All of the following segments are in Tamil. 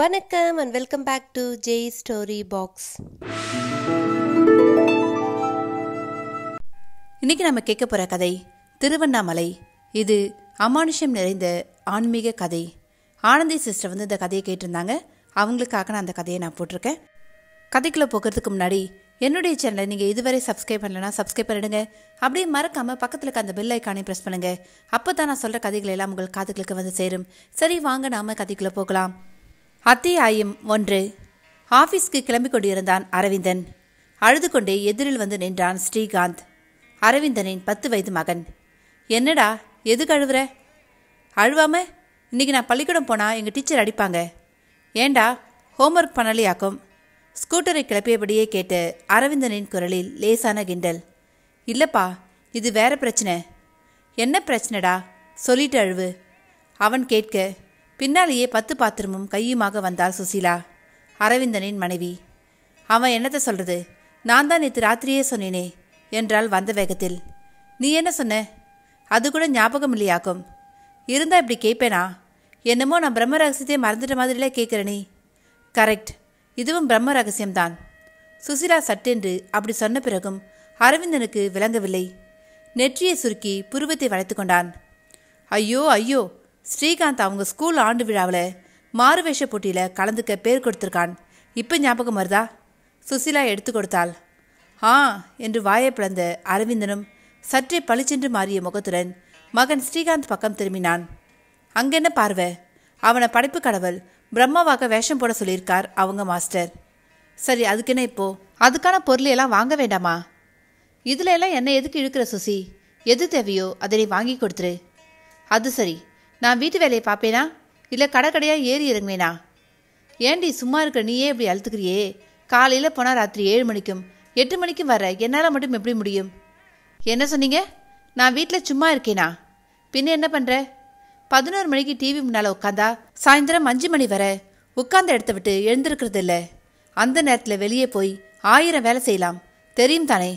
வணக்கம் and welcome back to Jai story box இன்னைக்கு நம்ம கேட்க போற கதை திருவண்ணாமலை இது அமானுஷம் நிறைந்த ஆன்மீக கதை ஆனந்தி சிஸ்டர் வந்து இந்த கதையை கேட்டிருந்தாங்க அவங்களுக்காக நான் அந்த கதையை நான் போட்டிருக்கேன் கதைக்குள்ளே போகிறதுக்கு முன்னாடி என்னுடைய சேனலை நீங்கள் இதுவரை சப்ஸ்கிரைப் பண்ணலனா சப்ஸ்கிரைப் பண்ணிடுங்க அப்படியே மறக்காமல் பக்கத்தில் இருக்க அந்த பெல் ஐக்கானே ப்ரெஸ் பண்ணுங்கள் அப்போ தான் நான் சொல்கிற கதைகள் எல்லாம் உங்கள் காதுகளுக்கு வந்து சேரும் சரி வாங்க நாம் கதைக்குள்ளே போகலாம் அத்தியாயம் ஒன்று ஆஃபீஸ்க்கு கிளம்பிக் கொண்டிருந்தான் அரவிந்தன் அழுது கொண்டே எதிரில் வந்து நின்றான் ஸ்ரீகாந்த் அரவிந்தனின் பத்து வயது மகன் என்னடா எது கழுவுற அழுவாம இன்னைக்கு நான் பள்ளிக்கூடம் போனால் எங்கள் டீச்சர் அடிப்பாங்க ஏண்டா ஹோம்ஒர்க் பண்ணலையாக்கும் ஸ்கூட்டரை கிளப்பியபடியே கேட்டு அரவிந்தனின் குரலில் லேசான கிண்டல் இல்லைப்பா இது வேற பிரச்சனை என்ன பிரச்சனைடா சொல்லிட்டு அழுவு அவன் கேட்க பின்னாலேயே பத்து பாத்திரமும் கையுமாக வந்தாள் சுசீலா அரவிந்தனின் மனைவி அவன் என்னத்தை சொல்றது நான் தான் நேற்று ராத்திரியே சொன்னேனே என்றாள் வந்த வேகத்தில் நீ என்ன சொன்ன அது கூட ஞாபகம் இல்லையாக்கும் இருந்தா இப்படி கேட்பேனா என்னமோ நான் பிரம்ம ரகசியத்தை மறந்துட்ட கேட்குற கேட்குறனே கரெக்ட் இதுவும் பிரம்ம ரகசியம்தான் சுசிலா சட்டென்று அப்படி சொன்ன பிறகும் அரவிந்தனுக்கு விளங்கவில்லை நெற்றியை சுருக்கி புருவத்தை வளைத்து கொண்டான் ஐயோ ஐயோ ஸ்ரீகாந்த் அவங்க ஸ்கூல் ஆண்டு விழாவில் மாறுவேஷ போட்டியில் கலந்துக்க பேர் கொடுத்துருக்கான் இப்போ ஞாபகம் வருதா சுசிலா எடுத்து கொடுத்தாள் ஆ என்று வாயை பிளந்த அரவிந்தனும் சற்றே பளிச்சென்று மாறிய முகத்துடன் மகன் ஸ்ரீகாந்த் பக்கம் திரும்பினான் அங்கென்ன பார்வை அவனை படைப்பு கடவுள் பிரம்மாவாக வேஷம் போட சொல்லியிருக்கார் அவங்க மாஸ்டர் சரி அதுக்கென்ன இப்போ அதுக்கான பொருளையெல்லாம் வாங்க வேண்டாமா இதுல எல்லாம் என்ன எதுக்கு இழுக்கிற சுசி எது தேவையோ அதனை வாங்கி கொடுத்துரு அது சரி நான் வீட்டு வேலையை பார்ப்பேனா இல்லை கடை கடையாக ஏறி இறங்குவேனா ஏண்டி சும்மா இருக்கிற நீயே இப்படி அழுத்துக்கிறியே காலையில் போனால் ராத்திரி ஏழு மணிக்கும் எட்டு மணிக்கும் வர என்னால் மட்டும் எப்படி முடியும் என்ன சொன்னீங்க நான் வீட்டில் சும்மா இருக்கேனா பின்ன என்ன பண்ணுற பதினோரு மணிக்கு டிவி முன்னால் உட்காந்தா சாயந்தரம் அஞ்சு மணி வர உட்காந்த இடத்த விட்டு எழுந்திருக்கிறது இல்லை அந்த நேரத்தில் வெளியே போய் ஆயிரம் வேலை செய்யலாம் தெரியும் தானே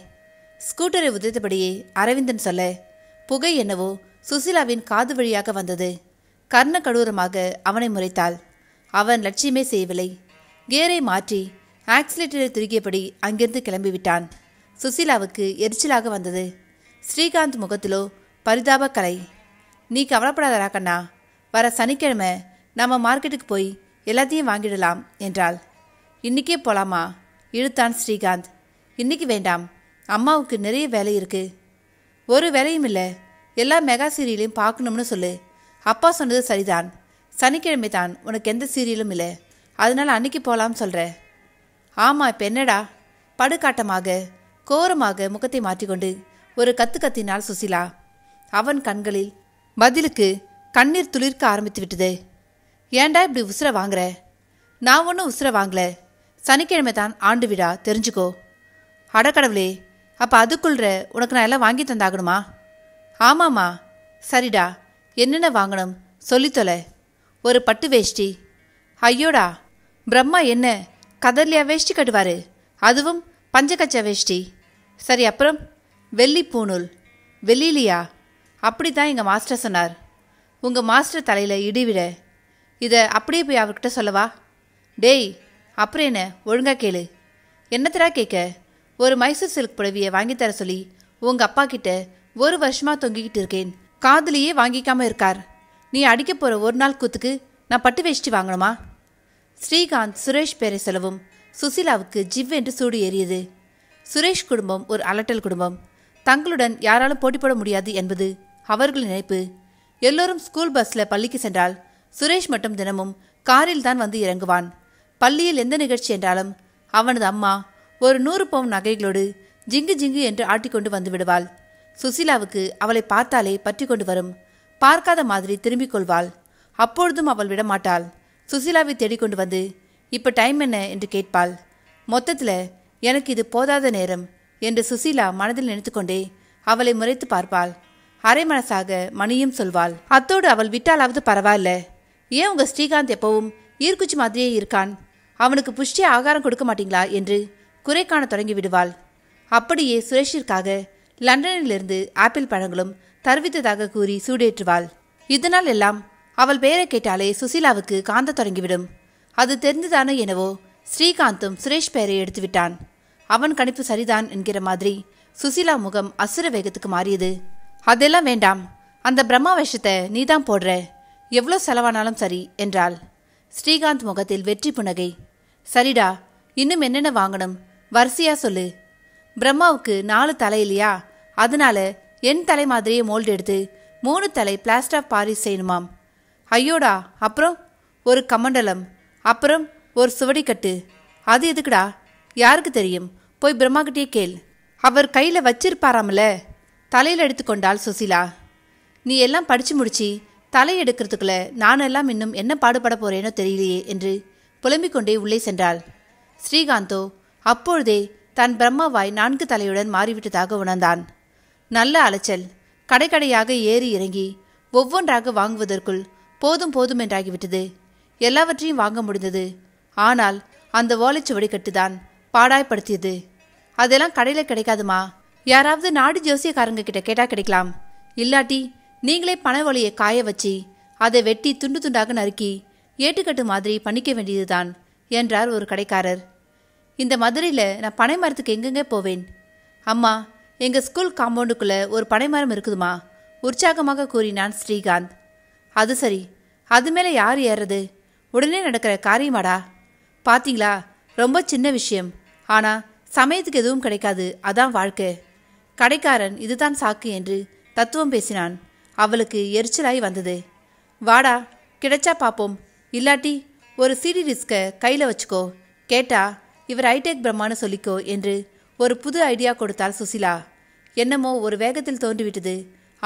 ஸ்கூட்டரை உதைத்தபடியே அரவிந்தன் சொல்ல புகை என்னவோ சுசிலாவின் காது வழியாக வந்தது கர்ண கடூரமாக அவனை முறைத்தாள் அவன் லட்சியமே செய்யவில்லை கேரை மாற்றி ஆக்சிலேட்டரை திருகியபடி அங்கிருந்து கிளம்பிவிட்டான் சுசிலாவுக்கு எரிச்சலாக வந்தது ஸ்ரீகாந்த் முகத்திலோ பரிதாப கலை நீ கவலைப்படாதரா ராக்கண்ணா வர சனிக்கிழமை நம்ம மார்க்கெட்டுக்கு போய் எல்லாத்தையும் வாங்கிடலாம் என்றாள் இன்றைக்கே போலாமா இழுத்தான் ஸ்ரீகாந்த் இன்னைக்கு வேண்டாம் அம்மாவுக்கு நிறைய வேலை இருக்கு ஒரு வேலையும் இல்லை எல்லா மெகா சீரியலையும் பார்க்கணும்னு சொல்லு அப்பா சொன்னது சரிதான் சனிக்கிழமை தான் உனக்கு எந்த சீரியலும் இல்லை அதனால் அன்னைக்கு போகலாம்னு சொல்கிற ஆமாம் இப்போ என்னடா படுகாட்டமாக கோரமாக முகத்தை மாற்றிக்கொண்டு ஒரு கத்து கத்தினால் சுசிலா அவன் கண்களில் பதிலுக்கு கண்ணீர் துளிர்க்க ஆரம்பித்து விட்டது ஏண்டா இப்படி உசுர வாங்குற நான் ஒன்றும் உசுர வாங்கல சனிக்கிழமை தான் ஆண்டு விடா தெரிஞ்சுக்கோ அடக்கடவுளே அப்போ அதுக்குள்ள உனக்கு நான் எல்லாம் வாங்கி தந்தாகணுமா ஆமாம்மா சரிடா என்னென்ன வாங்கணும் சொல்லித்தொலை ஒரு பட்டு வேஷ்டி ஐயோடா பிரம்மா என்ன கதர்லியா வேஷ்டி கட்டுவார் அதுவும் பஞ்சக்கச்ச வேஷ்டி சரி அப்புறம் வெள்ளி பூணூல் வெள்ளிலியா அப்படி தான் எங்கள் மாஸ்டர் சொன்னார் உங்கள் மாஸ்டர் தலையில் இடிவிட இதை அப்படியே போய் அவர்கிட்ட சொல்லவா டேய் அப்புறம் என்ன ஒழுங்காக கேளு என்னத்தடா கேட்க ஒரு மைசூர் சில்க் புடவையை வாங்கித்தர சொல்லி உங்கள் அப்பா கிட்ட ஒரு வருஷமா தொங்கிக்கிட்டு இருக்கேன் காதலியே வாங்கிக்காம இருக்கார் நீ அடிக்க போற ஒரு நாள் கூத்துக்கு நான் பட்டு வேஷ்டி வாங்கணுமா ஸ்ரீகாந்த் சுரேஷ் பேரை செலவும் சுசிலாவுக்கு என்று சூடு ஏறியது சுரேஷ் குடும்பம் ஒரு அலட்டல் குடும்பம் தங்களுடன் யாராலும் போட்டி போட முடியாது என்பது அவர்கள் நினைப்பு எல்லோரும் ஸ்கூல் பஸ்ல பள்ளிக்கு சென்றால் சுரேஷ் மட்டும் தினமும் காரில் தான் வந்து இறங்குவான் பள்ளியில் எந்த நிகழ்ச்சி என்றாலும் அவனது அம்மா ஒரு நூறு பவுன் நகைகளோடு ஜிங்கு ஜிங்கு என்று ஆட்டிக்கொண்டு வந்து விடுவாள் சுசிலாவுக்கு அவளை பார்த்தாலே பற்றி கொண்டு வரும் பார்க்காத மாதிரி திரும்பிக் கொள்வாள் அப்பொழுதும் அவள் விடமாட்டாள் சுசிலாவை தேடிக்கொண்டு வந்து இப்போ டைம் என்ன என்று கேட்பாள் மொத்தத்தில் எனக்கு இது போதாத நேரம் என்று சுசீலா மனதில் நினைத்துக்கொண்டே அவளை முறைத்து பார்ப்பாள் அரை மனசாக மணியும் சொல்வாள் அத்தோடு அவள் விட்டாலாவது பரவாயில்ல ஏன் உங்கள் ஸ்ரீகாந்த் எப்பவும் ஈர்க்குச்சி மாதிரியே இருக்கான் அவனுக்கு புஷ்டி ஆகாரம் கொடுக்க மாட்டீங்களா என்று குறை காண தொடங்கி விடுவாள் அப்படியே சுரேஷிற்காக லண்டனிலிருந்து ஆப்பிள் பழங்களும் தருவித்ததாக கூறி சூடேற்றுவாள் இதனால் எல்லாம் அவள் பெயரை கேட்டாலே சுசிலாவுக்கு காந்த தொடங்கிவிடும் அது தெரிந்துதானோ எனவோ ஸ்ரீகாந்தும் சுரேஷ் பெயரை எடுத்துவிட்டான் அவன் கணிப்பு சரிதான் என்கிற மாதிரி சுசிலா முகம் அசுர வேகத்துக்கு மாறியது அதெல்லாம் வேண்டாம் அந்த பிரம்மா வேஷத்தை நீதான் போடுற எவ்வளோ செலவானாலும் சரி என்றாள் ஸ்ரீகாந்த் முகத்தில் வெற்றி புனகை சரிடா இன்னும் என்னென்ன வாங்கணும் வரிசையா சொல்லு பிரம்மாவுக்கு நாலு தலை இல்லையா அதனால என் தலை மாதிரியே மோல்டு எடுத்து மூணு தலை பிளாஸ்டர் ஆஃப் பாரிஸ் செய்யணுமாம் ஐயோடா அப்புறம் ஒரு கமண்டலம் அப்புறம் ஒரு சுவடிக்கட்டு அது எதுக்குடா யாருக்கு தெரியும் போய் பிரம்மாக்கிட்டே கேள் அவர் கையில் வச்சிருப்பாராமல தலையில் எடுத்துக்கொண்டாள் சுசிலா நீ எல்லாம் படித்து முடிச்சு தலை எடுக்கிறதுக்குள்ள நானெல்லாம் இன்னும் என்ன பாடுபட போறேனோ தெரியலையே என்று புலம்பிக் கொண்டே உள்ளே சென்றாள் ஸ்ரீகாந்தோ அப்பொழுதே தன் பிரம்மாவாய் நான்கு தலையுடன் மாறிவிட்டதாக உணர்ந்தான் நல்ல அலைச்சல் கடைக்கடையாக ஏறி இறங்கி ஒவ்வொன்றாக வாங்குவதற்குள் போதும் போதும் என்றாகிவிட்டது எல்லாவற்றையும் வாங்க முடிந்தது ஆனால் அந்த ஓலைச்சுவடி கட்டுதான் பாடாய்ப்படுத்தியது அதெல்லாம் கடையில் கிடைக்காதுமா யாராவது நாடு ஜோசியக்காரங்க கிட்ட கேட்டால் கிடைக்கலாம் இல்லாட்டி நீங்களே பனை ஒலையை காய வச்சு அதை வெட்டி துண்டு துண்டாக நறுக்கி ஏட்டுக்கட்டு மாதிரி பண்ணிக்க வேண்டியதுதான் என்றார் ஒரு கடைக்காரர் இந்த மதுரையில் நான் பனை மரத்துக்கு எங்கெங்கே போவேன் அம்மா எங்கள் ஸ்கூல் காம்பவுண்டுக்குள்ளே ஒரு பனைமரம் இருக்குதுமா உற்சாகமாக கூறினான் ஸ்ரீகாந்த் அது சரி அது மேலே யார் ஏறது உடனே நடக்கிற காரியமாடா பாத்தீங்களா ரொம்ப சின்ன விஷயம் ஆனால் சமயத்துக்கு எதுவும் கிடைக்காது அதான் வாழ்க்கை கடைக்காரன் இதுதான் சாக்கு என்று தத்துவம் பேசினான் அவளுக்கு எரிச்சலாய் வந்தது வாடா கிடைச்சா பார்ப்போம் இல்லாட்டி ஒரு சிடி ரிஸ்கை கையில் வச்சுக்கோ கேட்டா இவர் ஐடெக் பிரம்மானு சொல்லிக்கோ என்று ஒரு புது ஐடியா கொடுத்தாள் சுசிலா என்னமோ ஒரு வேகத்தில் தோன்றிவிட்டது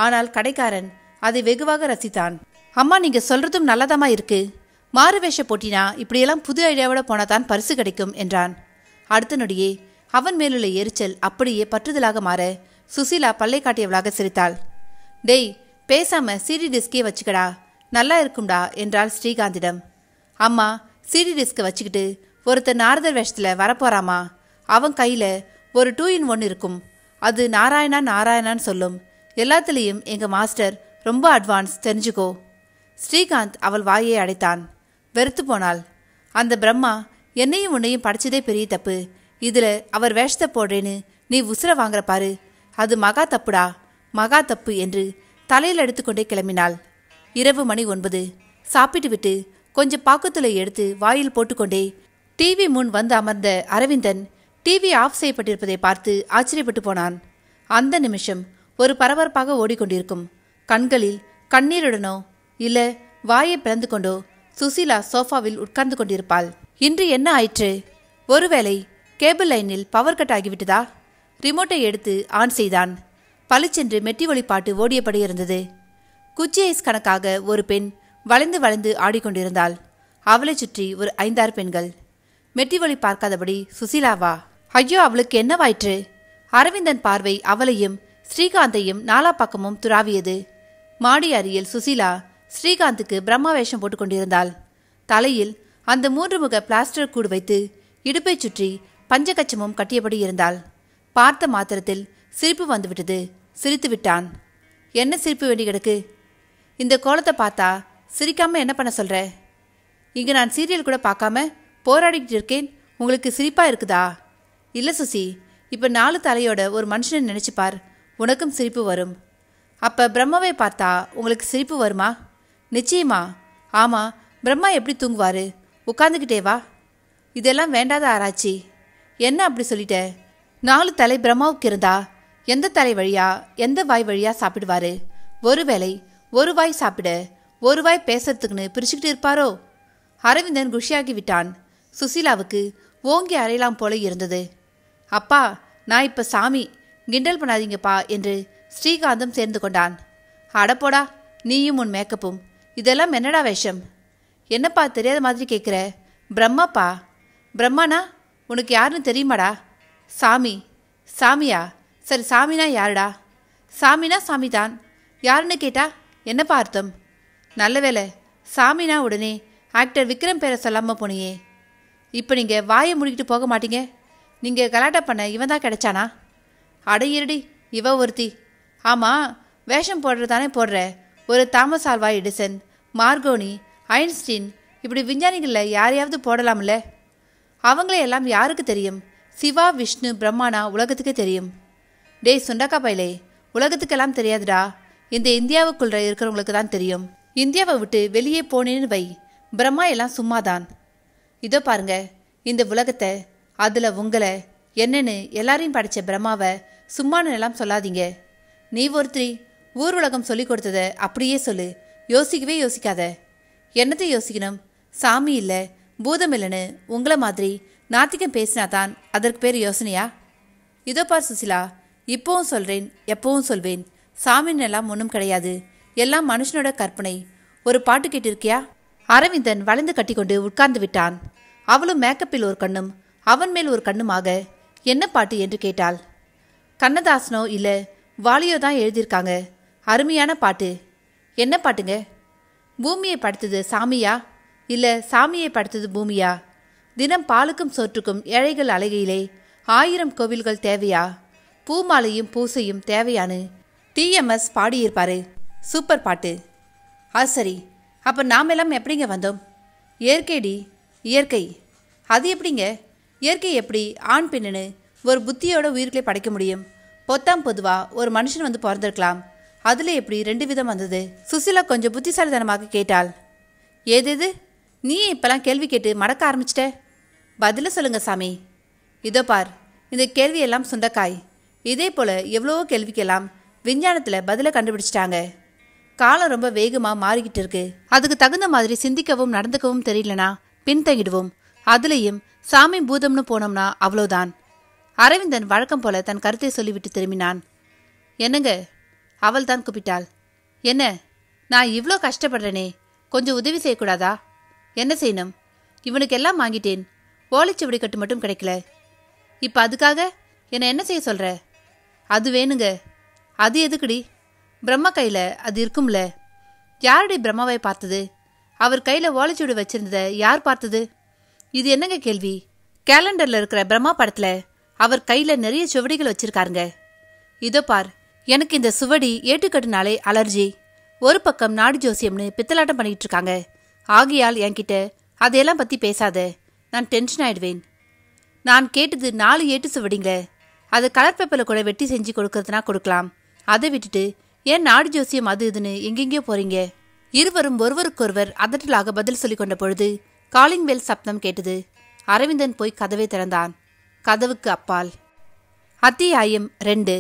ஆனால் கடைக்காரன் அதை வெகுவாக ரசித்தான் அம்மா நீங்க சொல்றதும் நல்லதாமா இருக்கு மாறு வேஷ போட்டினா இப்படியெல்லாம் புது ஐடியாவோட போனாதான் பரிசு கிடைக்கும் என்றான் அடுத்த நொடியே அவன் மேலுள்ள எரிச்சல் அப்படியே பற்றுதலாக மாற சுசிலா பல்லை காட்டியவளாக சிரித்தாள் டேய் பேசாம சிடி டிஸ்கே வச்சுக்கடா நல்லா இருக்கும்டா என்றாள் ஸ்ரீகாந்திடம் அம்மா சிடி டிஸ்கை வச்சுக்கிட்டு ஒருத்தர் நாரதர் வேஷத்தில் வரப்போறாமா அவன் கையில் ஒரு டூ இன் ஒன் இருக்கும் அது நாராயணா நாராயணான்னு சொல்லும் எல்லாத்துலேயும் எங்கள் மாஸ்டர் ரொம்ப அட்வான்ஸ் தெரிஞ்சுக்கோ ஸ்ரீகாந்த் அவள் வாயை அடைத்தான் வெறுத்து போனாள் அந்த பிரம்மா என்னையும் உன்னையும் படிச்சதே பெரிய தப்பு இதில் அவர் வேஷத்தை போடுறேன்னு நீ உசுர வாங்குற பாரு அது மகா தப்புடா மகா தப்பு என்று தலையில் எடுத்துக்கொண்டே கிளம்பினாள் இரவு மணி ஒன்பது சாப்பிட்டு விட்டு கொஞ்சம் பாக்கத்தில் எடுத்து வாயில் போட்டுக்கொண்டே டிவி முன் வந்து அமர்ந்த அரவிந்தன் டிவி ஆஃப் செய்யப்பட்டிருப்பதை பார்த்து ஆச்சரியப்பட்டு போனான் அந்த நிமிஷம் ஒரு பரபரப்பாக ஓடிக்கொண்டிருக்கும் கண்களில் கண்ணீருடனோ இல்ல வாயை பிறந்து கொண்டோ சுசீலா சோஃபாவில் உட்கார்ந்து கொண்டிருப்பாள் இன்று என்ன ஆயிற்று ஒருவேளை கேபிள் லைனில் பவர் கட் ஆகிவிட்டதா ரிமோட்டை எடுத்து ஆன் செய்தான் பளிச்சென்று மெட்டி ஒளிப்பாட்டு ஓடியபடி இருந்தது குச்சி ஐஸ் கணக்காக ஒரு பெண் வளைந்து வளைந்து ஆடிக்கொண்டிருந்தாள் அவளை சுற்றி ஒரு ஐந்தாறு பெண்கள் மெட்டி வழி பார்க்காதபடி சுசிலாவா ஐயோ அவளுக்கு என்னவாயிற்று அரவிந்தன் பார்வை அவளையும் ஸ்ரீகாந்தையும் நாலா பக்கமும் துராவியது மாடி அறியில் சுசிலா ஸ்ரீகாந்துக்கு பிரம்மா வேஷம் போட்டுக்கொண்டிருந்தாள் தலையில் அந்த மூன்று முக பிளாஸ்டர் கூடு வைத்து இடுப்பை சுற்றி பஞ்சகச்சமும் கட்டியபடி இருந்தாள் பார்த்த மாத்திரத்தில் சிரிப்பு வந்துவிட்டது சிரித்து விட்டான் என்ன சிரிப்பு வேண்டி கிடக்கு இந்த கோலத்தை பார்த்தா சிரிக்காம என்ன பண்ண சொல்ற இங்கே நான் சீரியல் கூட பார்க்காம போராடிக்கிட்டு இருக்கேன் உங்களுக்கு சிரிப்பாக இருக்குதா இல்லை சுசி இப்போ நாலு தலையோட ஒரு மனுஷனை நினைச்சுப்பார் உனக்கும் சிரிப்பு வரும் அப்போ பிரம்மாவை பார்த்தா உங்களுக்கு சிரிப்பு வருமா நிச்சயமா ஆமாம் பிரம்மா எப்படி தூங்குவார் உட்காந்துக்கிட்டே வா இதெல்லாம் வேண்டாத ஆராய்ச்சி என்ன அப்படி சொல்லிட்ட நாலு தலை பிரம்மாவுக்கு இருந்தா எந்த தலை வழியா எந்த வாய் வழியா சாப்பிடுவாரு ஒருவேளை ஒரு வாய் சாப்பிட ஒரு வாய் பேசுறதுக்குன்னு பிரிச்சுக்கிட்டு இருப்பாரோ அரவிந்தன் குஷியாகி விட்டான் சுசிலாவுக்கு ஓங்கி அறையலாம் போல இருந்தது அப்பா நான் இப்போ சாமி கிண்டல் பண்ணாதீங்கப்பா என்று ஸ்ரீகாந்தம் சேர்ந்து கொண்டான் அடப்போடா நீயும் உன் மேக்கப்பும் இதெல்லாம் என்னடா வேஷம் என்னப்பா தெரியாத மாதிரி கேட்குற பிரம்மாப்பா பிரம்மானா உனக்கு யாருன்னு தெரியுமாடா சாமி சாமியா சரி சாமினா யாருடா சாமினா சாமி தான் யாருன்னு கேட்டா என்னப்பா அர்த்தம் நல்ல வேலை சாமினா உடனே ஆக்டர் விக்ரம் பேரை சொல்லாமல் போனியே இப்போ நீங்கள் வாயை முடிக்கிட்டு போக மாட்டீங்க நீங்கள் கலாட்டா பண்ண இவன் தான் கிடைச்சானா அடையிரடி இவ ஒருத்தி ஆமாம் வேஷம் போடுறதானே போடுற ஒரு Thomas Alva Edison Marconi Einstein இப்படி விஞ்ஞானிகளில் யாரையாவது போடலாம்ல அவங்களே எல்லாம் யாருக்கு தெரியும் சிவா விஷ்ணு பிரம்மானா உலகத்துக்கே தெரியும் டேய் சுண்டக்கா பைலே உலகத்துக்கெல்லாம் தெரியாதுடா இந்த இந்தியாவுக்குள்ள இருக்கிறவங்களுக்கு தான் தெரியும் இந்தியாவை விட்டு வெளியே போனேன்னு வை பிரம்மா எல்லாம் சும்மாதான் இதோ பாருங்க இந்த உலகத்தை அதில் உங்களை என்னன்னு எல்லாரையும் படித்த பிரம்மாவை சும்மானு எல்லாம் சொல்லாதீங்க நீ ஒருத்தி ஊர் உலகம் சொல்லி கொடுத்தத அப்படியே சொல்லு யோசிக்கவே யோசிக்காத என்னத்தை யோசிக்கணும் சாமி இல்லை பூதம் இல்லைன்னு உங்களை மாதிரி நாத்திகம் பேசினா தான் அதற்கு பேர் யோசனையா இதோ பார் சுசிலா இப்போவும் சொல்கிறேன் எப்பவும் சொல்வேன் சாமின்னு எல்லாம் ஒன்றும் கிடையாது எல்லாம் மனுஷனோட கற்பனை ஒரு பாட்டு கேட்டிருக்கியா அரவிந்தன் வளைந்து கட்டிக்கொண்டு உட்கார்ந்து விட்டான் அவளும் மேக்கப்பில் ஒரு கண்ணும் அவன் மேல் ஒரு கண்ணுமாக என்ன பாட்டு என்று கேட்டாள் கண்ணதாசனோ இல்லை வாலியோ தான் எழுதியிருக்காங்க அருமையான பாட்டு என்ன பாட்டுங்க பூமியை படுத்தது சாமியா இல்லை சாமியை படுத்தது பூமியா தினம் பாலுக்கும் சோற்றுக்கும் ஏழைகள் அழகையிலே ஆயிரம் கோவில்கள் தேவையா பூமாலையும் பூசையும் தேவையானு டிஎம்எஸ் பாடியிருப்பாரு சூப்பர் பாட்டு ஆ சரி அப்போ நாம் எல்லாம் எப்படிங்க வந்தோம் இயற்கைடி இயற்கை அது எப்படிங்க இயற்கை எப்படி ஆண் பெண்ணுன்னு ஒரு புத்தியோட உயிர்களை படைக்க முடியும் பொத்தாம் பொதுவாக ஒரு மனுஷன் வந்து பிறந்திருக்கலாம் அதில் எப்படி ரெண்டு விதம் வந்தது சுசிலா கொஞ்சம் புத்திசாலிதனமாக கேட்டாள் ஏதேது நீ இப்போலாம் கேள்வி கேட்டு மடக்க ஆரம்பிச்சிட்ட பதில சொல்லுங்க சாமி இதோ பார் இந்த கேள்வியெல்லாம் சொந்தக்காய் இதே போல் எவ்வளவோ கேள்விக்கெல்லாம் விஞ்ஞானத்தில் பதிலை கண்டுபிடிச்சிட்டாங்க காலம் ரொம்ப வேகமா மாறிக்கிட்டு இருக்கு அதுக்கு தகுந்த மாதிரி சிந்திக்கவும் நடந்துக்கவும் தெரியலனா பின்தங்கிடுவோம் அதுலயும் சாமி பூதம்னு போனோம்னா அவ்வளோதான் அரவிந்தன் வழக்கம் போல தன் கருத்தை சொல்லிவிட்டு திரும்பினான் என்னங்க அவள் தான் கூப்பிட்டாள் என்ன நான் இவ்வளோ கஷ்டப்படுறேனே கொஞ்சம் உதவி செய்யக்கூடாதா என்ன செய்யணும் இவனுக்கு எல்லாம் வாங்கிட்டேன் ஓலைச்சுவடி கட்டு மட்டும் கிடைக்கல இப்போ அதுக்காக என்னை என்ன செய்ய சொல்கிற அது வேணுங்க அது எதுக்குடி பிரம்மா கையில் அது இருக்கும்ல யாருடைய பிரம்மாவை பார்த்தது அவர் கையில் ஓலைச்சூடு வச்சிருந்ததை யார் பார்த்தது இது என்னங்க கேள்வி கேலண்டரில் இருக்கிற பிரம்மா படத்தில் அவர் கையில் நிறைய சுவடிகள் வச்சிருக்காருங்க இதோ பார் எனக்கு இந்த சுவடி ஏட்டுக்கட்டுனாலே அலர்ஜி ஒரு பக்கம் நாடு ஜோசியம்னு பித்தலாட்டம் பண்ணிட்டு இருக்காங்க ஆகையால் என்கிட்ட அதையெல்லாம் பற்றி பேசாத நான் டென்ஷன் ஆயிடுவேன் நான் கேட்டது நாலு ஏட்டு சுவடிங்களே அதை கலர் பேப்பரில் கூட வெட்டி செஞ்சு கொடுக்கறதுனா கொடுக்கலாம் அதை விட்டுட்டு ஏன் நாடு ஜோசியம் அது இதுன்னு எங்கெங்கேயோ போறீங்க இருவரும் ஒருவருக்கொருவர் அதட்டலாக பதில் சொல்லிக் கொண்ட பொழுது காலிங் பெல் சப்தம் கேட்டது அரவிந்தன் போய் கதவை திறந்தான் கதவுக்கு அப்பால் அத்தியாயம் ரெண்டு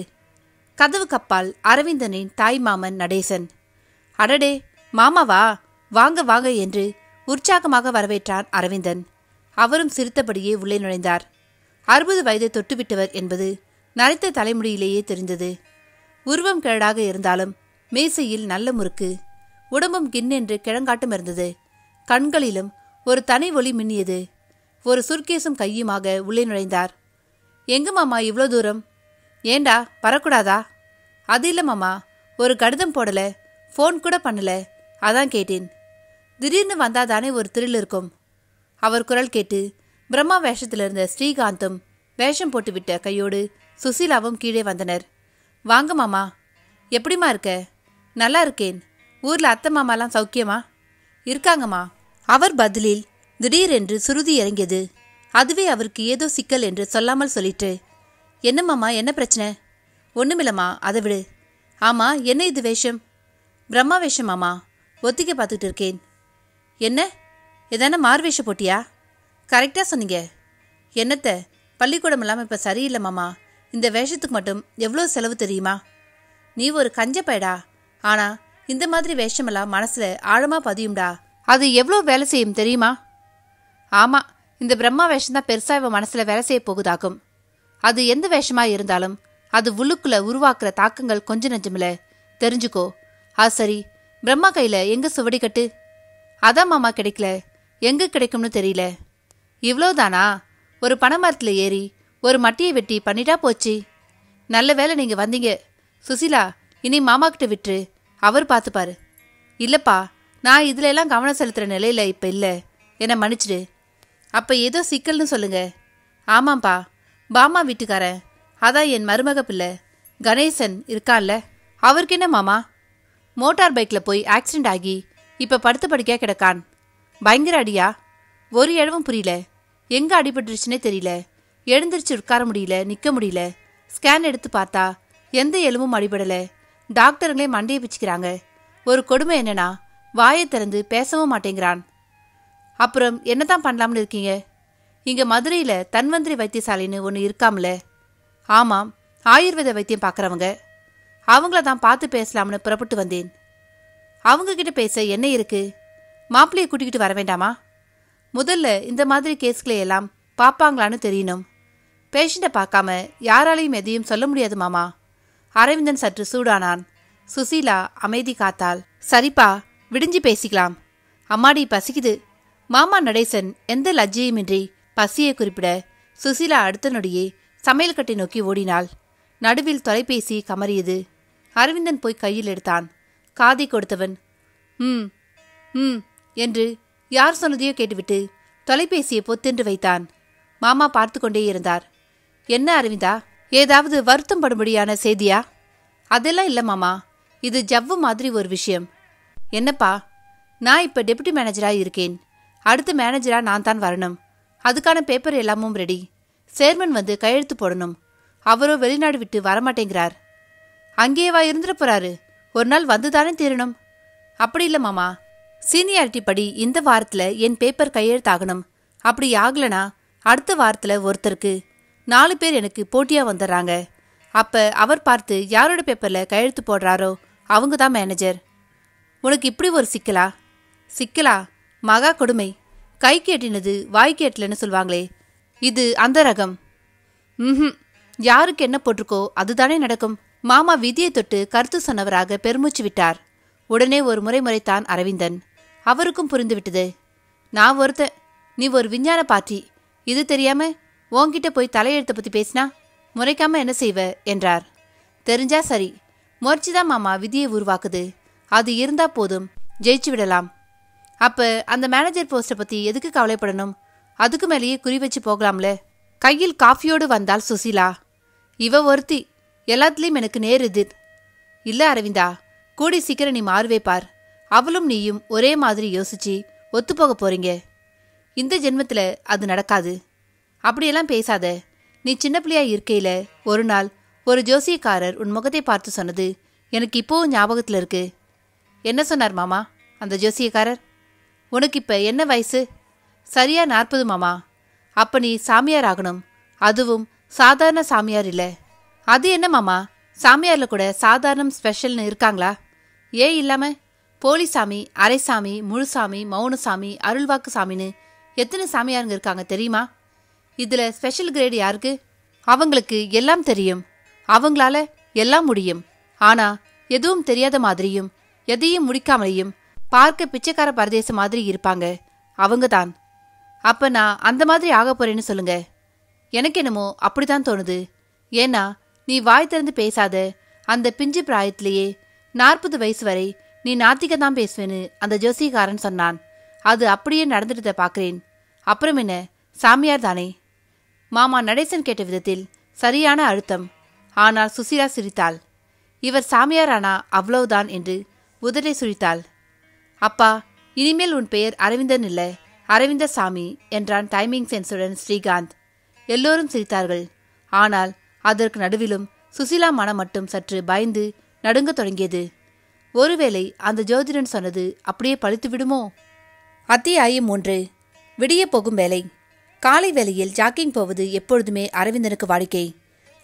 கதவுக்கு அப்பால் அரவிந்தனின் தாய் மாமன் நடேசன் அடடே மாமாவா வாங்க வாங்க என்று உற்சாகமாக வரவேற்றான் அரவிந்தன் அவரும் சிரித்தபடியே உள்ளே நுழைந்தார் அறுபது வயதை தொட்டுவிட்டவர் என்பது நரைத்த தலைமுடியிலேயே தெரிந்தது உருவம் கிழடாக இருந்தாலும் மேசையில் நல்ல முறுக்கு உடம்பும் கின்னென்று கிழங்காட்டம் இருந்தது கண்களிலும் ஒரு தனி ஒளி மின்னியது ஒரு சுர்கேசும் கையுமாக உள்ளே நுழைந்தார் எங்கு மாமா இவ்வளோ தூரம் ஏண்டா வரக்கூடாதா அது இல்லை மாமா ஒரு கடிதம் போடல ஃபோன் கூட பண்ணல அதான் கேட்டேன் திடீர்னு வந்தாதானே ஒரு திருள் இருக்கும் அவர் குரல் கேட்டு பிரம்மா வேஷத்திலிருந்த இருந்த ஸ்ரீகாந்தும் வேஷம் போட்டுவிட்ட கையோடு சுசீலாவும் கீழே வந்தனர் வாங்க மாமா எப்படிம்மா இருக்க நல்லா இருக்கேன் ஊரில் அத்தை மாமாலாம் சௌக்கியமா இருக்காங்கம்மா அவர் பதிலில் திடீரென்று சுருதி இறங்கியது அதுவே அவருக்கு ஏதோ சிக்கல் என்று சொல்லாமல் சொல்லிட்டு என்ன என்ன பிரச்சனை ஒன்றுமில்லம்மா அதை விடு ஆமாம் என்ன இது வேஷம் பிரம்மா வேஷம் மாமா ஒத்திக்க பார்த்துட்டு இருக்கேன் என்ன எதான மார்வேஷ போட்டியா கரெக்டாக சொன்னீங்க என்னத்தை பள்ளிக்கூடம் இல்லாமல் இப்போ சரியில்லை மாமா இந்த வேஷத்துக்கு மட்டும் எவ்வளோ செலவு தெரியுமா நீ ஒரு கஞ்ச பயடா ஆனா இந்த மாதிரி வேஷமெல்லாம் மனசுல ஆழமா பதியும்டா அது எவ்வளோ வேலை செய்யும் தெரியுமா ஆமா இந்த பிரம்மா வேஷம் தான் பெருசா இவன் மனசுல வேலை செய்ய போகுதாக்கும் அது எந்த வேஷமா இருந்தாலும் அது உள்ளுக்குள்ள உருவாக்குற தாக்கங்கள் கொஞ்சம் நெஞ்சமில்ல தெரிஞ்சுக்கோ ஆ சரி பிரம்மா கையில எங்க சுவடி கட்டு அதான் மாமா கிடைக்கல எங்க கிடைக்கும்னு தெரியல இவ்வளோதானா ஒரு பனைமரத்தில் ஏறி ஒரு மட்டியை வெட்டி பண்ணிட்டா போச்சு நல்ல வேலை நீங்க வந்தீங்க சுசிலா இனி மாமா கிட்ட விட்டுரு அவர் பார்த்துப்பாரு இல்லப்பா நான் இதுல எல்லாம் கவனம் செலுத்துற நிலையில இப்ப இல்ல என்னை மன்னிச்சிடு அப்ப ஏதோ சிக்கல்னு சொல்லுங்க ஆமாம்ப்பா பாமா வீட்டுக்காரன் அதான் என் மருமக பிள்ளை கணேசன் இருக்கான்ல அவருக்கு என்ன மாமா மோட்டார் பைக்கில் போய் ஆக்சிடென்ட் ஆகி இப்போ படுத்து படிக்க கிடக்கான் பயங்கர அடியா ஒரு இடவும் புரியல எங்கே அடிபட்டுருச்சுன்னே தெரியல எழுந்திரிச்சு உட்கார முடியல நிற்க முடியல ஸ்கேன் எடுத்து பார்த்தா எந்த எலும்பும் அடிபடலை டாக்டருங்களே மண்டையை பிச்சுக்கிறாங்க ஒரு கொடுமை என்னன்னா வாயை திறந்து பேசவும் மாட்டேங்கிறான் அப்புறம் என்னதான் பண்ணலாம்னு இருக்கீங்க இங்கே மதுரையில் தன்வந்திரி வைத்தியசாலைன்னு ஒன்று இருக்காமல ஆமாம் ஆயுர்வேத வைத்தியம் பார்க்குறவங்க அவங்கள தான் பார்த்து பேசலாம்னு புறப்பட்டு வந்தேன் அவங்கக்கிட்ட பேச என்ன இருக்குது மாப்பிள்ளையை கூட்டிக்கிட்டு வர வேண்டாமா முதல்ல இந்த மாதிரி கேஸ்களை எல்லாம் பார்ப்பாங்களான்னு தெரியணும் பேஷண்ட்டை பார்க்காம யாராலையும் எதையும் சொல்ல முடியாது மாமா அரவிந்தன் சற்று சூடானான் சுசீலா அமைதி காத்தாள் சரிப்பா விடிஞ்சு பேசிக்கலாம் அம்மாடி பசிக்குது மாமா நடேசன் எந்த லஜ்ஜையுமின்றி பசியை குறிப்பிட சுசீலா அடுத்த நொடியே சமையல் கட்டை நோக்கி ஓடினாள் நடுவில் தொலைபேசி கமறியது அரவிந்தன் போய் கையில் எடுத்தான் காதை கொடுத்தவன் ம் ம் என்று யார் சொன்னதையோ கேட்டுவிட்டு தொலைபேசியை பொத்தென்று வைத்தான் மாமா பார்த்து கொண்டே இருந்தார் என்ன அரவிந்தா ஏதாவது வருத்தம் படும்படியான செய்தியா அதெல்லாம் இல்ல மாமா இது ஜவ்வு மாதிரி ஒரு விஷயம் என்னப்பா நான் இப்போ டெபுட்டி மேனேஜராக இருக்கேன் அடுத்து மேனேஜரா நான் தான் வரணும் அதுக்கான பேப்பர் எல்லாமும் ரெடி சேர்மன் வந்து கையெழுத்து போடணும் அவரோ வெளிநாடு விட்டு வரமாட்டேங்கிறார் அங்கேயேவா இருந்துட போறாரு ஒரு நாள் வந்துதானே தீரணும் அப்படி இல்ல மாமா சீனியாரிட்டி படி இந்த வாரத்துல என் பேப்பர் கையெழுத்தாகணும் அப்படி ஆகலனா அடுத்த வாரத்துல ஒருத்தருக்கு நாலு பேர் எனக்கு போட்டியாக வந்துடுறாங்க அப்போ அவர் பார்த்து யாரோட பேப்பரில் கையெழுத்து போடுறாரோ அவங்க தான் மேனேஜர் உனக்கு இப்படி ஒரு சிக்கலா சிக்கலா மகா கொடுமை கை கேட்டினது வாய் கேட்டலன்னு சொல்லுவாங்களே இது அந்த ரகம் ம் யாருக்கு என்ன போட்டிருக்கோ அதுதானே நடக்கும் மாமா விதியை தொட்டு கருத்து சொன்னவராக பெருமூச்சு விட்டார் உடனே ஒரு முறை முறைத்தான் அரவிந்தன் அவருக்கும் புரிந்துவிட்டது நான் ஒருத்த நீ ஒரு விஞ்ஞான பாட்டி இது தெரியாம உன்கிட்ட போய் தலையெழுத்தை பற்றி பேசினா முறைக்காம என்ன செய்வ என்றார் தெரிஞ்சா சரி தான் மாமா விதியை உருவாக்குது அது இருந்தா போதும் ஜெயிச்சு விடலாம் அப்ப அந்த மேனேஜர் போஸ்டை பத்தி எதுக்கு கவலைப்படணும் அதுக்கு மேலேயே குறி வச்சு போகலாம்ல கையில் காஃபியோடு வந்தால் சுசிலா இவ ஒருத்தி எல்லாத்துலேயும் எனக்கு நேர் எதிர் இல்ல அரவிந்தா கூடி சீக்கிரம் நீ மாறுவே பார் அவளும் நீயும் ஒரே மாதிரி யோசிச்சு ஒத்துப்போக போறீங்க இந்த ஜென்மத்துல அது நடக்காது அப்படியெல்லாம் பேசாத நீ சின்ன பிள்ளையா இருக்கையில ஒரு நாள் ஒரு ஜோசியக்காரர் உன் முகத்தை பார்த்து சொன்னது எனக்கு இப்போவும் ஞாபகத்தில் இருக்கு என்ன சொன்னார் மாமா அந்த ஜோசியக்காரர் உனக்கு இப்போ என்ன வயசு சரியா நாற்பது மாமா அப்போ நீ சாமியார் ஆகணும் அதுவும் சாதாரண சாமியார் இல்லை அது என்ன மாமா சாமியாரில் கூட சாதாரணம் ஸ்பெஷல்னு இருக்காங்களா ஏன் இல்லாமல் போலிசாமி அரைசாமி முழுசாமி மௌனசாமி அருள்வாக்கு சாமின்னு எத்தனை சாமியாருங்க இருக்காங்க தெரியுமா இதுல ஸ்பெஷல் கிரேடு யாருக்கு அவங்களுக்கு எல்லாம் தெரியும் அவங்களால எல்லாம் முடியும் ஆனா எதுவும் தெரியாத மாதிரியும் எதையும் முடிக்காமலையும் பார்க்க பிச்சைக்கார பரதேசம் மாதிரி இருப்பாங்க அவங்க தான் அப்ப நான் அந்த மாதிரி ஆக போறேன்னு சொல்லுங்க எனக்கு என்னமோ அப்படிதான் தோணுது ஏன்னா நீ வாய் திறந்து பேசாத அந்த பிஞ்சு பிராயத்திலேயே நாற்பது வயசு வரை நீ நாத்திக தான் பேசுவேன்னு அந்த ஜோசியக்காரன் சொன்னான் அது அப்படியே நடந்துட்டு பார்க்கிறேன் அப்புறம் என்ன சாமியார் தானே மாமா நடேசன் கேட்ட விதத்தில் சரியான அழுத்தம் ஆனால் சுசீலா சிரித்தாள் இவர் சாமியாரானா அவ்வளவுதான் என்று உதடை சுழித்தாள் அப்பா இனிமேல் உன் பெயர் அரவிந்தன் இல்லை அரவிந்த சாமி என்றான் டைமிங் சென்ஸுடன் ஸ்ரீகாந்த் எல்லோரும் சிரித்தார்கள் ஆனால் அதற்கு நடுவிலும் சுசீலா மனம் மட்டும் சற்று பயந்து நடுங்க தொடங்கியது ஒருவேளை அந்த ஜோதிடன் சொன்னது அப்படியே பழித்து விடுமோ அத்தியாயம் ஒன்று விடிய போகும் வேலை காலை வேளையில் ஜாக்கிங் போவது எப்பொழுதுமே அரவிந்தனுக்கு வாடிக்கை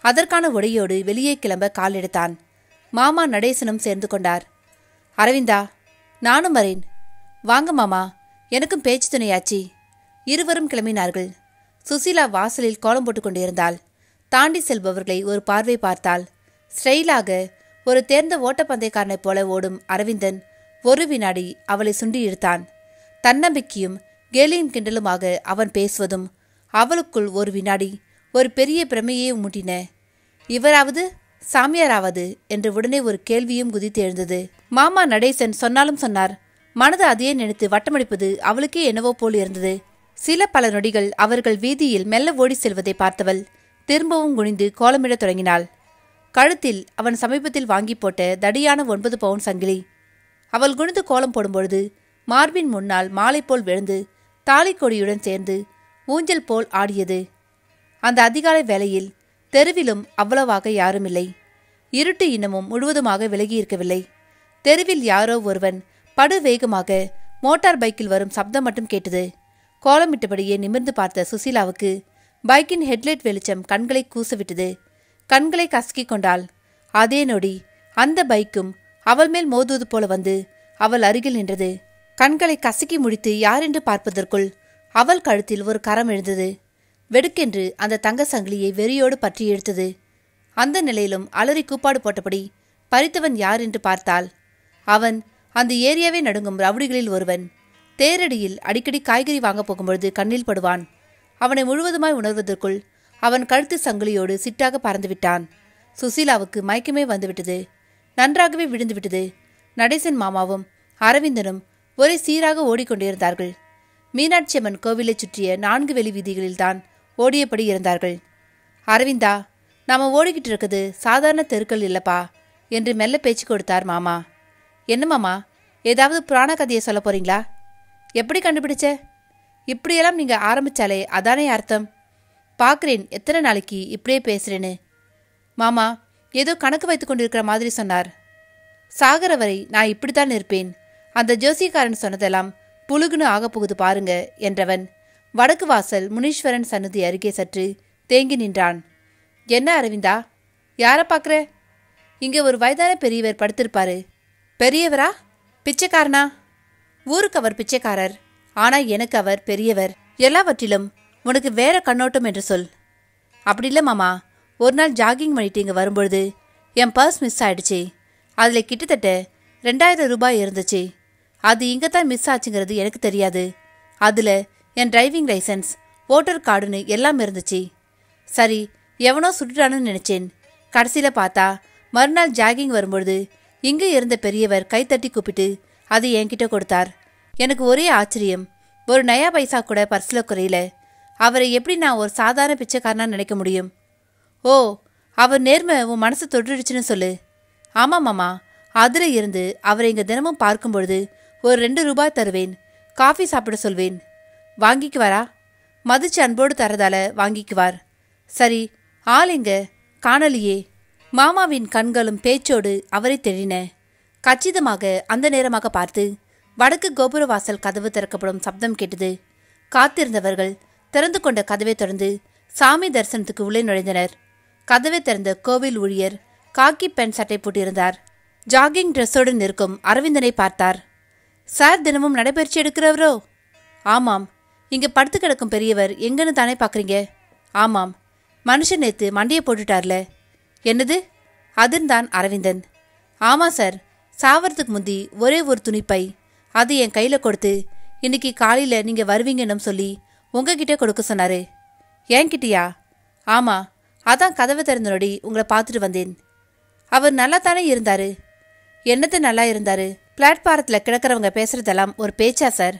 அதற்கான உடையோடு வெளியே கிளம்ப கால் எடுத்தான் மாமா நடேசனும் சேர்ந்து கொண்டார் அரவிந்தா நானும் வரேன் வாங்க மாமா எனக்கும் பேச்சு துணையாச்சி இருவரும் கிளம்பினார்கள் சுசீலா வாசலில் கோலம் போட்டு கொண்டிருந்தாள் தாண்டி செல்பவர்களை ஒரு பார்வை பார்த்தாள் ஸ்ரெயிலாக ஒரு தேர்ந்த ஓட்டப்பந்தயக்காரனைப் போல ஓடும் அரவிந்தன் ஒரு வினாடி அவளை சுண்டி இழுத்தான் தன்னம்பிக்கையும் கேலியும் கிண்டலுமாக அவன் பேசுவதும் அவளுக்குள் ஒரு வினாடி ஒரு பெரிய பிரமையே மூட்டின இவராவது சாமியாராவது என்று உடனே ஒரு கேள்வியும் குதித்து எழுந்தது மாமா நடேசன் சொன்னாலும் சொன்னார் மனது அதையே நினைத்து வட்டமடிப்பது அவளுக்கே என்னவோ போல் இருந்தது சில பல நொடிகள் அவர்கள் வீதியில் மெல்ல ஓடி செல்வதை பார்த்தவள் திரும்பவும் குனிந்து கோலமிடத் தொடங்கினாள் கழுத்தில் அவன் சமீபத்தில் வாங்கி போட்ட தடியான ஒன்பது பவுன் சங்கிலி அவள் குனிந்து கோலம் போடும்பொழுது மார்பின் முன்னால் மாலை போல் விழுந்து தாலிக்கொடியுடன் சேர்ந்து ஊஞ்சல் போல் ஆடியது அந்த அதிகாலை வேளையில் தெருவிலும் அவ்வளவாக யாருமில்லை இருட்டு இன்னமும் முழுவதுமாக விலகியிருக்கவில்லை தெருவில் யாரோ ஒருவன் படுவேகமாக மோட்டார் பைக்கில் வரும் சப்தம் மட்டும் கேட்டது கோலமிட்டபடியே நிமிர்ந்து பார்த்த சுசீலாவுக்கு பைக்கின் ஹெட்லைட் வெளிச்சம் கண்களை கூசவிட்டது கண்களை கசக்கி கொண்டாள் அதே நொடி அந்த பைக்கும் அவள் மேல் மோதுவது போல வந்து அவள் அருகில் நின்றது கண்களை கசக்கி முடித்து யாரென்று பார்ப்பதற்குள் அவள் கழுத்தில் ஒரு கரம் எழுந்தது வெடுக்கென்று அந்த தங்க சங்கிலியை வெறியோடு பற்றி இழுத்தது அந்த நிலையிலும் அலறி கூப்பாடு போட்டபடி பறித்தவன் யார் என்று பார்த்தால் அவன் அந்த ஏரியாவே நடுங்கும் ரவுடிகளில் ஒருவன் தேரடியில் அடிக்கடி காய்கறி வாங்க போகும்பொழுது கண்ணில் படுவான் அவனை முழுவதுமாய் உணர்வதற்குள் அவன் கழுத்து சங்கிலியோடு சிட்டாக பறந்துவிட்டான் சுசீலாவுக்கு மயக்கமே வந்துவிட்டது நன்றாகவே விழுந்துவிட்டது நடேசன் மாமாவும் அரவிந்தனும் ஒரே சீராக ஓடிக்கொண்டிருந்தார்கள் மீனாட்சி அம்மன் கோவிலைச் சுற்றிய நான்கு வெளி வீதிகளில்தான் ஓடியபடி இருந்தார்கள் அரவிந்தா நாம் ஓடிக்கிட்டு இருக்குது சாதாரண தெருக்கள் இல்லப்பா என்று மெல்ல பேச்சு கொடுத்தார் மாமா என்ன மாமா ஏதாவது புராண கதையை சொல்ல போறீங்களா எப்படி கண்டுபிடிச்ச இப்படியெல்லாம் நீங்கள் ஆரம்பிச்சாலே அதானே அர்த்தம் பார்க்குறேன் எத்தனை நாளைக்கு இப்படியே பேசுறேன்னு மாமா ஏதோ கணக்கு வைத்துக் கொண்டிருக்கிற மாதிரி சொன்னார் சாகர வரை நான் இப்படித்தான் இருப்பேன் அந்த ஜோசியக்காரன் சொன்னதெல்லாம் புழுகுன்னு ஆகப்போகுது பாருங்க என்றவன் வடக்கு வாசல் முனீஸ்வரன் சன்னதி அருகே சற்று தேங்கி நின்றான் என்ன அரவிந்தா யாரை பார்க்குற இங்கே ஒரு வயதான பெரியவர் படுத்திருப்பாரு பெரியவரா பிச்சைக்காரனா ஊருக்கு அவர் பிச்சைக்காரர் ஆனால் எனக்கு அவர் பெரியவர் எல்லாவற்றிலும் உனக்கு வேற கண்ணோட்டம் என்று சொல் அப்படி இல்லை மாமா ஒரு நாள் ஜாகிங் பண்ணிட்டு இங்கே வரும்பொழுது என் பர்ஸ் மிஸ் ஆயிடுச்சு அதில் கிட்டத்தட்ட ரெண்டாயிரம் ரூபாய் இருந்துச்சு அது இங்கே தான் மிஸ் ஆச்சுங்கிறது எனக்கு தெரியாது அதில் என் டிரைவிங் லைசன்ஸ் ஓட்டர் கார்டுன்னு எல்லாம் இருந்துச்சு சரி எவனோ சுட்டுட்டான்னு நினச்சேன் கடைசியில் பார்த்தா மறுநாள் ஜாகிங் வரும்பொழுது இங்கே இருந்த பெரியவர் கைத்தட்டி கூப்பிட்டு அது என்கிட்ட கொடுத்தார் எனக்கு ஒரே ஆச்சரியம் ஒரு நயா பைசா கூட பர்ஸில் குறையில அவரை எப்படி நான் ஒரு சாதாரண பிச்சைக்காரனாக நினைக்க முடியும் ஓ அவர் நேர்மை உன் மனசு தொட்டுடுச்சுன்னு சொல்லு ஆமாம் மாமா அதில் இருந்து அவரை இங்கே தினமும் பார்க்கும் பொழுது ஒரு ரெண்டு ரூபாய் தருவேன் காஃபி சாப்பிட சொல்வேன் வாங்கிக்குவாரா மதிச்சு அன்போடு தரதால வாங்கிக்குவார் சரி ஆள் எங்க காணலியே மாமாவின் கண்களும் பேச்சோடு அவரை தெழின கச்சிதமாக அந்த நேரமாக பார்த்து வடக்கு கோபுர வாசல் கதவு திறக்கப்படும் சப்தம் கேட்டது காத்திருந்தவர்கள் திறந்து கொண்ட கதவை தொடர்ந்து சாமி தரிசனத்துக்கு உள்ளே நுழைந்தனர் கதவை திறந்த கோவில் ஊழியர் காக்கி பெண் சட்டை போட்டிருந்தார் ஜாகிங் ட்ரெஸ்ஸோடு நிற்கும் அரவிந்தனை பார்த்தார் சார் தினமும் நடைபயிற்சி எடுக்கிறவரோ ஆமாம் இங்கே படுத்து கிடக்கும் பெரியவர் எங்கன்னு தானே பார்க்குறீங்க ஆமாம் மனுஷன் நேற்று மண்டையை போட்டுட்டார்ல என்னது அதிர்ந்தான் அரவிந்தன் ஆமாம் சார் சாவரத்துக்கு முந்தி ஒரே ஒரு துணிப்பை அது என் கையில் கொடுத்து இன்னைக்கு காலையில் நீங்கள் வருவீங்கன்னு சொல்லி உங்ககிட்டே கொடுக்க சொன்னார் என்கிட்டயா ஆமாம் அதான் கதவை திறந்த நொடி உங்களை பார்த்துட்டு வந்தேன் அவர் நல்லா தானே இருந்தார் என்னத்தை நல்லா இருந்தார் பிளாட்பாரத்தில் கிடக்கிறவங்க பேசுகிறதெல்லாம் ஒரு பேச்சா சார்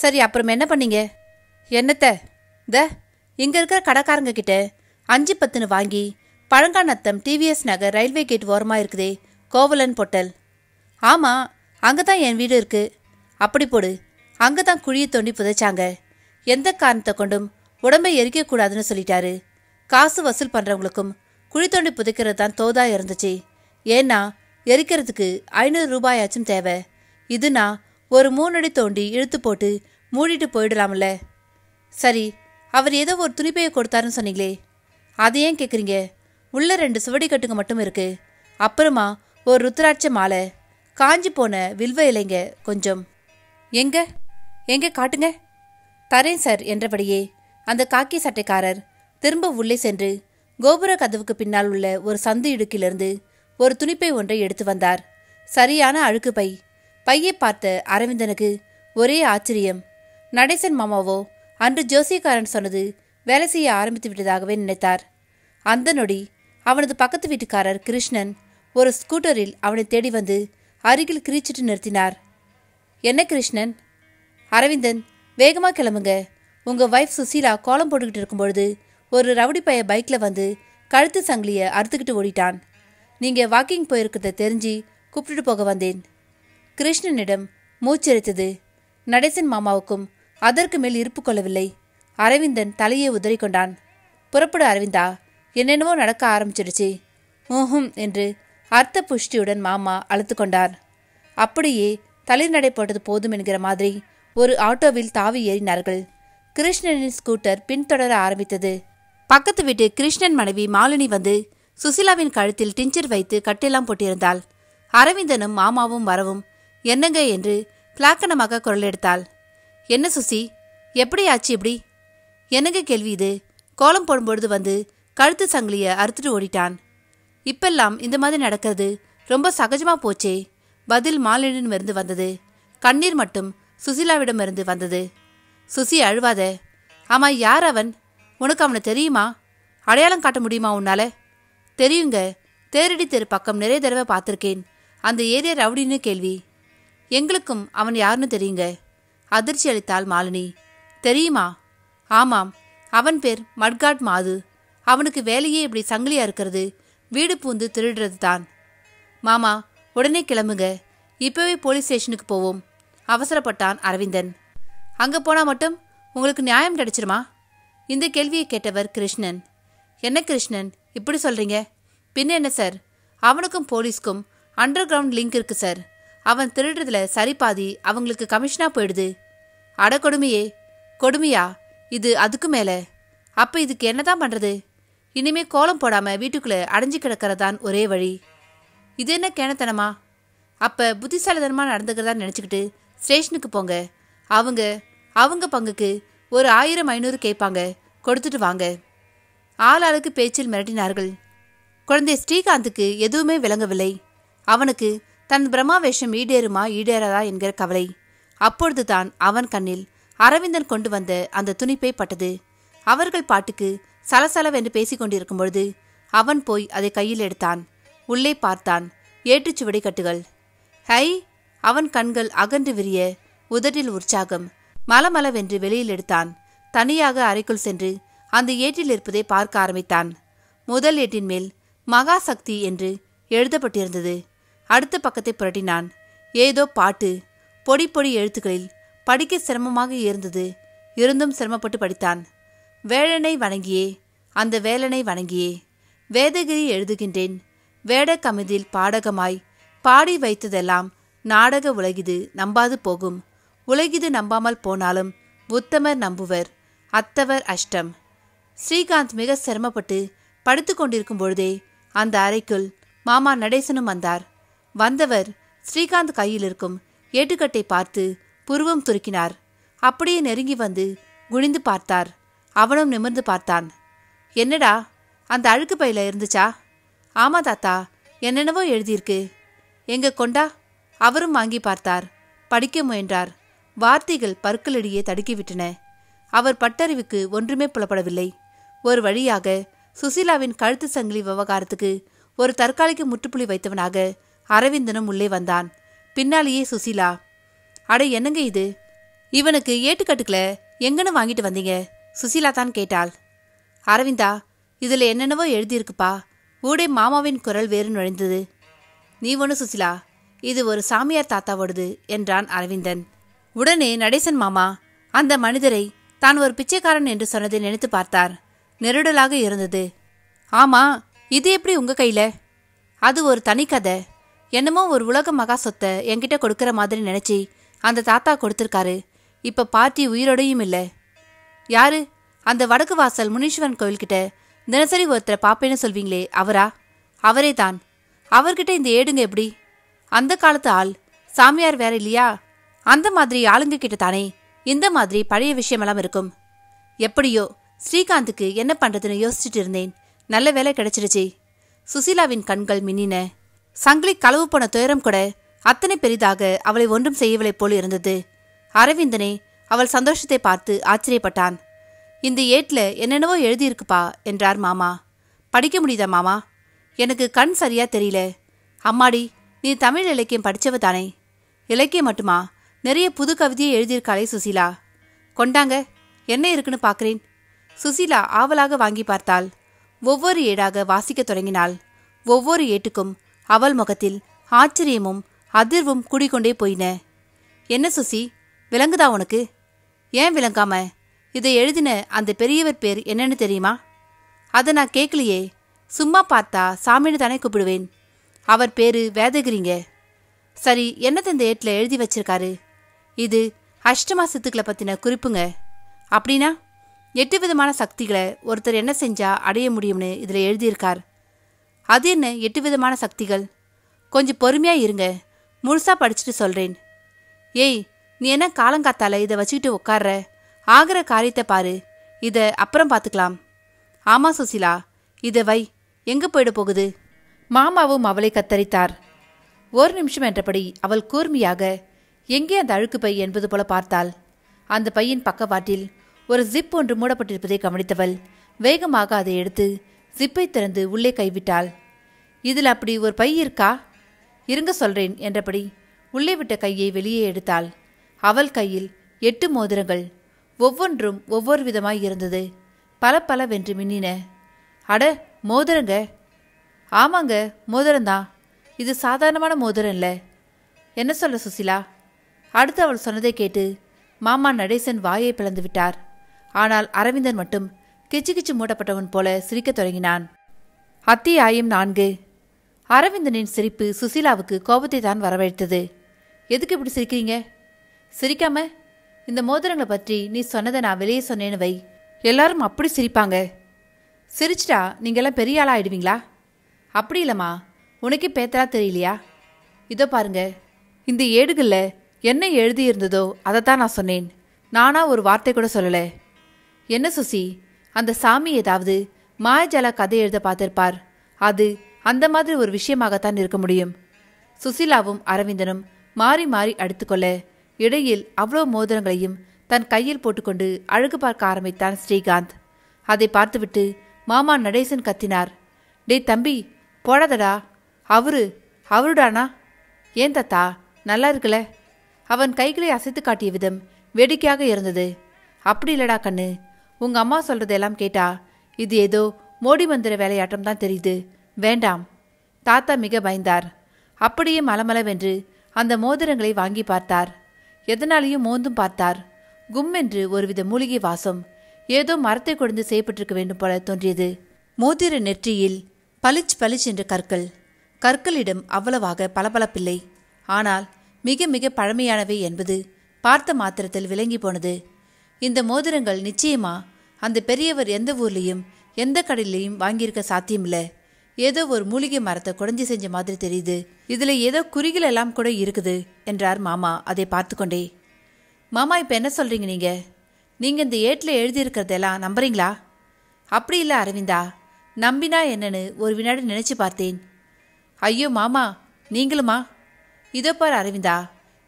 சரி அப்புறம் என்ன பண்ணீங்க என்னத்த த இங்கே இருக்கிற கடைக்காரங்க கிட்ட அஞ்சு பத்துன்னு வாங்கி Palanganatham TVS Nagar railway gate ஓரமாக இருக்குதே கோவலன் பொட்டல் ஆமாம் அங்கே தான் என் வீடு இருக்குது அப்படி போடு அங்கே தான் குழியை தோண்டி புதைச்சாங்க எந்த காரணத்தை கொண்டும் உடம்பை எரிக்கக்கூடாதுன்னு சொல்லிட்டாரு காசு வசூல் பண்ணுறவங்களுக்கும் குழி தோண்டி புதைக்கிறது தான் தோதாக இருந்துச்சு ஏன்னா எரிக்கிறதுக்கு ஐநூறு ரூபாயாச்சும் தேவை இதுனா ஒரு மூணடி தோண்டி இழுத்து போட்டு மூடிட்டு போயிடலாம்ல சரி அவர் ஏதோ ஒரு துணிப்பையை கொடுத்தாருன்னு சொன்னீங்களே அதை ஏன் கேட்குறீங்க உள்ள ரெண்டு சுவடி கட்டுங்க மட்டும் இருக்கு அப்புறமா ஒரு ருத்ராட்ச மாலை காஞ்சி போன வில்வ இலைங்க கொஞ்சம் எங்க எங்க காட்டுங்க தரேன் சார் என்றபடியே அந்த காக்கி சட்டைக்காரர் திரும்ப உள்ளே சென்று கோபுர கதவுக்கு பின்னால் உள்ள ஒரு சந்து இடுக்கிலிருந்து ஒரு துணிப்பை ஒன்றை எடுத்து வந்தார் சரியான அழுக்கு பை பையை பார்த்த அரவிந்தனுக்கு ஒரே ஆச்சரியம் நடேசன் மாமாவோ அன்று ஜோசியக்காரன் சொன்னது வேலை செய்ய ஆரம்பித்து விட்டதாகவே நினைத்தார் அந்த நொடி அவனது பக்கத்து வீட்டுக்காரர் கிருஷ்ணன் ஒரு ஸ்கூட்டரில் அவனை தேடி வந்து அருகில் கிரிச்சிட்டு நிறுத்தினார் என்ன கிருஷ்ணன் அரவிந்தன் வேகமாக கிளம்புங்க உங்கள் ஒய்ஃப் சுசீலா கோலம் போட்டுக்கிட்டு இருக்கும்பொழுது ஒரு ரவுடி பைய பைக்கில் வந்து கழுத்து சங்கிலியை அறுத்துக்கிட்டு ஓடிட்டான் நீங்கள் வாக்கிங் போயிருக்கத தெரிஞ்சு கூப்பிட்டுட்டு போக வந்தேன் கிருஷ்ணனிடம் மூச்சரித்தது நடேசன் மாமாவுக்கும் அதற்கு மேல் இருப்பு கொள்ளவில்லை அரவிந்தன் தலையை உதறிக்கொண்டான் புறப்படு அரவிந்தா என்னென்னவோ நடக்க ஆரம்பிச்சிடுச்சு ஊஹும் என்று அர்த்த புஷ்டியுடன் மாமா அழுத்து கொண்டார் அப்படியே தலைநடை போட்டது போதும் என்கிற மாதிரி ஒரு ஆட்டோவில் தாவி ஏறினார்கள் கிருஷ்ணனின் ஸ்கூட்டர் பின்தொடர ஆரம்பித்தது பக்கத்து வீட்டு கிருஷ்ணன் மனைவி மாலினி வந்து சுசிலாவின் கழுத்தில் டிஞ்சர் வைத்து கட்டெல்லாம் போட்டிருந்தாள் அரவிந்தனும் மாமாவும் வரவும் என்னங்க என்று பிளாக்கனமாக குரல் எடுத்தாள் என்ன சுசி எப்படி ஆச்சு இப்படி என்னங்க கேள்வி இது கோலம் போடும்பொழுது வந்து கழுத்து சங்கிலிய அறுத்துட்டு ஓடிட்டான் இப்பெல்லாம் இந்த மாதிரி நடக்கிறது ரொம்ப சகஜமா போச்சே பதில் மாலினிடமிருந்து வந்தது கண்ணீர் மட்டும் சுசிலாவிடமிருந்து வந்தது சுசி அழுவாத ஆமா யார் அவன் உனக்கு அவனை தெரியுமா அடையாளம் காட்ட முடியுமா உன்னால தெரியுங்க தேரடி தெரு பக்கம் நிறைய தடவை பார்த்துருக்கேன் அந்த ஏரியா ரவுடின்னு கேள்வி எங்களுக்கும் அவன் யாருன்னு தெரியுங்க அதிர்ச்சி அளித்தாள் மாலினி தெரியுமா ஆமாம் அவன் பேர் மட்காட் மாது அவனுக்கு வேலையே இப்படி சங்கிலியா இருக்கிறது வீடு பூந்து திருடுறது தான் மாமா உடனே கிளம்புங்க இப்பவே போலீஸ் ஸ்டேஷனுக்கு போவோம் அவசரப்பட்டான் அரவிந்தன் அங்கே போனால் மட்டும் உங்களுக்கு நியாயம் கிடைச்சிருமா இந்த கேள்வியை கேட்டவர் கிருஷ்ணன் என்ன கிருஷ்ணன் இப்படி சொல்கிறீங்க பின்ன என்ன சார் அவனுக்கும் போலீஸ்க்கும் அண்டர் கிரவுண்ட் லிங்க் இருக்கு சார் அவன் திருடுறதுல சரி பாதி அவங்களுக்கு கமிஷனாக போயிடுது அட கொடுமையே கொடுமையா இது அதுக்கு மேலே அப்போ இதுக்கு என்ன தான் பண்ணுறது இனிமே கோலம் போடாமல் வீட்டுக்குள்ளே அடைஞ்சு கிடக்கிறதான் ஒரே வழி இது என்ன கேணத்தனமா அப்போ புத்திசாலிதனமாக நடந்துக்கிறதா நினச்சிக்கிட்டு ஸ்டேஷனுக்கு போங்க அவங்க அவங்க பங்குக்கு ஒரு ஆயிரம் ஐநூறு கேட்பாங்க கொடுத்துட்டு வாங்க ஆளாளுக்கு பேச்சில் மிரட்டினார்கள் குழந்தை ஸ்ரீகாந்துக்கு எதுவுமே விளங்கவில்லை அவனுக்கு தன் பிரம்மாவேஷம் ஈடேறுமா ஈடேறாதா என்கிற கவலை அப்பொழுதுதான் அவன் கண்ணில் அரவிந்தன் கொண்டு வந்த அந்த துணிப்பை பட்டது அவர்கள் பாட்டுக்கு சலசலவென்று பேசிக் கொண்டிருக்கும் பொழுது அவன் போய் அதை கையில் எடுத்தான் உள்ளே பார்த்தான் ஏட்டுச்சுவடி கட்டுகள் ஹை அவன் கண்கள் அகன்று விரிய உதட்டில் உற்சாகம் மலமளவென்று வெளியில் எடுத்தான் தனியாக அறைக்குள் சென்று அந்த ஏட்டில் இருப்பதை பார்க்க ஆரம்பித்தான் முதல் ஏட்டின் மேல் மகா சக்தி என்று எழுதப்பட்டிருந்தது அடுத்த பக்கத்தை புரட்டினான் ஏதோ பாட்டு பொடி பொடி எழுத்துக்களில் படிக்க சிரமமாக இருந்தது இருந்தும் சிரமப்பட்டு படித்தான் வேளனை வணங்கியே அந்த வேலனை வணங்கியே வேதகிரி எழுதுகின்றேன் வேட கமிதில் பாடகமாய் பாடி வைத்ததெல்லாம் நாடக உலகிது நம்பாது போகும் உலகிது நம்பாமல் போனாலும் உத்தமர் நம்புவர் அத்தவர் அஷ்டம் ஸ்ரீகாந்த் மிக சிரமப்பட்டு படுத்து கொண்டிருக்கும் பொழுதே அந்த அறைக்குள் மாமா நடேசனும் வந்தார் வந்தவர் ஸ்ரீகாந்த் கையில் இருக்கும் ஏட்டுக்கட்டை பார்த்து புருவம் துருக்கினார் அப்படியே நெருங்கி வந்து குனிந்து பார்த்தார் அவனும் நிமிர்ந்து பார்த்தான் என்னடா அந்த அழுக்கு பையில இருந்துச்சா ஆமா தாத்தா என்னென்னவோ எழுதியிருக்கு எங்க கொண்டா அவரும் வாங்கி பார்த்தார் படிக்க முயன்றார் வார்த்தைகள் பற்களிடையே தடுக்கிவிட்டன அவர் பட்டறிவுக்கு ஒன்றுமே புலப்படவில்லை ஒரு வழியாக சுசீலாவின் கழுத்து சங்கிலி விவகாரத்துக்கு ஒரு தற்காலிக முற்றுப்புள்ளி வைத்தவனாக அரவிந்தனும் உள்ளே வந்தான் பின்னாலேயே சுசீலா அட என்னங்க இது இவனுக்கு ஏட்டுக்கட்டுக்களை எங்கன்னு வாங்கிட்டு வந்தீங்க சுசீலா தான் கேட்டாள் அரவிந்தா இதில் என்னென்னவோ எழுதியிருக்குப்பா ஊடே மாமாவின் குரல் வேறு நுழைந்தது நீ ஒன்று சுசிலா இது ஒரு சாமியார் தாத்தாவோடது என்றான் அரவிந்தன் உடனே நடேசன் மாமா அந்த மனிதரை தான் ஒரு பிச்சைக்காரன் என்று சொன்னதை நினைத்து பார்த்தார் நெருடலாக இருந்தது ஆமா இது எப்படி உங்க கையில அது ஒரு தனி கதை என்னமோ ஒரு உலக மகா சொத்தை என்கிட்ட கொடுக்கற மாதிரி நினைச்சி அந்த தாத்தா கொடுத்துருக்காரு இப்ப பாட்டி உயிரோடையும் இல்லை யாரு அந்த வடக்கு வாசல் முனீஸ்வரன் கோயில்கிட்ட தினசரி ஒருத்தரை பாப்பேன்னு சொல்வீங்களே அவரா அவரே தான் அவர்கிட்ட இந்த ஏடுங்க எப்படி அந்த காலத்து ஆள் சாமியார் வேற இல்லையா அந்த மாதிரி ஆளுங்க கிட்ட தானே இந்த மாதிரி பழைய விஷயமெல்லாம் இருக்கும் எப்படியோ ஸ்ரீகாந்துக்கு என்ன பண்ணுறதுன்னு யோசிச்சுட்டு இருந்தேன் நல்ல வேலை கிடைச்சிருச்சி சுசீலாவின் கண்கள் மின்னின சங்கிலி களவு போன துயரம் கூட அத்தனை பெரிதாக அவளை ஒன்றும் செய்யவில்லை போல் இருந்தது அரவிந்தனே அவள் சந்தோஷத்தை பார்த்து ஆச்சரியப்பட்டான் இந்த ஏட்டில் என்னென்னவோ எழுதியிருக்குப்பா என்றார் மாமா படிக்க முடியுதா மாமா எனக்கு கண் சரியா தெரியல அம்மாடி நீ தமிழ் இலக்கியம் படித்தவ தானே இலக்கியம் மட்டுமா நிறைய புது கவிதையை எழுதியிருக்காளே சுசீலா கொண்டாங்க என்ன இருக்குன்னு பார்க்குறேன் சுசீலா ஆவலாக வாங்கி பார்த்தாள் ஒவ்வொரு ஏடாக வாசிக்கத் தொடங்கினாள் ஒவ்வொரு ஏட்டுக்கும் அவள் முகத்தில் ஆச்சரியமும் அதிர்வும் குடிகொண்டே போயின என்ன சுசி விளங்குதா உனக்கு ஏன் விளங்காம இதை எழுதின அந்த பெரியவர் பேர் என்னன்னு தெரியுமா அதை நான் கேட்கலையே சும்மா பார்த்தா சாமின்னு தானே கூப்பிடுவேன் அவர் பேரு வேதகிரிங்க சரி என்னத்தை இந்த ஏட்டில் எழுதி வச்சிருக்காரு இது அஷ்டமா சித்துக்களை பற்றின குறிப்புங்க அப்படின்னா எட்டு விதமான சக்திகளை ஒருத்தர் என்ன செஞ்சால் அடைய முடியும்னு இதில் எழுதியிருக்கார் அது என்ன எட்டு விதமான சக்திகள் கொஞ்சம் பொறுமையாக இருங்க முழுசாக படிச்சுட்டு சொல்கிறேன் ஏய் நீ என்ன காலங்காத்தால இதை வச்சுக்கிட்டு உட்கார்ற ஆகிற காரியத்தை பாரு இதை அப்புறம் பார்த்துக்கலாம் ஆமாம் சுசிலா இதை வை எங்கே போயிட போகுது மாமாவும் அவளை கத்தரித்தார் ஒரு நிமிஷம் என்றபடி அவள் கூர்மையாக எங்கே அந்த அழுக்கு பை என்பது போல பார்த்தாள் அந்த பையின் பக்கவாட்டில் ஒரு ஜிப் ஒன்று மூடப்பட்டிருப்பதை கவனித்தவள் வேகமாக அதை எடுத்து ஜிப்பை திறந்து உள்ளே கைவிட்டாள் இதில் அப்படி ஒரு பை இருக்கா இருங்க சொல்றேன் என்றபடி உள்ளே விட்ட கையை வெளியே எடுத்தாள் அவள் கையில் எட்டு மோதிரங்கள் ஒவ்வொன்றும் ஒவ்வொரு விதமாய் இருந்தது பல பல வென்று மின்னின அட மோதிரங்க ஆமாங்க மோதிரம்தான் இது சாதாரணமான மோதிரம் இல்லை என்ன சொல்ல சுசிலா அடுத்து அவள் சொன்னதை கேட்டு மாமா நடேசன் வாயை பிளந்து விட்டார் ஆனால் அரவிந்தன் மட்டும் கிச்சு கிச்சு மூடப்பட்டவன் போல சிரிக்கத் தொடங்கினான் அத்தியாயம் நான்கு அரவிந்தனின் சிரிப்பு சுசீலாவுக்கு கோபத்தை தான் வரவழைத்தது எதுக்கு இப்படி சிரிக்கிறீங்க சிரிக்காம இந்த மோதிரங்களை பற்றி நீ சொன்னதை நான் வெளியே சொன்னேன்னு வை எல்லாரும் அப்படி சிரிப்பாங்க சிரிச்சிட்டா நீங்கள்லாம் பெரிய ஆளாக ஆயிடுவீங்களா அப்படி இல்லைம்மா உனக்கே பேத்தரா தெரியலையா இதோ பாருங்க இந்த ஏடுகளில் என்ன எழுதியிருந்ததோ அதைத்தான் நான் சொன்னேன் நானாக ஒரு வார்த்தை கூட சொல்லலை என்ன சுசி அந்த சாமி ஏதாவது மாயஜாலா கதை எழுத பார்த்திருப்பார் அது அந்த மாதிரி ஒரு விஷயமாகத்தான் இருக்க முடியும் சுசிலாவும் அரவிந்தனும் மாறி மாறி அடித்துக்கொள்ள இடையில் அவ்வளோ மோதிரங்களையும் தன் கையில் போட்டுக்கொண்டு அழகு பார்க்க ஆரம்பித்தான் ஸ்ரீகாந்த் அதை பார்த்துவிட்டு மாமா நடேசன் கத்தினார் டே தம்பி போடாதடா அவரு அவருடானா ஏன் தத்தா நல்லா இருக்குல அவன் கைகளை அசைத்து காட்டிய விதம் வேடிக்கையாக இருந்தது அப்படி இல்லடா கண்ணு உங்க அம்மா சொல்றதெல்லாம் கேட்டா இது ஏதோ மோடி மந்திர வேலையாட்டம் தான் தெரியுது வேண்டாம் தாத்தா மிக பயந்தார் அப்படியே மலமளவென்று அந்த மோதிரங்களை வாங்கி பார்த்தார் எதனாலேயும் மோந்தும் பார்த்தார் கும் என்று ஒருவித மூலிகை வாசம் ஏதோ மரத்தை கொழுந்து செய்யப்பட்டிருக்க வேண்டும் போல தோன்றியது மோதிர நெற்றியில் பளிச் பளிச் என்ற கற்கள் கற்களிடம் அவ்வளவாக பளபளப்பில்லை ஆனால் மிக மிக பழமையானவை என்பது பார்த்த மாத்திரத்தில் விளங்கி போனது இந்த மோதிரங்கள் நிச்சயமா அந்த பெரியவர் எந்த ஊர்லேயும் எந்த கடையிலையும் வாங்கியிருக்க சாத்தியமில்லை ஏதோ ஒரு மூலிகை மரத்தை குடஞ்சி செஞ்ச மாதிரி தெரியுது இதில் ஏதோ குறுகில் எல்லாம் கூட இருக்குது என்றார் மாமா அதை பார்த்துக்கொண்டே மாமா இப்போ என்ன சொல்கிறீங்க நீங்கள் நீங்கள் இந்த ஏட்டில் எழுதியிருக்கிறதெல்லாம் நம்புறீங்களா அப்படி இல்லை அரவிந்தா நம்பினா என்னன்னு ஒரு வினாடி நினச்சி பார்த்தேன் ஐயோ மாமா நீங்களுமா இதோ பார் அரவிந்தா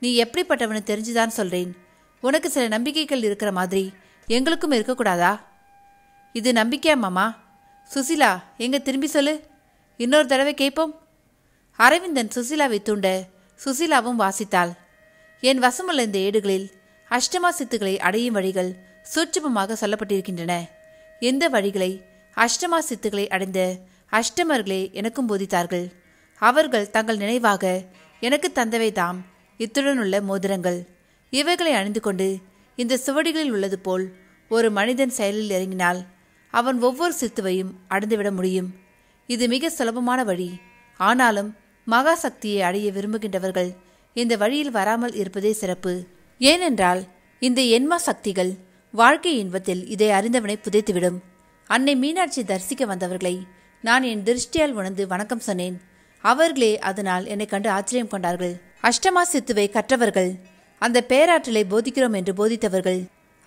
நீ எப்படிப்பட்டவனு தெரிஞ்சுதான் சொல்கிறேன் உனக்கு சில நம்பிக்கைகள் இருக்கிற மாதிரி எங்களுக்கும் இருக்கக்கூடாதா இது நம்பிக்கையா மாமா சுசிலா எங்க திரும்பி சொல்லு இன்னொரு தடவை கேட்போம் அரவிந்தன் சுசிலாவை தூண்ட சுசிலாவும் வாசித்தாள் என் வசமுள்ள இந்த ஏடுகளில் அஷ்டமா சித்துக்களை அடையும் வழிகள் சூட்சமமாக சொல்லப்பட்டிருக்கின்றன எந்த வழிகளை அஷ்டமா சித்துக்களை அடைந்த அஷ்டமர்களே எனக்கும் போதித்தார்கள் அவர்கள் தங்கள் நினைவாக எனக்கு தந்தவை தாம் இத்துடன் உள்ள மோதிரங்கள் இவைகளை அணிந்து கொண்டு இந்த சுவடிகளில் உள்ளது போல் ஒரு மனிதன் செயலில் இறங்கினால் அவன் ஒவ்வொரு சித்துவையும் அடைந்துவிட முடியும் இது மிக சுலபமான வழி ஆனாலும் மகா சக்தியை அடைய விரும்புகின்றவர்கள் இந்த வழியில் வராமல் இருப்பதே சிறப்பு ஏனென்றால் இந்த என்மா சக்திகள் வாழ்க்கை இன்பத்தில் இதை அறிந்தவனை புதைத்துவிடும் அன்னை மீனாட்சி தரிசிக்க வந்தவர்களை நான் என் திருஷ்டியால் உணர்ந்து வணக்கம் சொன்னேன் அவர்களே அதனால் என்னை கண்டு ஆச்சரியம் கொண்டார்கள் அஷ்டமா சித்துவை கற்றவர்கள் அந்த பேராற்றலை போதிக்கிறோம் என்று போதித்தவர்கள்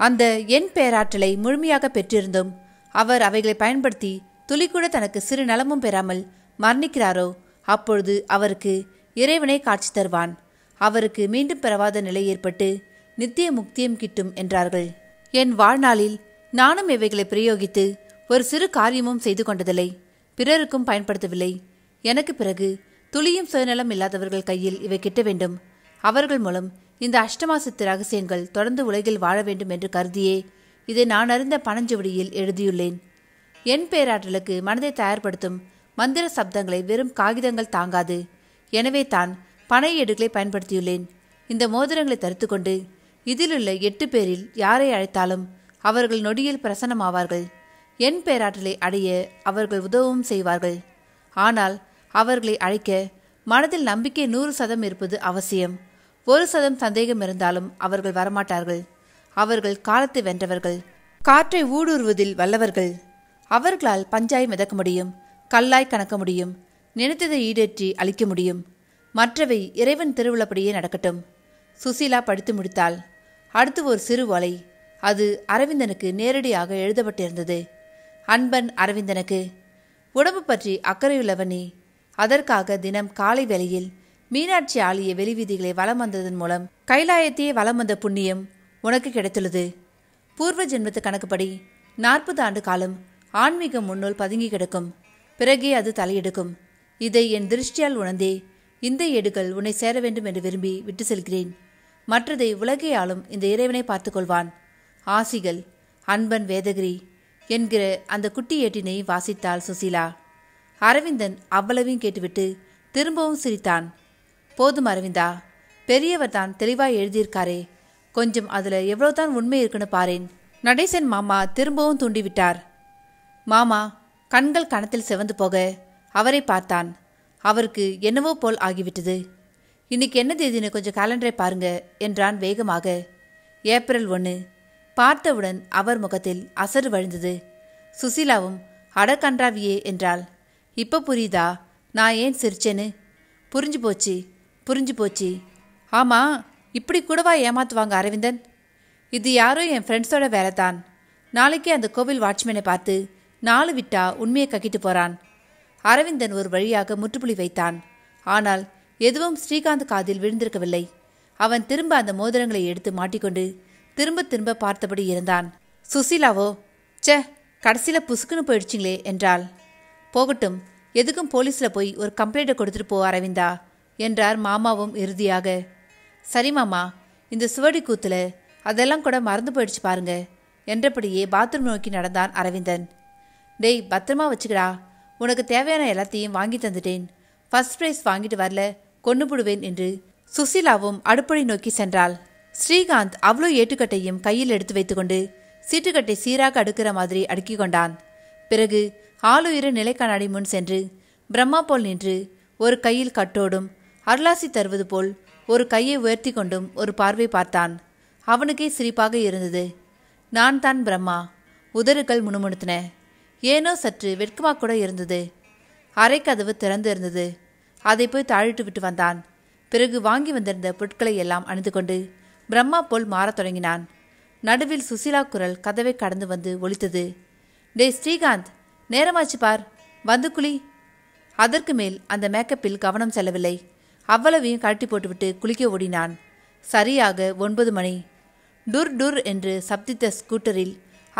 அந்த என் பேராற்றலை முழுமையாக பெற்றிருந்தும் அவர் அவைகளை பயன்படுத்தி துளிக்கூட தனக்கு சிறு நலமும் பெறாமல் மரணிக்கிறாரோ அப்பொழுது அவருக்கு இறைவனை காட்சி தருவான் அவருக்கு மீண்டும் பெறவாத நிலை ஏற்பட்டு நித்திய முக்தியம் கிட்டும் என்றார்கள் என் வாழ்நாளில் நானும் இவைகளை பிரயோகித்து ஒரு சிறு காரியமும் செய்து கொண்டதில்லை பிறருக்கும் பயன்படுத்தவில்லை எனக்கு பிறகு துளியும் சுயநலம் இல்லாதவர்கள் கையில் இவை கிட்ட வேண்டும் அவர்கள் மூலம் இந்த அஷ்டமாசத்து ரகசியங்கள் தொடர்ந்து உலகில் வாழ வேண்டும் என்று கருதியே இதை நான் அறிந்த பனஞ்சுவடியில் எழுதியுள்ளேன் என் பேராற்றலுக்கு மனதை தயார்படுத்தும் மந்திர சப்தங்களை வெறும் காகிதங்கள் தாங்காது எனவே தான் பனை எடுகளை பயன்படுத்தியுள்ளேன் இந்த மோதிரங்களை தருத்துக்கொண்டு இதிலுள்ள எட்டு பேரில் யாரை அழைத்தாலும் அவர்கள் நொடியில் ஆவார்கள் என் பேராற்றலை அடைய அவர்கள் உதவும் செய்வார்கள் ஆனால் அவர்களை அழைக்க மனதில் நம்பிக்கை நூறு சதம் இருப்பது அவசியம் ஒரு சதம் சந்தேகம் இருந்தாலும் அவர்கள் வரமாட்டார்கள் அவர்கள் காலத்தை வென்றவர்கள் காற்றை ஊடுருவதில் வல்லவர்கள் அவர்களால் பஞ்சாய் மிதக்க முடியும் கல்லாய் கணக்க முடியும் நினைத்ததை ஈடேற்றி அளிக்க முடியும் மற்றவை இறைவன் திருவிழப்படியே நடக்கட்டும் சுசீலா படித்து முடித்தாள் அடுத்து ஒரு சிறு வலை அது அரவிந்தனுக்கு நேரடியாக எழுதப்பட்டிருந்தது அன்பன் அரவிந்தனுக்கு உடம்பு பற்றி அக்கறையுள்ளவனே அதற்காக தினம் காலை வேளையில் மீனாட்சி ஆலிய வெளிவீதிகளை வலம் வந்ததன் மூலம் கைலாயத்தையே வலம் வந்த புண்ணியம் உனக்கு கிடைத்துள்ளது பூர்வ ஜென்மத்து கணக்குப்படி நாற்பது ஆண்டு காலம் ஆன்மீகம் முன்னோல் பதுங்கி கிடக்கும் பிறகே அது தலையெடுக்கும் இதை என் திருஷ்டியால் உணர்ந்தே இந்த ஏடுகள் உன்னை சேர வேண்டும் என்று விரும்பி விட்டு செல்கிறேன் மற்றதை உலகே ஆளும் இந்த இறைவனை பார்த்துக்கொள்வான் ஆசிகள் அன்பன் வேதகிரி என்கிற அந்த குட்டி ஏட்டினை வாசித்தாள் சுசீலா அரவிந்தன் அவ்வளவையும் கேட்டுவிட்டு திரும்பவும் சிரித்தான் போதும் அரவிந்தா பெரியவர் தான் தெளிவாக எழுதியிருக்காரே கொஞ்சம் அதில் எவ்வளோதான் உண்மை இருக்குன்னு பாரேன் நடேசன் மாமா திரும்பவும் தூண்டிவிட்டார் மாமா கண்கள் கணத்தில் செவந்து போக அவரை பார்த்தான் அவருக்கு என்னவோ போல் ஆகிவிட்டது இன்னைக்கு என்ன தேதின்னு கொஞ்சம் கேலண்டரை பாருங்க என்றான் வேகமாக ஏப்ரல் ஒன்று பார்த்தவுடன் அவர் முகத்தில் அசறு வழிந்தது சுசீலாவும் அடக்கன்றாவியே என்றாள் இப்போ புரியுதா நான் ஏன் சிரிச்சேன்னு புரிஞ்சு போச்சு புரிஞ்சு போச்சு ஆமாம் இப்படி கூடவா ஏமாத்துவாங்க அரவிந்தன் இது யாரோ என் ஃப்ரெண்ட்ஸோட வேலை தான் நாளைக்கே அந்த கோவில் வாட்ச்மேனை பார்த்து நாலு விட்டா உண்மையை கக்கிட்டு போறான் அரவிந்தன் ஒரு வழியாக முற்றுப்புள்ளி வைத்தான் ஆனால் எதுவும் ஸ்ரீகாந்த் காதில் விழுந்திருக்கவில்லை அவன் திரும்ப அந்த மோதிரங்களை எடுத்து மாட்டிக்கொண்டு திரும்ப திரும்ப பார்த்தபடி இருந்தான் சுசீலாவோ சே கடைசியில் புசுக்குன்னு போயிடுச்சிங்களே என்றாள் போகட்டும் எதுக்கும் போலீஸில் போய் ஒரு கம்ப்ளைண்ட்டை கொடுத்துட்டு போ அரவிந்தா என்றார் மாமாவும் இறுதியாக சரி மாமா இந்த சுவடி கூத்துல அதெல்லாம் கூட மறந்து போயிடுச்சு பாருங்க என்றபடியே பாத்ரூம் நோக்கி நடந்தான் அரவிந்தன் டேய் பத்திரமா வச்சுக்கடா உனக்கு தேவையான எல்லாத்தையும் வாங்கி தந்துட்டேன் ஃபர்ஸ்ட் ப்ரைஸ் வாங்கிட்டு வரல கொண்டு போடுவேன் என்று சுசிலாவும் அடுப்படை நோக்கி சென்றாள் ஸ்ரீகாந்த் அவ்வளோ ஏட்டுக்கட்டையும் கையில் எடுத்து வைத்துக்கொண்டு சீட்டுக்கட்டை சீராக அடுக்கிற மாதிரி அடுக்கி கொண்டான் பிறகு ஆளுயிர நிலைக்கண்ணாடி முன் சென்று பிரம்மா போல் நின்று ஒரு கையில் கட்டோடும் அருளாசி தருவது போல் ஒரு கையை உயர்த்தி கொண்டும் ஒரு பார்வை பார்த்தான் அவனுக்கே சிரிப்பாக இருந்தது நான் தான் பிரம்மா உதறுகள் முணுமுணுத்தின ஏனோ சற்று வெட்கமாக கூட இருந்தது அரைக்கதவு திறந்து இருந்தது அதை போய் தாழிட்டு விட்டு வந்தான் பிறகு வாங்கி வந்திருந்த பொருட்களை எல்லாம் அணிந்து கொண்டு பிரம்மா போல் மாறத் தொடங்கினான் நடுவில் சுசீலா குரல் கதவை கடந்து வந்து ஒழித்தது டே ஸ்ரீகாந்த் நேரமாச்சு பார் வந்து குழி அதற்கு மேல் அந்த மேக்கப்பில் கவனம் செல்லவில்லை அவ்வளவையும் கழட்டி போட்டுவிட்டு குளிக்க ஓடினான் சரியாக ஒன்பது மணி டுர் டுர் என்று சப்தித்த ஸ்கூட்டரில்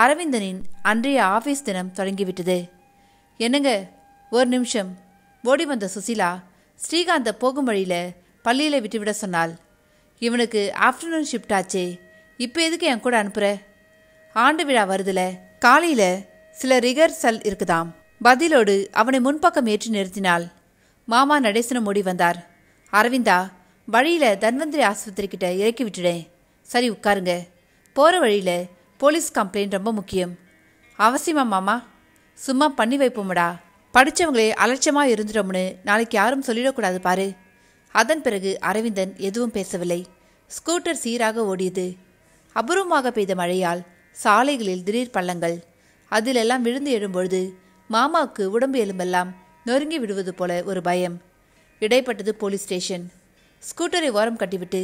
அரவிந்தனின் அன்றைய ஆஃபீஸ் தினம் தொடங்கிவிட்டது என்னங்க ஒரு நிமிஷம் ஓடி வந்த சுசிலா ஸ்ரீகாந்தை போகும் வழியில் பள்ளியில் விட்டுவிட சொன்னாள் இவனுக்கு ஆஃப்டர்நூன் ஷிஃப்ட் ஆச்சே இப்போ எதுக்கு என் கூட அனுப்புகிற ஆண்டு விழா வருதுல காலையில் சில ரிகர்சல் இருக்குதாம் பதிலோடு அவனை முன்பக்கம் ஏற்றி நிறுத்தினாள் மாமா நடேசனம் ஓடி வந்தார் அரவிந்தா வழியில் தன்வந்திரி ஆஸ்பத்திரிக்கிட்ட இறக்கி விட்டுடேன் சரி உட்காருங்க போகிற வழியில் போலீஸ் கம்ப்ளைண்ட் ரொம்ப முக்கியம் அவசியமா மாமா சும்மா பண்ணி வைப்போம்டா படித்தவங்களே அலட்சியமாக இருந்துட்டோம்னு நாளைக்கு யாரும் சொல்லிடக்கூடாது பாரு அதன் பிறகு அரவிந்தன் எதுவும் பேசவில்லை ஸ்கூட்டர் சீராக ஓடியது அபூர்வமாக பெய்த மழையால் சாலைகளில் திடீர் பள்ளங்கள் அதிலெல்லாம் விழுந்து எழும்பொழுது மாமாவுக்கு உடம்பு எலும்பெல்லாம் நொறுங்கி விடுவது போல ஒரு பயம் இடைப்பட்டது போலீஸ் ஸ்டேஷன் ஸ்கூட்டரை ஓரம் கட்டிவிட்டு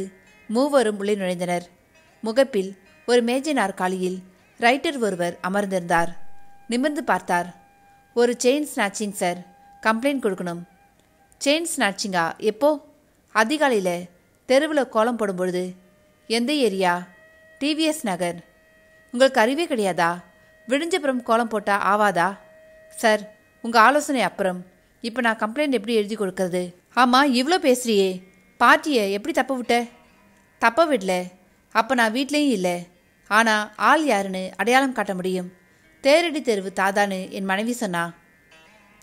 மூவரும் உள்ளே நுழைந்தனர் முகப்பில் ஒரு மேஜை நாற்காலியில் ரைட்டர் ஒருவர் அமர்ந்திருந்தார் நிமிர்ந்து பார்த்தார் ஒரு செயின் ஸ்நாச்சிங் சார் கம்ப்ளைண்ட் கொடுக்கணும் செயின் ஸ்நாச்சிங்கா எப்போ அதிகாலையில் தெருவில் கோலம் போடும்பொழுது எந்த ஏரியா டிவிஎஸ் நகர் உங்களுக்கு அறிவே கிடையாதா விடிஞ்சப்புறம் கோலம் போட்டால் ஆவாதா சார் உங்கள் ஆலோசனை அப்புறம் இப்போ நான் கம்ப்ளைண்ட் எப்படி எழுதி கொடுக்கறது ஆமாம் இவ்வளோ பேசுகிறியே பாட்டியை எப்படி தப்ப விட்ட தப்ப விடல அப்போ நான் வீட்லேயும் இல்லை ஆனால் ஆள் யாருன்னு அடையாளம் காட்ட முடியும் தேரடி தெருவு தாதான்னு என் மனைவி சொன்னா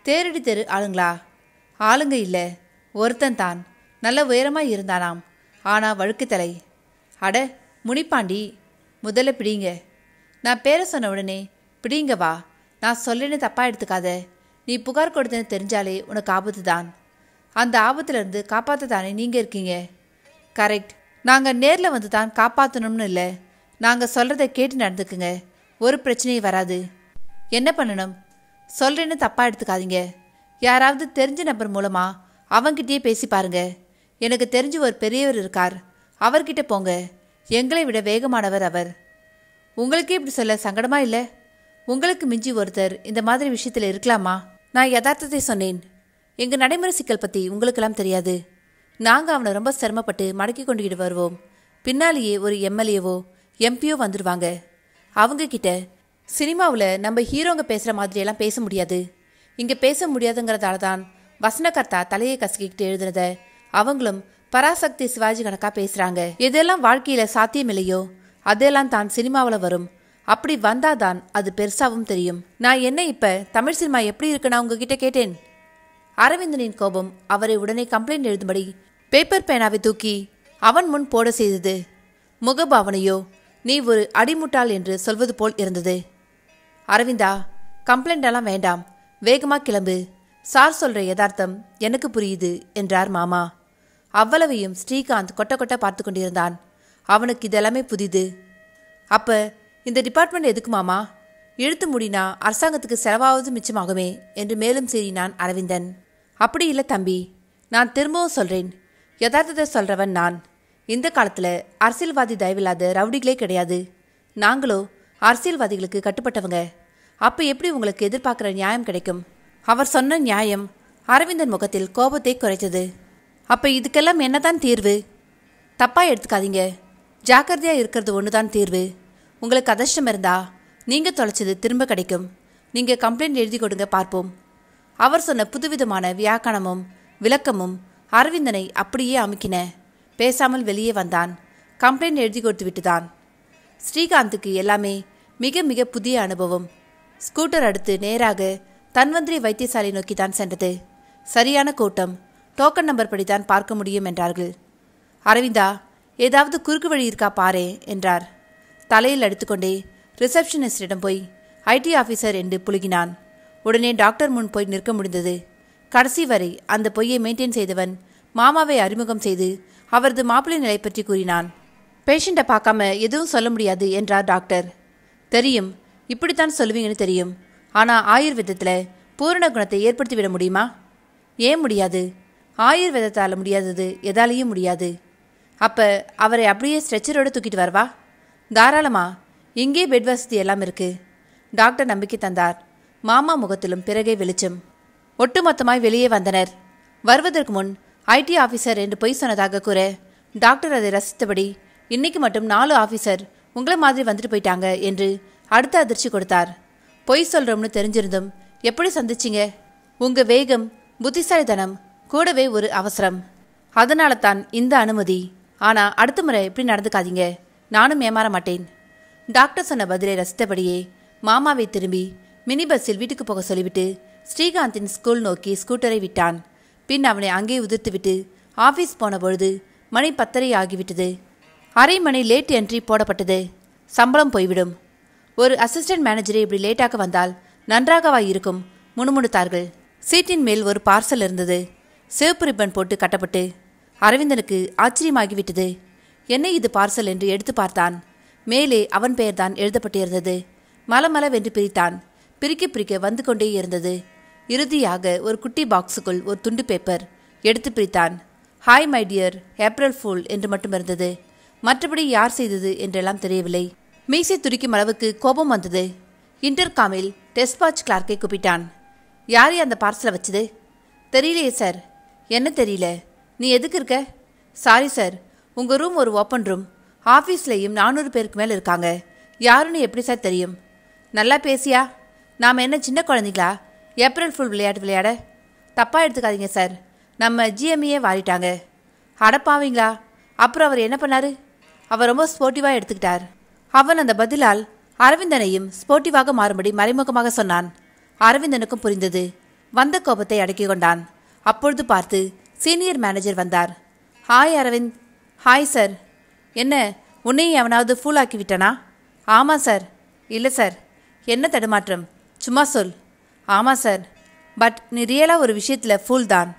தேரடி தெரு ஆளுங்களா ஆளுங்க இல்லை ஒருத்தன் தான் நல்ல உயரமாக இருந்தானாம் ஆனால் வழுக்குத்தலை அட முனிப்பாண்டி முதல்ல பிடிங்க நான் பேரை சொன்ன உடனே பிடிங்க வா நான் சொல்லின்னு தப்பாக எடுத்துக்காத நீ புகார் கொடுத்தேன்னு தெரிஞ்சாலே உனக்கு ஆபத்து தான் அந்த ஆபத்துலேருந்து காப்பாற்ற தானே நீங்கள் இருக்கீங்க கரெக்ட் நாங்கள் நேரில் வந்து தான் காப்பாற்றணும்னு இல்லை நாங்கள் சொல்கிறத கேட்டு நடந்துக்குங்க ஒரு பிரச்சனையும் வராது என்ன பண்ணணும் சொல்கிறேன்னு தப்பாக எடுத்துக்காதீங்க யாராவது தெரிஞ்ச நபர் மூலமாக அவங்கிட்டயே பேசி பாருங்க எனக்கு தெரிஞ்சு ஒரு பெரியவர் இருக்கார் அவர்கிட்ட போங்க எங்களை விட வேகமானவர் அவர் உங்களுக்கே இப்படி சொல்ல சங்கடமா இல்லை உங்களுக்கு மிஞ்சி ஒருத்தர் இந்த மாதிரி விஷயத்தில் இருக்கலாமா நான் யதார்த்தத்தை சொன்னேன் எங்கள் நடைமுறை சிக்கல் பற்றி உங்களுக்கெல்லாம் தெரியாது நாங்கள் அவனை ரொம்ப சிரமப்பட்டு மடக்கி கொண்டுகிட்டு வருவோம் பின்னாலேயே ஒரு எம்எல்ஏவோ எம்பியோ வந்துடுவாங்க அவங்க கிட்ட சினிமாவில் நம்ம ஹீரோங்க பேசுகிற மாதிரியெல்லாம் பேச முடியாது இங்கே பேச முடியாதுங்கிறதால தான் வசனகர்த்தா தலையை கசக்கிக்கிட்டு எழுதுனத அவங்களும் பராசக்தி சிவாஜி கணக்காக பேசுகிறாங்க எதெல்லாம் வாழ்க்கையில் சாத்தியம் இல்லையோ அதெல்லாம் தான் சினிமாவில் வரும் அப்படி வந்தாதான் அது பெருசாகவும் தெரியும் நான் என்ன இப்போ தமிழ் சினிமா எப்படி இருக்குன்னா உங்ககிட்ட கேட்டேன் அரவிந்தனின் கோபம் அவரை உடனே கம்ப்ளைண்ட் எழுதும்படி பேப்பர் பேனாவை தூக்கி அவன் முன் போட செய்தது முகபாவனையோ நீ ஒரு அடிமுட்டாள் என்று சொல்வது போல் இருந்தது அரவிந்தா கம்ப்ளைண்ட் எல்லாம் வேண்டாம் வேகமாக கிளம்பு சார் சொல்ற யதார்த்தம் எனக்கு புரியுது என்றார் மாமா அவ்வளவையும் ஸ்ரீகாந்த் கொட்ட கொட்ட பார்த்து கொண்டிருந்தான் அவனுக்கு இதெல்லாமே புதிது அப்ப இந்த டிபார்ட்மெண்ட் எதுக்கு மாமா இழுத்து முடினா அரசாங்கத்துக்கு செலவாவது மிச்சமாகுமே என்று மேலும் சீறினான் அரவிந்தன் அப்படி இல்லை தம்பி நான் திரும்பவும் சொல்கிறேன் யதார்த்தத்தை சொல்கிறவன் நான் இந்த காலத்தில் அரசியல்வாதி தயவில்லாத ரவுடிகளே கிடையாது நாங்களோ அரசியல்வாதிகளுக்கு கட்டுப்பட்டவங்க அப்போ எப்படி உங்களுக்கு எதிர்பார்க்குற நியாயம் கிடைக்கும் அவர் சொன்ன நியாயம் அரவிந்தன் முகத்தில் கோபத்தை குறைச்சது அப்போ இதுக்கெல்லாம் என்னதான் தீர்வு தப்பாக எடுத்துக்காதீங்க ஜாக்கிரதையாக இருக்கிறது ஒன்று தான் தீர்வு உங்களுக்கு அதிர்ஷ்டம் இருந்தா நீங்கள் தொலைச்சது திரும்ப கிடைக்கும் நீங்கள் கம்ப்ளைண்ட் எழுதி கொடுங்க பார்ப்போம் அவர் சொன்ன புதுவிதமான வியாக்கணமும் விளக்கமும் அரவிந்தனை அப்படியே அமுக்கின பேசாமல் வெளியே வந்தான் கம்ப்ளைண்ட் எழுதி கொடுத்து விட்டுதான் ஸ்ரீகாந்துக்கு எல்லாமே மிக மிக புதிய அனுபவம் ஸ்கூட்டர் அடுத்து நேராக தன்வந்திரி வைத்தியசாலை நோக்கி தான் சென்றது சரியான கூட்டம் டோக்கன் நம்பர் படித்தான் பார்க்க முடியும் என்றார்கள் அரவிந்தா ஏதாவது குறுக்கு வழி இருக்கா பாரே என்றார் தலையில் அடித்துக்கொண்டே ரிசப்ஷனிஸ்டிடம் போய் ஐடி ஆஃபீஸர் என்று புழுகினான் உடனே டாக்டர் முன் போய் நிற்க முடிந்தது கடைசி வரை அந்த பொய்யை மெயின்டைன் செய்தவன் மாமாவை அறிமுகம் செய்து அவரது மாப்பிள்ளை நிலை பற்றி கூறினான் பேஷண்ட்டை பார்க்காம எதுவும் சொல்ல முடியாது என்றார் டாக்டர் தெரியும் இப்படித்தான் சொல்லுவீங்கன்னு தெரியும் ஆனால் ஆயுர்வேதத்தில் பூரண குணத்தை ஏற்படுத்திவிட முடியுமா ஏன் முடியாது ஆயுர்வேதத்தால் முடியாதது எதாலேயும் முடியாது அப்போ அவரை அப்படியே ஸ்ட்ரெச்சரோடு தூக்கிட்டு வரவா தாராளமா இங்கே பெட் வசதி எல்லாம் இருக்குது டாக்டர் நம்பிக்கை தந்தார் மாமா முகத்திலும் பிறகே வெளிச்சம் ஒட்டுமொத்தமாய் வெளியே வந்தனர் வருவதற்கு முன் ஐடி ஆஃபீஸர் என்று பொய் சொன்னதாக கூற டாக்டர் அதை ரசித்தபடி இன்னைக்கு மட்டும் நாலு ஆஃபீஸர் உங்களை மாதிரி வந்துட்டு போயிட்டாங்க என்று அடுத்த அதிர்ச்சி கொடுத்தார் பொய் சொல்கிறோம்னு தெரிஞ்சிருந்தும் எப்படி சந்திச்சிங்க உங்கள் வேகம் புத்திசாலித்தனம் கூடவே ஒரு அவசரம் அதனால தான் இந்த அனுமதி ஆனால் அடுத்த முறை எப்படி நடந்துக்காதீங்க நானும் ஏமாற மாட்டேன் டாக்டர் சொன்ன பதிலை ரசித்தபடியே மாமாவை திரும்பி மினி பஸ்ஸில் வீட்டுக்கு போக சொல்லிவிட்டு ஸ்ரீகாந்தின் ஸ்கூல் நோக்கி ஸ்கூட்டரை விட்டான் பின் அவனை அங்கே உதிர்த்துவிட்டு ஆஃபீஸ் போன பொழுது மணி பத்தரை ஆகிவிட்டது அரை மணி லேட் என்ட்ரி போடப்பட்டது சம்பளம் போய்விடும் ஒரு அசிஸ்டன்ட் மேனேஜரை இப்படி லேட்டாக வந்தால் நன்றாகவா இருக்கும் முணுமுணுத்தார்கள் சீட்டின் மேல் ஒரு பார்சல் இருந்தது சிவப்பு ரிப்பன் போட்டு கட்டப்பட்டு அரவிந்தனுக்கு ஆச்சரியமாகிவிட்டது என்ன இது பார்சல் என்று எடுத்து பார்த்தான் மேலே அவன் பெயர்தான் எழுதப்பட்டிருந்தது மலமளவென்று பிரித்தான் பிரிக்க பிரிக்க வந்து கொண்டே இருந்தது இறுதியாக ஒரு குட்டி பாக்ஸுக்குள் ஒரு துண்டு பேப்பர் எடுத்து பிரித்தான் hi my dear April fool என்று மட்டும் இருந்தது மற்றபடி யார் செய்தது என்றெல்லாம் தெரியவில்லை மீசை துடிக்கும் அளவுக்கு கோபம் வந்தது இன்டர்காமில் டெஸ்பாச் கிளார்க்கை கூப்பிட்டான் யார் அந்த பார்சலை வச்சது தெரியலையே சார் என்ன தெரியல நீ எதுக்கு இருக்க சாரி சார் உங்கள் ரூம் ஒரு ஓப்பன் ரூம் ஆஃபீஸ்லேயும் நானூறு பேருக்கு மேலே இருக்காங்க யாருன்னு எப்படி சார் தெரியும் நல்லா பேசியா நாம் என்ன சின்ன குழந்தைங்களா ஏப்ரல் ஃபுல் விளையாட்டு விளையாட தப்பாக எடுத்துக்காதீங்க சார் நம்ம ஜிஎம்ஏ வாரிட்டாங்க அடப்பாவீங்களா அப்புறம் அவர் என்ன பண்ணார் அவர் ரொம்ப ஸ்போர்ட்டிவாக எடுத்துக்கிட்டார் அவன் அந்த பதிலால் அரவிந்தனையும் ஸ்போர்ட்டிவாக மாறும்படி மறைமுகமாக சொன்னான் அரவிந்தனுக்கும் புரிந்தது வந்த கோபத்தை அடக்கி கொண்டான் அப்பொழுது பார்த்து சீனியர் மேனேஜர் வந்தார் ஹாய் அரவிந்த் ஹாய் சார் என்ன உன்னையும் எவனாவது ஃபூல் ஆக்கி ஆமாம் சார் இல்லை சார் என்ன தடுமாற்றம் சும்மா சொல் ஆமாம் சார் பட் நீ ரியலாக ஒரு விஷயத்தில் ஃபூல் தான்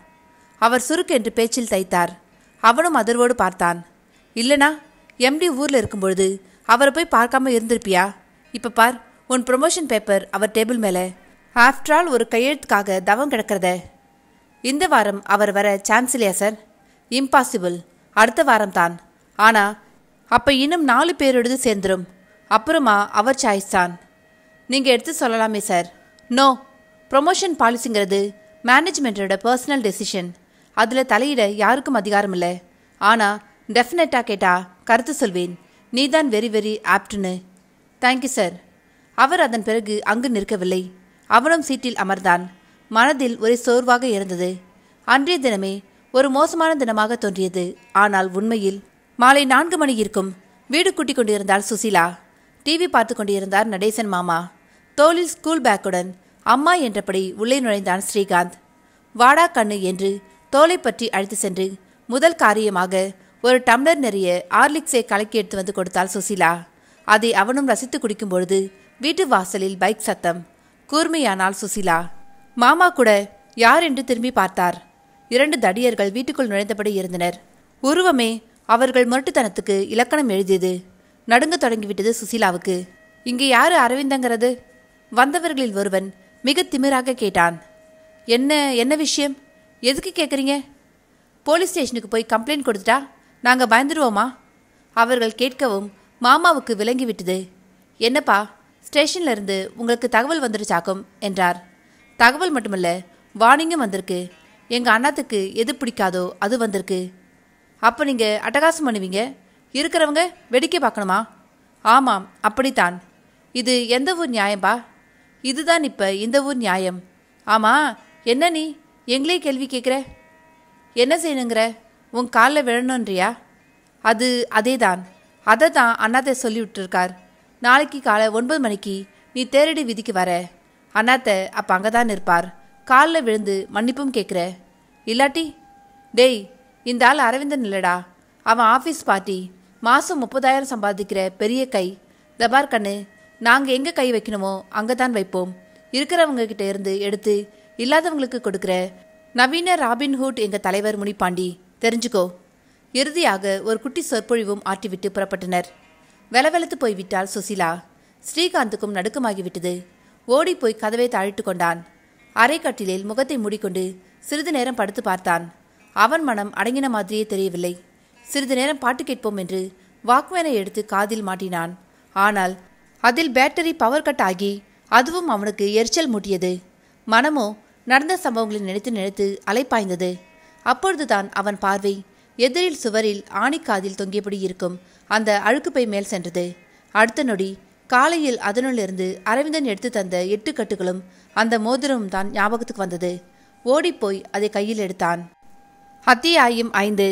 அவர் சுருக்கு என்று பேச்சில் தைத்தார் அவனும் அதர்வோடு பார்த்தான் இல்லைனா எம்டி ஊரில் இருக்கும்பொழுது அவரை போய் பார்க்காம இருந்திருப்பியா இப்போ பார் உன் ப்ரொமோஷன் பேப்பர் அவர் டேபிள் மேலே ஆஃப்டர் ஆல் ஒரு கையெழுத்துக்காக தவம் கிடக்கிறத இந்த வாரம் அவர் வர சான்ஸ் இல்லையா சார் இம்பாசிபிள் அடுத்த வாரம் தான் ஆனால் அப்போ இன்னும் நாலு பேரோடது சேர்ந்துடும் அப்புறமா அவர் சாய்ஸ் தான் நீங்கள் எடுத்து சொல்லலாமே சார் நோ ப்ரொமோஷன் பாலிசிங்கிறது மேனேஜ்மெண்ட்டோட பர்சனல் டெசிஷன் அதில் தலையிட யாருக்கும் அதிகாரம் இல்லை ஆனால் டெஃபினட்டாக கேட்டால் கருத்து சொல்வேன் நீ தான் வெரி வெரி ஆப்டுன்னு தேங்க்யூ சார் அவர் அதன் பிறகு அங்கு நிற்கவில்லை அவனும் சீட்டில் அமர்ந்தான் மனதில் ஒரே சோர்வாக இருந்தது அன்றைய தினமே ஒரு மோசமான தினமாக தோன்றியது ஆனால் உண்மையில் மாலை நான்கு மணி இருக்கும் வீடு கூட்டிக் கொண்டிருந்தார் சுசீலா டிவி பார்த்து கொண்டிருந்தார் நடேசன் மாமா தோளில் ஸ்கூல் பேக்குடன் அம்மா என்றபடி உள்ளே நுழைந்தான் ஸ்ரீகாந்த் வாடா கண்ணு என்று தோலை பற்றி அழைத்து சென்று முதல் காரியமாக ஒரு டம்ளர் நிறைய ஆர்லிக்ஸை கலக்கி எடுத்து வந்து கொடுத்தாள் சுசிலா அதை அவனும் ரசித்து குடிக்கும் பொழுது வீட்டு வாசலில் பைக் சத்தம் கூர்மையானால் சுசிலா மாமா கூட யார் என்று திரும்பி பார்த்தார் இரண்டு தடியர்கள் வீட்டுக்குள் நுழைந்தபடி இருந்தனர் உருவமே அவர்கள் முரட்டுத்தனத்துக்கு இலக்கணம் எழுதியது நடுங்க தொடங்கிவிட்டது சுசிலாவுக்கு இங்கே யாரு அரவிந்தங்கிறது வந்தவர்களில் ஒருவன் மிக திமிராக கேட்டான் என்ன என்ன விஷயம் எதுக்கு கேட்குறீங்க போலீஸ் ஸ்டேஷனுக்கு போய் கம்ப்ளைண்ட் கொடுத்துட்டா நாங்கள் பயந்துருவோமா அவர்கள் கேட்கவும் மாமாவுக்கு விளங்கி விட்டது என்னப்பா ஸ்டேஷன்ல இருந்து உங்களுக்கு தகவல் வந்துருச்சாக்கும் என்றார் தகவல் மட்டுமல்ல வார்னிங்கும் வந்திருக்கு எங்கள் அண்ணாத்துக்கு எது பிடிக்காதோ அது வந்திருக்கு அப்போ நீங்கள் அட்டகாசம் பண்ணுவீங்க இருக்கிறவங்க வெடிக்க பார்க்கணுமா ஆமாம் அப்படித்தான் இது எந்த ஊர் நியாயம்பா இதுதான் இப்போ இந்த ஊர் நியாயம் ஆமாம் என்ன நீ எங்களே கேள்வி கேட்குற என்ன செய்யணுங்கிற உன் காலில் விழணுன்றியா அது அதே தான் அதை தான் அண்ணாத்தை சொல்லி விட்டுருக்கார் நாளைக்கு காலை ஒன்பது மணிக்கு நீ தேரடி விதிக்கு வர அண்ணாத்தை அப்போ அங்கே தான் இருப்பார் காலில் விழுந்து மன்னிப்பும் கேட்குற இல்லாட்டி டேய் இந்த ஆள் அரவிந்தன் இல்லடா அவன் ஆஃபீஸ் பார்ட்டி மாதம் முப்பதாயிரம் சம்பாதிக்கிற பெரிய கை தபார் கண்ணு நாங்கள் எங்கே கை வைக்கணுமோ அங்கே தான் வைப்போம் இருக்கிறவங்க கிட்ட இருந்து எடுத்து இல்லாதவங்களுக்கு கொடுக்குற நவீன ராபின்ஹுட் எங்கள் தலைவர் முனிப்பாண்டி தெரிஞ்சுக்கோ இறுதியாக ஒரு குட்டி சொற்பொழிவும் ஆட்டிவிட்டு புறப்பட்டனர் வெலவெலத்து போய்விட்டால் சுசிலா ஸ்ரீகாந்துக்கும் நடுக்கமாகிவிட்டது ஓடி போய் கதவை தாழ்த்து கொண்டான் அரைக்கட்டிலில் முகத்தை மூடிக்கொண்டு சிறிது நேரம் படுத்து பார்த்தான் அவன் மனம் அடங்கின மாதிரியே தெரியவில்லை சிறிது நேரம் பாட்டு கேட்போம் என்று வாக்மேனை எடுத்து காதில் மாட்டினான் ஆனால் அதில் பேட்டரி பவர் கட் ஆகி அதுவும் அவனுக்கு எரிச்சல் மூட்டியது மனமோ நடந்த சம்பவங்களை நினைத்து நினைத்து அலைப்பாய்ந்தது அப்பொழுதுதான் அவன் பார்வை எதிரில் சுவரில் ஆணிக்காதில் தொங்கியபடி இருக்கும் அந்த அழுக்குப்பை மேல் சென்றது அடுத்த நொடி காலையில் அதனுள்ளிருந்து அரவிந்தன் எடுத்து தந்த எட்டு கட்டுகளும் அந்த மோதிரமும் தான் ஞாபகத்துக்கு வந்தது ஓடிப்போய் அதை கையில் எடுத்தான் அத்தியாயம் ஐந்து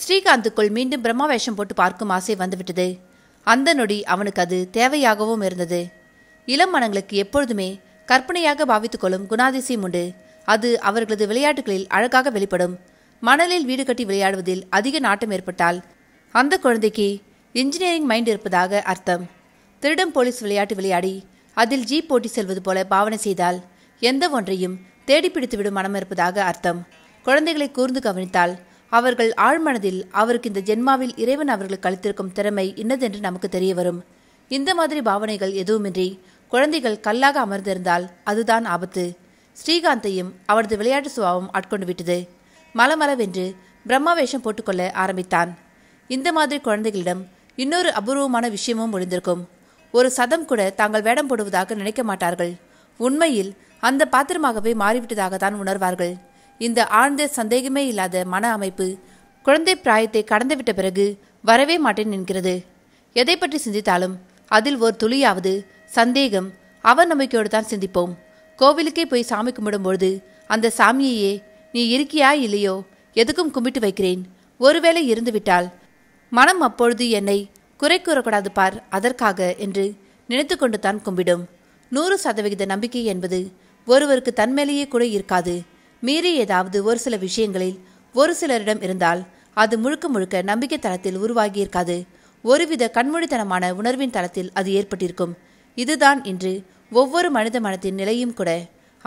ஸ்ரீகாந்துக்குள் மீண்டும் பிரம்மாவேஷம் போட்டு பார்க்கும் ஆசை வந்துவிட்டது அந்த நொடி அவனுக்கு அது தேவையாகவும் இருந்தது இளம் மனங்களுக்கு எப்பொழுதுமே கற்பனையாக பாவித்துக்கொள்ளும் குணாதிசயம் உண்டு அது அவர்களது விளையாட்டுகளில் அழகாக வெளிப்படும் மணலில் வீடு கட்டி விளையாடுவதில் அதிக நாட்டம் ஏற்பட்டால் அந்த குழந்தைக்கு இன்ஜினியரிங் மைண்ட் இருப்பதாக அர்த்தம் திருடம் போலீஸ் விளையாட்டு விளையாடி அதில் ஜீப் போட்டி செல்வது போல பாவனை செய்தால் எந்த ஒன்றையும் தேடிப்பிடித்துவிடும் மனம் இருப்பதாக அர்த்தம் குழந்தைகளை கூர்ந்து கவனித்தால் அவர்கள் ஆழ்மனதில் அவருக்கு இந்த ஜென்மாவில் இறைவன் அவர்களுக்கு அளித்திருக்கும் திறமை இன்னதென்று நமக்கு தெரிய வரும் இந்த மாதிரி பாவனைகள் எதுவுமின்றி குழந்தைகள் கல்லாக அமர்ந்திருந்தால் அதுதான் ஆபத்து ஸ்ரீகாந்தையும் அவரது விளையாட்டு சுபாவம் ஆட்கொண்டு விட்டது மலமளவென்று பிரம்மாவேஷம் போட்டுக்கொள்ள ஆரம்பித்தான் இந்த மாதிரி குழந்தைகளிடம் இன்னொரு அபூர்வமான விஷயமும் ஒளிந்திருக்கும் ஒரு சதம் கூட தாங்கள் வேடம் போடுவதாக நினைக்க மாட்டார்கள் உண்மையில் அந்த பாத்திரமாகவே மாறிவிட்டதாகத்தான் உணர்வார்கள் இந்த ஆழ்ந்த சந்தேகமே இல்லாத மன அமைப்பு குழந்தை பிராயத்தை கடந்துவிட்ட பிறகு வரவே மாட்டேன் என்கிறது எதை பற்றி சிந்தித்தாலும் அதில் ஒரு துளியாவது சந்தேகம் அவநம்பிக்கையோடு தான் சிந்திப்போம் கோவிலுக்கே போய் சாமி கும்பிடும்பொழுது அந்த சாமியையே நீ இருக்கியா இல்லையோ எதுக்கும் கும்பிட்டு வைக்கிறேன் ஒருவேளை இருந்துவிட்டால் மனம் அப்பொழுது என்னை குறை கூறக்கூடாது பார் அதற்காக என்று நினைத்து கொண்டு தான் கும்பிடும் நூறு சதவிகித நம்பிக்கை என்பது ஒருவருக்கு தன்மேலேயே கூட இருக்காது மீறி ஏதாவது ஒரு சில விஷயங்களில் ஒரு சிலரிடம் இருந்தால் அது முழுக்க முழுக்க நம்பிக்கை தளத்தில் உருவாகியிருக்காது ஒருவித கண்மொழித்தனமான உணர்வின் தளத்தில் அது ஏற்பட்டிருக்கும் இதுதான் இன்று ஒவ்வொரு மனித மனத்தின் நிலையும் கூட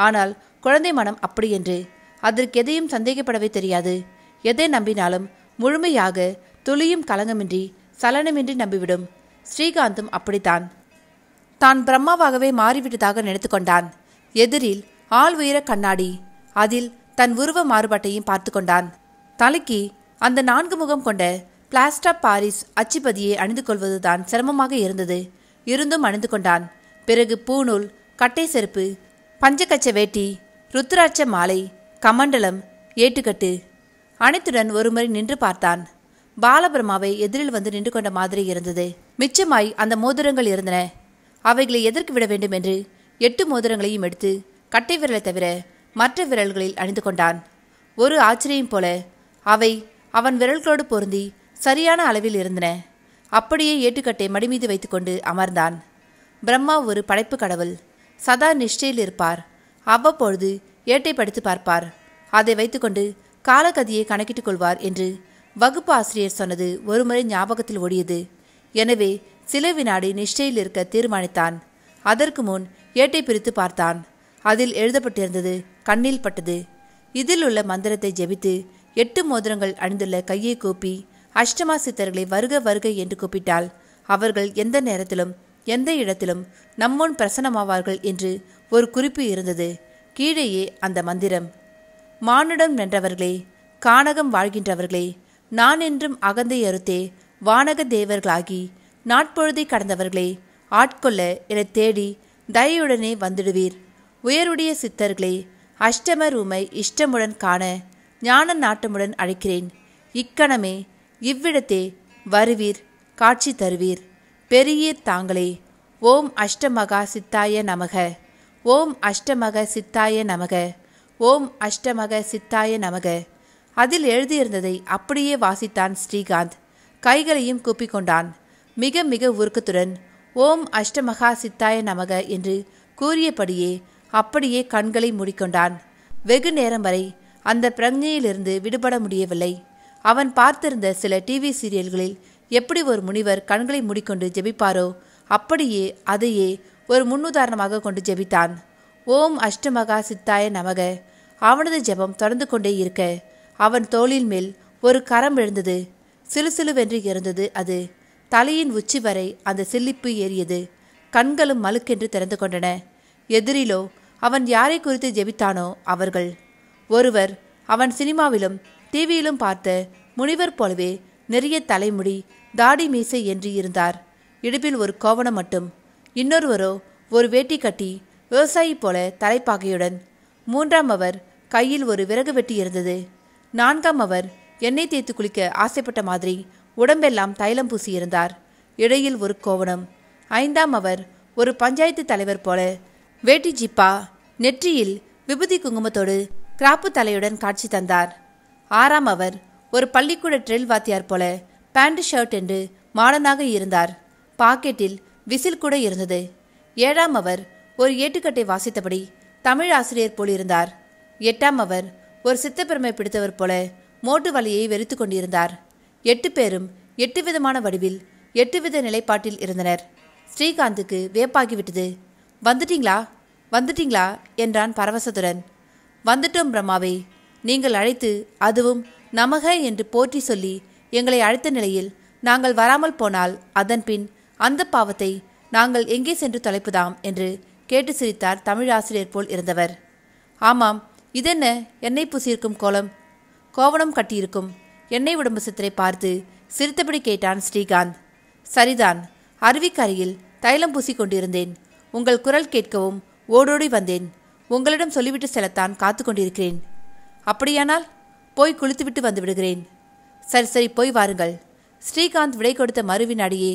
ஆனால் குழந்தை மனம் அப்படியென்று அதற்கு எதையும் சந்தேகப்படவே தெரியாது எதை நம்பினாலும் முழுமையாக துளியும் கலங்கமின்றி சலனமின்றி நம்பிவிடும் ஸ்ரீகாந்தும் அப்படித்தான் தான் பிரம்மாவாகவே மாறிவிட்டதாக நினைத்து கொண்டான் எதிரில் ஆள் உயர கண்ணாடி அதில் தன் உருவ மாறுபாட்டையும் பார்த்து கொண்டான் தலைக்கு அந்த நான்கு முகம் கொண்ட பிளாஸ்டா பாரிஸ் அச்சுப்பதியை அணிந்து கொள்வதுதான் சிரமமாக இருந்தது இருந்தும் அணிந்து கொண்டான் பிறகு பூநூல் கட்டை செருப்பு பஞ்சக்கச்ச வேட்டி ருத்ராட்ச மாலை கமண்டலம் ஏட்டுக்கட்டு அனைத்துடன் ஒருமுறை நின்று பார்த்தான் பாலபிரமாவை எதிரில் வந்து நின்று கொண்ட மாதிரி இருந்தது மிச்சமாய் அந்த மோதிரங்கள் இருந்தன அவைகளை எதற்கு விட வேண்டும் என்று எட்டு மோதிரங்களையும் எடுத்து கட்டை விரலை தவிர மற்ற விரல்களில் அணிந்து கொண்டான் ஒரு ஆச்சரியம் போல அவை அவன் விரல்களோடு பொருந்தி சரியான அளவில் இருந்தன அப்படியே ஏட்டுக்கட்டை மடிமீது வைத்துக்கொண்டு அமர்ந்தான் பிரம்மா ஒரு படைப்பு கடவுள் சதா நிஷ்டையில் இருப்பார் அவ்வப்பொழுது ஏட்டை படித்து பார்ப்பார் அதை வைத்துக்கொண்டு காலகதியை கணக்கிட்டுக் கொள்வார் என்று வகுப்பு ஆசிரியர் சொன்னது ஒருமுறை ஞாபகத்தில் ஓடியது எனவே சில வினாடி நிஷ்டையில் இருக்க தீர்மானித்தான் அதற்கு முன் ஏட்டை பிரித்து பார்த்தான் அதில் எழுதப்பட்டிருந்தது கண்ணில் பட்டது இதில் உள்ள மந்திரத்தை ஜெபித்து எட்டு மோதிரங்கள் அணிந்துள்ள கையை கூப்பி அஷ்டமா சித்தர்களை வருக வருக என்று கூப்பிட்டால் அவர்கள் எந்த நேரத்திலும் எந்த இடத்திலும் நம்முன் பிரசனமாவார்கள் என்று ஒரு குறிப்பு இருந்தது கீழேயே அந்த மந்திரம் மானுடம் நின்றவர்களே கானகம் வாழ்கின்றவர்களே நான் என்றும் அகந்தை அறுத்தே வானக தேவர்களாகி நாட்பொழுதை கடந்தவர்களே ஆட்கொள்ள என தேடி தயவுடனே வந்துடுவீர் உயருடைய சித்தர்களே அஷ்டமர் உமை இஷ்டமுடன் காண ஞான நாட்டமுடன் அழைக்கிறேன் இக்கணமே இவ்விடத்தே வருவீர் காட்சி தருவீர் பெரியீர் தாங்களே ஓம் அஷ்டமகா சித்தாய நமக ஓம் அஷ்டமக சித்தாய நமக ஓம் அஷ்டமக சித்தாய நமக அதில் எழுதியிருந்ததை அப்படியே வாசித்தான் ஸ்ரீகாந்த் கைகளையும் கூப்பிக்கொண்டான் மிக மிக உருக்கத்துடன் ஓம் அஷ்டமகா சித்தாய நமக என்று கூறியபடியே அப்படியே கண்களை மூடிக்கொண்டான் வெகு நேரம் வரை அந்த பிரஜையிலிருந்து விடுபட முடியவில்லை அவன் பார்த்திருந்த சில டிவி சீரியல்களில் எப்படி ஒரு முனிவர் கண்களை மூடிக்கொண்டு ஜெபிப்பாரோ அப்படியே அதையே ஒரு முன்னுதாரணமாக கொண்டு ஜெபித்தான் ஓம் அஷ்டமகா சித்தாய நமக அவனது ஜெபம் தொடர்ந்து கொண்டே இருக்க அவன் தோளின் மேல் ஒரு கரம் எழுந்தது சிலுசிலுவென்று இருந்தது அது தலையின் உச்சி வரை அந்த சில்லிப்பு ஏறியது கண்களும் மழுக்கென்று திறந்து கொண்டன எதிரிலோ அவன் யாரை குறித்து ஜெபித்தானோ அவர்கள் ஒருவர் அவன் சினிமாவிலும் டிவியிலும் பார்த்த முனிவர் போலவே நிறைய தலைமுடி தாடி மீசை என்று இருந்தார் இடுப்பில் ஒரு கோவணம் மட்டும் இன்னொருவரோ ஒரு வேட்டி கட்டி விவசாயி போல தலைப்பாகையுடன் மூன்றாம் அவர் கையில் ஒரு விறகு வெட்டி இருந்தது நான்காம் அவர் எண்ணெய் தேய்த்து குளிக்க ஆசைப்பட்ட மாதிரி உடம்பெல்லாம் தைலம் பூசியிருந்தார் இடையில் ஒரு கோவணம் ஐந்தாம் அவர் ஒரு பஞ்சாயத்து தலைவர் போல வேட்டி ஜிப்பா நெற்றியில் விபூதி குங்குமத்தோடு கிராப்பு தலையுடன் காட்சி தந்தார் ஆறாம் அவர் ஒரு பள்ளிக்கூட ட்ரெயில் வாத்தியார் போல பேண்ட் ஷர்ட் என்று மாடனாக இருந்தார் பாக்கெட்டில் விசில் கூட இருந்தது ஏழாம் அவர் ஒரு ஏட்டுக்கட்டை வாசித்தபடி தமிழ் ஆசிரியர் போல் இருந்தார் எட்டாம் அவர் ஒரு சித்தப்பெருமை பிடித்தவர் போல மோட்டு வலையை வெறித்து கொண்டிருந்தார் எட்டு பேரும் எட்டு விதமான வடிவில் எட்டு வித நிலைப்பாட்டில் இருந்தனர் ஸ்ரீகாந்துக்கு வேப்பாகிவிட்டது வந்துட்டீங்களா வந்துட்டீங்களா என்றான் பரவசத்துடன் வந்துட்டோம் பிரம்மாவே நீங்கள் அழைத்து அதுவும் நமக என்று போற்றி சொல்லி எங்களை அழைத்த நிலையில் நாங்கள் வராமல் போனால் அதன் பின் அந்த பாவத்தை நாங்கள் எங்கே சென்று தொலைப்புதாம் என்று கேட்டு சிரித்தார் தமிழ் ஆசிரியர் போல் இருந்தவர் ஆமாம் இதென்ன எண்ணெய் பூசியிருக்கும் கோலம் கோவணம் கட்டியிருக்கும் எண்ணெய் உடம்பு சித்திரை பார்த்து சிரித்தபடி கேட்டான் ஸ்ரீகாந்த் சரிதான் அருவிக்கரையில் தைலம் பூசி கொண்டிருந்தேன் உங்கள் குரல் கேட்கவும் ஓடோடி வந்தேன் உங்களிடம் சொல்லிவிட்டு செல்லத்தான் காத்து கொண்டிருக்கிறேன் அப்படியானால் போய் குளித்துவிட்டு வந்து விடுகிறேன் சரி சரி போய் வாருங்கள் ஸ்ரீகாந்த் விடை கொடுத்த மறுவினாடியே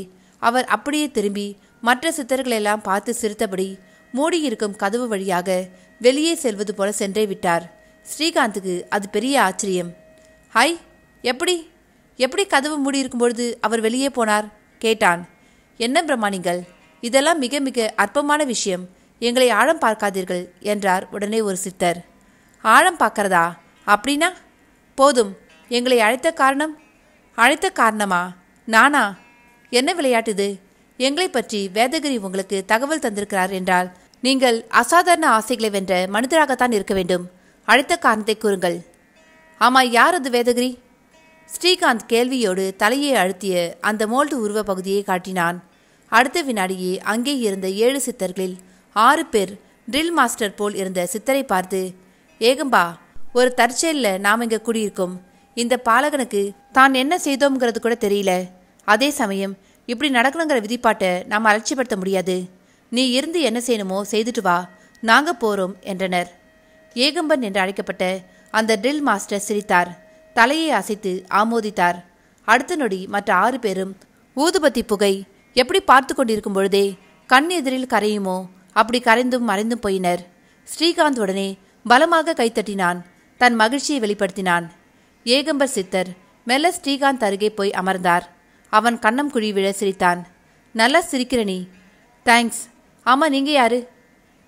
அவர் அப்படியே திரும்பி மற்ற சித்தர்களெல்லாம் பார்த்து சிரித்தபடி மூடியிருக்கும் கதவு வழியாக வெளியே செல்வது போல சென்றே விட்டார் ஸ்ரீகாந்துக்கு அது பெரிய ஆச்சரியம் ஹாய் எப்படி எப்படி கதவு மூடியிருக்கும் பொழுது அவர் வெளியே போனார் கேட்டான் என்ன பிரமாணிகள் இதெல்லாம் மிக மிக அற்பமான விஷயம் எங்களை ஆழம் பார்க்காதீர்கள் என்றார் உடனே ஒரு சித்தர் ஆழம் பார்க்கறதா அப்படின்னா போதும் எங்களை அழைத்த காரணம் அழைத்த காரணமா நானா என்ன விளையாட்டு எங்களை பற்றி வேதகிரி உங்களுக்கு தகவல் தந்திருக்கிறார் என்றால் நீங்கள் அசாதாரண ஆசைகளை வென்ற மனிதராகத்தான் இருக்க வேண்டும் அழைத்த காரணத்தை கூறுங்கள் ஆமாம் யார் அது வேதகிரி ஸ்ரீகாந்த் கேள்வியோடு தலையை அழுத்திய அந்த மோல்டு உருவ பகுதியை காட்டினான் அடுத்த வினாடியே அங்கே இருந்த ஏழு சித்தர்களில் ஆறு பேர் ட்ரில் மாஸ்டர் போல் இருந்த சித்தரை பார்த்து ஏகம்பா ஒரு தற்செயலில் நாம் இங்கே குடியிருக்கோம் இந்த பாலகனுக்கு தான் என்ன செய்தோங்கிறது கூட தெரியல அதே சமயம் இப்படி நடக்கணுங்கிற விதிப்பாட்டை நாம் அலட்சிப்படுத்த முடியாது நீ இருந்து என்ன செய்யணுமோ செய்துட்டு வா நாங்கள் போகிறோம் என்றனர் ஏகம்பன் என்று அழைக்கப்பட்ட அந்த ட்ரில் மாஸ்டர் சிரித்தார் தலையை அசைத்து ஆமோதித்தார் அடுத்த நொடி மற்ற ஆறு பேரும் ஊதுபத்தி புகை எப்படி பார்த்து கொண்டிருக்கும் பொழுதே கண் எதிரில் கரையுமோ அப்படி கரைந்தும் மறைந்தும் போயினர் ஸ்ரீகாந்த் உடனே பலமாக கைத்தட்டினான் தன் மகிழ்ச்சியை வெளிப்படுத்தினான் ஏகம்பர் சித்தர் மெல்ல ஸ்ரீகாந்த் அருகே போய் அமர்ந்தார் அவன் கண்ணம் குழி விழ சிரித்தான் நல்லா சிரிக்கிற நீ தேங்க்ஸ் ஆமாம் நீங்கள் யாரு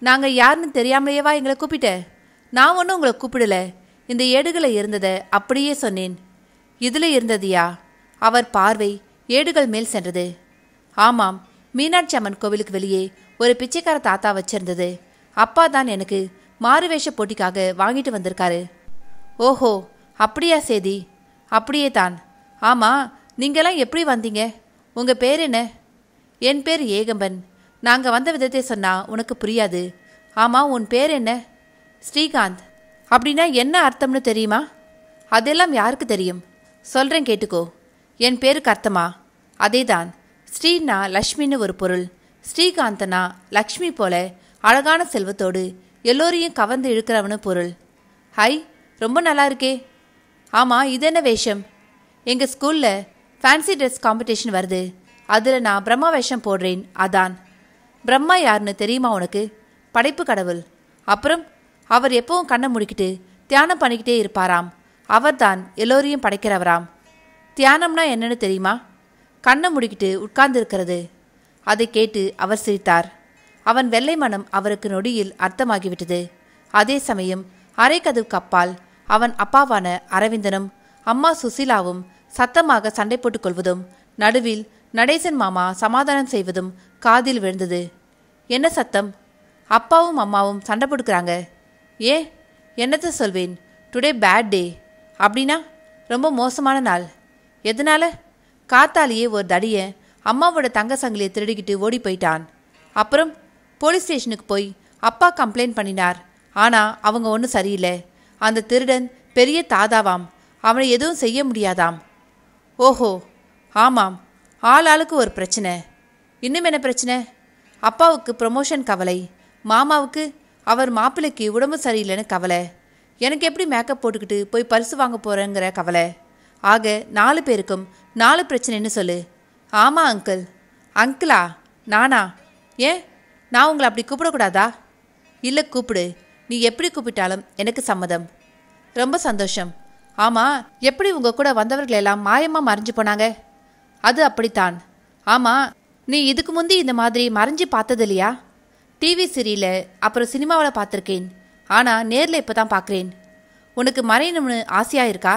நாங்கள் யாருன்னு தெரியாமலேயேவா எங்களை கூப்பிட்ட நான் ஒன்றும் உங்களை கூப்பிடல இந்த ஏடுகளை இருந்ததை அப்படியே சொன்னேன் இதில் இருந்ததியா அவர் பார்வை ஏடுகள் மேல் சென்றது ஆமாம் மீனாட்சி அம்மன் கோவிலுக்கு வெளியே ஒரு பிச்சைக்கார தாத்தா வச்சிருந்தது அப்பா தான் எனக்கு மாறுவேஷ போட்டிக்காக வாங்கிட்டு வந்திருக்காரு ஓஹோ அப்படியா சேதி அப்படியே தான் ஆமாம் நீங்களாம் எப்படி வந்தீங்க உங்கள் பேர் என்ன என் பேர் ஏகம்பன் நாங்கள் வந்த விதத்தை சொன்னால் உனக்கு புரியாது ஆமாம் உன் பேர் என்ன ஸ்ரீகாந்த் அப்படின்னா என்ன அர்த்தம்னு தெரியுமா அதெல்லாம் யாருக்கு தெரியும் சொல்கிறேன் கேட்டுக்கோ என் பேரு கர்த்தமா அதே தான் ஸ்ரீனா லக்ஷ்மின்னு ஒரு பொருள் ஸ்ரீகாந்தனா லக்ஷ்மி போல அழகான செல்வத்தோடு எல்லோரையும் கவர்ந்து இழுக்கிறவனு பொருள் ஹை ரொம்ப நல்லா இருக்கே ஆமாம் இது என்ன வேஷம் எங்கள் ஸ்கூலில் ஃபேன்சி ட்ரெஸ் காம்படிஷன் வருது அதில் நான் பிரம்மா வேஷம் போடுறேன் அதான் பிரம்மா யாருன்னு தெரியுமா உனக்கு படைப்பு கடவுள் அப்புறம் அவர் எப்பவும் கண்ணை முடிக்கிட்டு தியானம் பண்ணிக்கிட்டே இருப்பாராம் அவர்தான் எல்லோரையும் படைக்கிறவராம் தியானம்னா என்னன்னு தெரியுமா கண்ணை முடிக்கிட்டு உட்கார்ந்து இருக்கிறது அதை கேட்டு அவர் சிரித்தார் அவன் வெள்ளை மனம் அவருக்கு நொடியில் அர்த்தமாகிவிட்டது அதே சமயம் அரைக்கதுவுக்கு அப்பால் அவன் அப்பாவான அரவிந்தனும் அம்மா சுசீலாவும் சத்தமாக சண்டை போட்டுக் கொள்வதும் நடுவில் நடேசன் மாமா சமாதானம் செய்வதும் காதில் விழுந்தது என்ன சத்தம் அப்பாவும் அம்மாவும் சண்டை போட்டுக்கிறாங்க ஏ என்னத்தை சொல்வேன் டுடே பேட் டே அப்படின்னா ரொம்ப மோசமான நாள் எதனால காத்தாலேயே ஒரு தடியை அம்மாவோட தங்க சங்கிலியை திருடிக்கிட்டு ஓடி போயிட்டான் அப்புறம் போலீஸ் ஸ்டேஷனுக்கு போய் அப்பா கம்ப்ளைண்ட் பண்ணினார் ஆனால் அவங்க ஒன்றும் சரியில்லை அந்த திருடன் பெரிய தாதாவாம் அவனை எதுவும் செய்ய முடியாதாம் ஓஹோ ஆமாம் ஆள் ஆளுக்கு ஒரு பிரச்சனை இன்னும் என்ன பிரச்சனை அப்பாவுக்கு ப்ரொமோஷன் கவலை மாமாவுக்கு அவர் மாப்பிள்ளைக்கு உடம்பு சரியில்லைன்னு கவலை எனக்கு எப்படி மேக்கப் போட்டுக்கிட்டு போய் பரிசு வாங்க போகிறேங்கிற கவலை ஆக நாலு பேருக்கும் நாலு பிரச்சனைன்னு சொல்லு ஆமாம் அங்கிள் அங்கிளா நானா ஏன் நான் உங்களை அப்படி கூப்பிடக்கூடாதா இல்லை கூப்பிடு நீ எப்படி கூப்பிட்டாலும் எனக்கு சம்மதம் ரொம்ப சந்தோஷம் ஆமாம் எப்படி உங்கள் கூட வந்தவர்கள் எல்லாம் மாயமாக மறைஞ்சு போனாங்க அது அப்படித்தான் ஆமாம் நீ இதுக்கு முந்தி இந்த மாதிரி மறைஞ்சு பார்த்தது இல்லையா டிவி சீரியல அப்புறம் சினிமாவில் பார்த்துருக்கேன் ஆனால் நேரில் இப்போ தான் பார்க்குறேன் உனக்கு மறையணும்னு ஆசையாக இருக்கா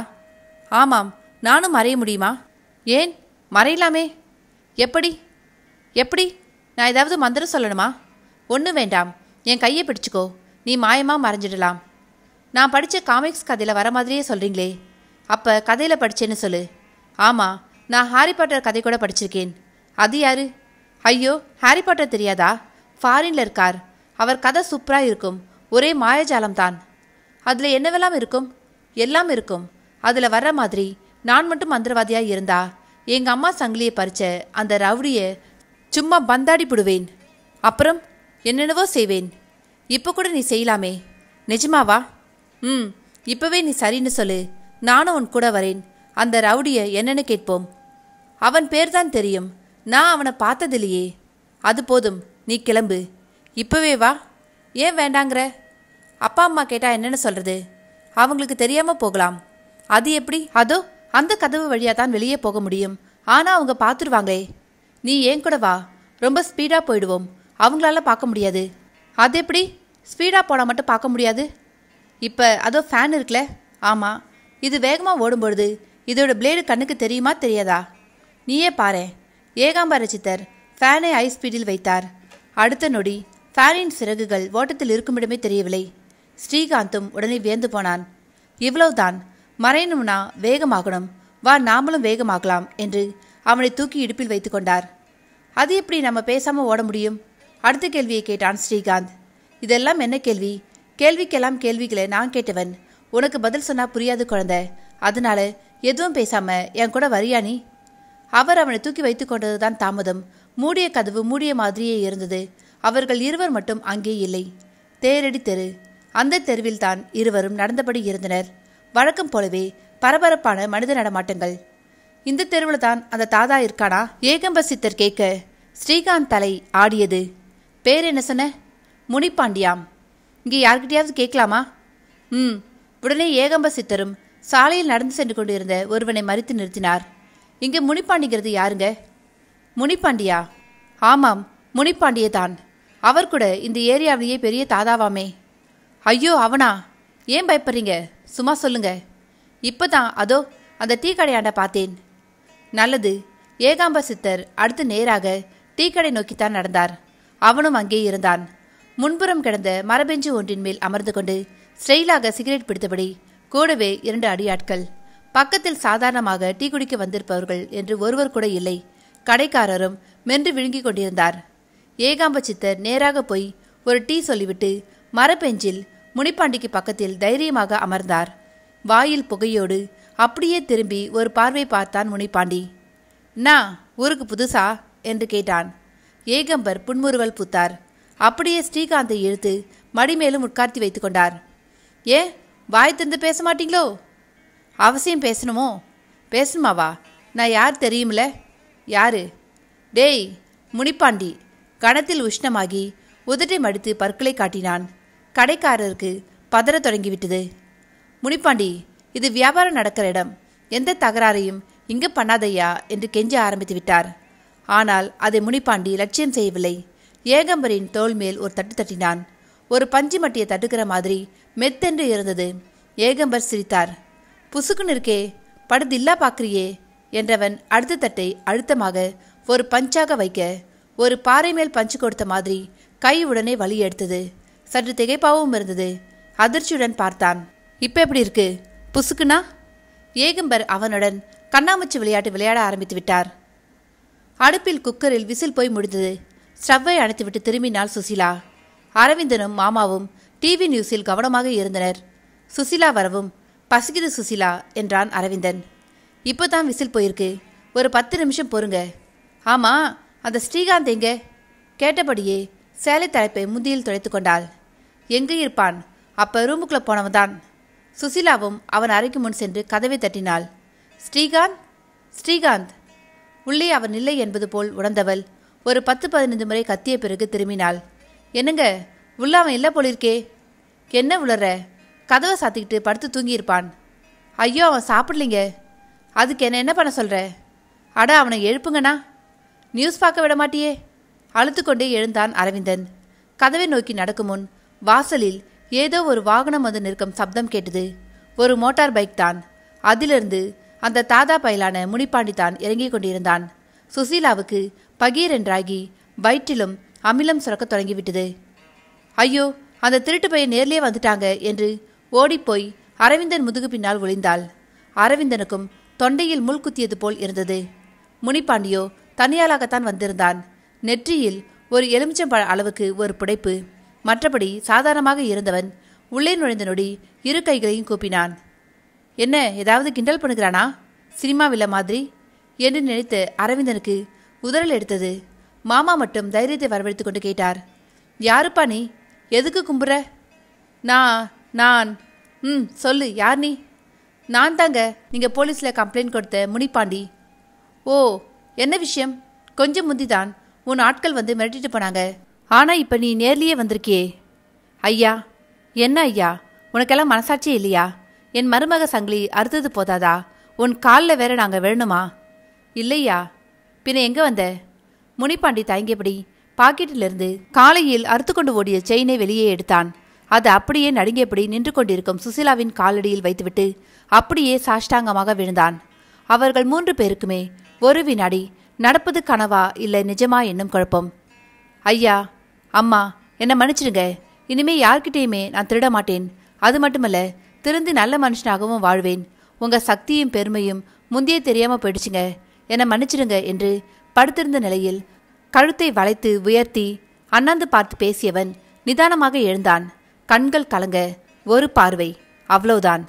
ஆமாம் நானும் மறைய முடியுமா ஏன் மறையலாமே எப்படி எப்படி நான் ஏதாவது மந்திரம் சொல்லணுமா ஒன்றும் வேண்டாம் என் கையை பிடிச்சிக்கோ நீ மாயமாக மறைஞ்சிடலாம் நான் படித்த காமிக்ஸ் கதையில் வர மாதிரியே சொல்கிறீங்களே அப்போ கதையில் படித்தேன்னு சொல்லு ஆமாம் நான் ஹாரி பாட்டர் கதை கூட படிச்சிருக்கேன் அது யார் ஐயோ ஹாரி பாட்டர் தெரியாதா ஃபாரின்ல இருக்கார் அவர் கதை சூப்பராக இருக்கும் ஒரே மாயஜாலம்தான் அதில் என்னவெல்லாம் இருக்கும் எல்லாம் இருக்கும் அதில் வர்ற மாதிரி நான் மட்டும் மந்திரவாதியாக இருந்தா எங்கள் அம்மா சங்கிலியை பறிச்ச அந்த ரவுடியை சும்மா பந்தாடி போடுவேன் அப்புறம் என்னென்னவோ செய்வேன் இப்போ கூட நீ செய்யலாமே நிஜமாவா ம் இப்போவே நீ சரின்னு சொல்லு நானும் உன் கூட வரேன் அந்த ரவுடியை என்னன்னு கேட்போம் அவன் பேர் தான் தெரியும் நான் அவனை பார்த்ததில்லையே அது போதும் நீ கிளம்பு இப்போவே வா ஏன் வேண்டாங்கிற அப்பா அம்மா கேட்டால் என்னென்னு சொல்கிறது அவங்களுக்கு தெரியாமல் போகலாம் அது எப்படி அதோ அந்த கதவு வழியாக தான் வெளியே போக முடியும் ஆனால் அவங்க பார்த்துருவாங்களே நீ ஏன் கூட வா ரொம்ப ஸ்பீடாக போயிடுவோம் அவங்களால பார்க்க முடியாது அது எப்படி ஸ்பீடாக போனால் மட்டும் பார்க்க முடியாது இப்போ அதோ ஃபேன் இருக்குல்ல ஆமாம் இது வேகமாக ஓடும்பொழுது இதோட பிளேடு கண்ணுக்கு தெரியுமா தெரியாதா நீயே பாரு ஏகாம்பர சித்தர் ஃபேனை ஹை ஸ்பீடில் வைத்தார் அடுத்த நொடி ஃபேனின் சிறகுகள் ஓட்டத்தில் இருக்குமிடமே தெரியவில்லை ஸ்ரீகாந்தும் உடனே வியந்து போனான் இவ்வளவுதான் மறையணும்னா வேகமாகணும் வா நாமளும் வேகமாகலாம் என்று அவனை தூக்கி இடுப்பில் வைத்து கொண்டார் அது எப்படி நம்ம பேசாமல் ஓட முடியும் அடுத்த கேள்வியை கேட்டான் ஸ்ரீகாந்த் இதெல்லாம் என்ன கேள்வி கேள்விக்கெல்லாம் கேள்விகளை நான் கேட்டவன் உனக்கு பதில் சொன்னால் புரியாது குழந்தை அதனால எதுவும் பேசாம என் கூட வரியானி அவர் அவனை தூக்கி வைத்துக் கொண்டதுதான் தாமதம் மூடிய கதவு மூடிய மாதிரியே இருந்தது அவர்கள் இருவர் மட்டும் அங்கே இல்லை தேரடி தெரு அந்த தெருவில்தான் இருவரும் நடந்தபடி இருந்தனர் வழக்கம் போலவே பரபரப்பான மனித நடமாட்டங்கள் இந்த தெருவில் தான் அந்த தாதா இருக்கானா ஏகம்ப சித்தர் கேட்க ஸ்ரீகாந்த் தலை ஆடியது பேர் என்ன சொன்ன முனிப்பாண்டியாம் இங்கே யார்கிட்டயாவது கேட்கலாமா ம் உடனே ஏகம்ப சித்தரும் சாலையில் நடந்து சென்று கொண்டிருந்த ஒருவனை மறித்து நிறுத்தினார் இங்கே முனிப்பாண்டிங்கிறது யாருங்க முனிப்பாண்டியா ஆமாம் முனிப்பாண்டியே தான் அவர் கூட இந்த ஏரியாவிலேயே பெரிய தாதாவாமே ஐயோ அவனா ஏன் பயப்படுறீங்க சும்மா சொல்லுங்க இப்போ தான் அதோ அந்த டீ கடையாண்ட பார்த்தேன் நல்லது ஏகாம்ப சித்தர் அடுத்து நேராக டீ கடை நோக்கித்தான் நடந்தார் அவனும் அங்கே இருந்தான் முன்புறம் கிடந்த மரபெஞ்சு ஒன்றின் மேல் அமர்ந்து கொண்டு ஸ்ட்ரெயிலாக சிகரெட் பிடித்தபடி கூடவே இரண்டு அடியாட்கள் பக்கத்தில் சாதாரணமாக டீ குடிக்க வந்திருப்பவர்கள் என்று ஒருவர் கூட இல்லை கடைக்காரரும் மென்று விழுங்கிக் கொண்டிருந்தார் ஏகாம்ப சித்தர் நேராக போய் ஒரு டீ சொல்லிவிட்டு மரப்பெஞ்சில் முனிப்பாண்டிக்கு பக்கத்தில் தைரியமாக அமர்ந்தார் வாயில் புகையோடு அப்படியே திரும்பி ஒரு பார்வை பார்த்தான் முனிப்பாண்டி நா ஊருக்கு புதுசா என்று கேட்டான் ஏகம்பர் புன்முறுவல் பூத்தார் அப்படியே ஸ்ரீகாந்தை இழுத்து மடிமேலும் உட்கார்த்தி வைத்து கொண்டார் ஏ வாய் திறந்து பேச மாட்டீங்களோ அவசியம் பேசணுமோ பேசணுமாவா நான் யார் தெரியும்ல யாரு டேய் முனிப்பாண்டி கணத்தில் உஷ்ணமாகி உதட்டை மடித்து பற்களை காட்டினான் கடைக்காரருக்கு பதற தொடங்கிவிட்டது முனிப்பாண்டி இது வியாபாரம் நடக்கிற இடம் எந்த தகராறையும் இங்கு பண்ணாதையா என்று கெஞ்ச ஆரம்பித்து விட்டார் ஆனால் அதை முனிப்பாண்டி லட்சியம் செய்யவில்லை ஏகம்பரின் தோல் மேல் ஒரு தட்டு தட்டினான் ஒரு பஞ்சு மட்டியை தட்டுக்கிற மாதிரி மெத்தென்று இருந்தது ஏகம்பர் சிரித்தார் புசுக்குன்னு இருக்கே படுதில்லா பார்க்குறியே என்றவன் அடுத்த தட்டை அழுத்தமாக ஒரு பஞ்சாக வைக்க ஒரு பாறை மேல் பஞ்சு கொடுத்த மாதிரி கை உடனே வலி எடுத்தது சற்று திகைப்பாகவும் இருந்தது அதிர்ச்சியுடன் பார்த்தான் இப்போ எப்படி இருக்கு புசுக்குனா ஏகம்பர் அவனுடன் கண்ணாமூச்சி விளையாட்டு விளையாட ஆரம்பித்து விட்டார் அடுப்பில் குக்கரில் விசில் போய் முடிந்தது ஸ்டவ்வை அணைத்துவிட்டு திரும்பினாள் சுசிலா அரவிந்தனும் மாமாவும் டிவி நியூஸில் கவனமாக இருந்தனர் சுசிலா வரவும் பசுகிது சுசிலா என்றான் அரவிந்தன் இப்போ தான் விசில் போயிருக்கு ஒரு பத்து நிமிஷம் பொறுங்க ஆமாம் அந்த ஸ்ரீகாந்த் எங்க கேட்டபடியே சேலை தலைப்பை முந்தியில் துடைத்து கொண்டாள் எங்கே இருப்பான் அப்போ ரூமுக்குள்ளே போனவன் தான் சுசிலாவும் அவன் அறைக்கு முன் சென்று கதவை தட்டினாள் ஸ்ரீகாந்த் ஸ்ரீகாந்த் உள்ளே அவன் இல்லை என்பது போல் உணர்ந்தவள் ஒரு பத்து பதினைந்து முறை கத்திய பிறகு திரும்பினாள் என்னங்க உள்ள அவன் இல்லை போலிருக்கே என்ன உளற கதவை சாத்திக்கிட்டு படுத்து தூங்கியிருப்பான் ஐயோ அவன் சாப்பிடலிங்க அதுக்கு என்ன என்ன பண்ண சொல்கிற அட அவனை எழுப்புங்கண்ணா நியூஸ் பார்க்க விட மாட்டியே அழுத்துக்கொண்டே எழுந்தான் அரவிந்தன் கதவை நோக்கி நடக்கும் முன் வாசலில் ஏதோ ஒரு வாகனம் வந்து நிற்கும் சப்தம் கேட்டது ஒரு மோட்டார் பைக் தான் அதிலிருந்து அந்த தாதா பயலான முனிப்பாண்டி தான் இறங்கிக் கொண்டிருந்தான் சுசீலாவுக்கு பகீர் என்றாகி வயிற்றிலும் அமிலம் சுரக்க தொடங்கிவிட்டது ஐயோ அந்த திருட்டு பையன் நேர்லேயே வந்துட்டாங்க என்று ஓடிப்போய் அரவிந்தன் முதுகு பின்னால் ஒளிந்தாள் அரவிந்தனுக்கும் தொண்டையில் முள் குத்தியது போல் இருந்தது முனிப்பாண்டியோ தனியாளாகத்தான் வந்திருந்தான் நெற்றியில் ஒரு எலுமிச்சம்பழ அளவுக்கு ஒரு புடைப்பு மற்றபடி சாதாரணமாக இருந்தவன் உள்ளே நுழைந்த நொடி இரு கைகளையும் கூப்பினான் என்ன ஏதாவது கிண்டல் பண்ணுகிறானா சினிமாவில் மாதிரி என்று நினைத்து அரவிந்தனுக்கு உதறல் எடுத்தது மாமா மட்டும் தைரியத்தை வரவழைத்து கொண்டு கேட்டார் யாருப்பா நீ எதுக்கு கும்புற நான் நான் ம் சொல்லு யார் நீ நான் தாங்க நீங்கள் போலீஸில் கம்ப்ளைண்ட் கொடுத்த முனிப்பாண்டி ஓ என்ன விஷயம் கொஞ்சம் முந்திதான் உன் ஆட்கள் வந்து மிரட்டிட்டு போனாங்க ஆனால் இப்போ நீ நேர்லேயே வந்திருக்கியே ஐயா என்ன ஐயா உனக்கெல்லாம் மனசாட்சி இல்லையா என் மருமக சங்கிலி அறுத்தது போதாதா உன் காலில் வேற நாங்கள் வேணுமா இல்லையா பின்ன எங்கே வந்த முனிப்பாண்டி தயங்கியபடி பாக்கெட்டிலிருந்து காலையில் அறுத்து கொண்டு ஓடிய செயினை வெளியே எடுத்தான் அது அப்படியே நடுங்கியபடி நின்று கொண்டிருக்கும் சுசிலாவின் காலடியில் வைத்துவிட்டு அப்படியே சாஷ்டாங்கமாக விழுந்தான் அவர்கள் மூன்று பேருக்குமே ஒரு வினாடி நடப்பது கனவா இல்லை நிஜமா என்னும் குழப்பம் ஐயா அம்மா என்னை மன்னிச்சிடுங்க இனிமே யார்கிட்டேயுமே நான் திருட மாட்டேன் அது மட்டுமல்ல திருந்தி நல்ல மனுஷனாகவும் வாழ்வேன் உங்க சக்தியும் பெருமையும் முந்தைய தெரியாம போயிடுச்சுங்க என்னை மன்னிச்சிடுங்க என்று படுத்திருந்த நிலையில் கழுத்தை வளைத்து உயர்த்தி அண்ணாந்து பார்த்து பேசியவன் நிதானமாக எழுந்தான் கண்கள் கலங்க ஒரு பார்வை அவ்வளவுதான்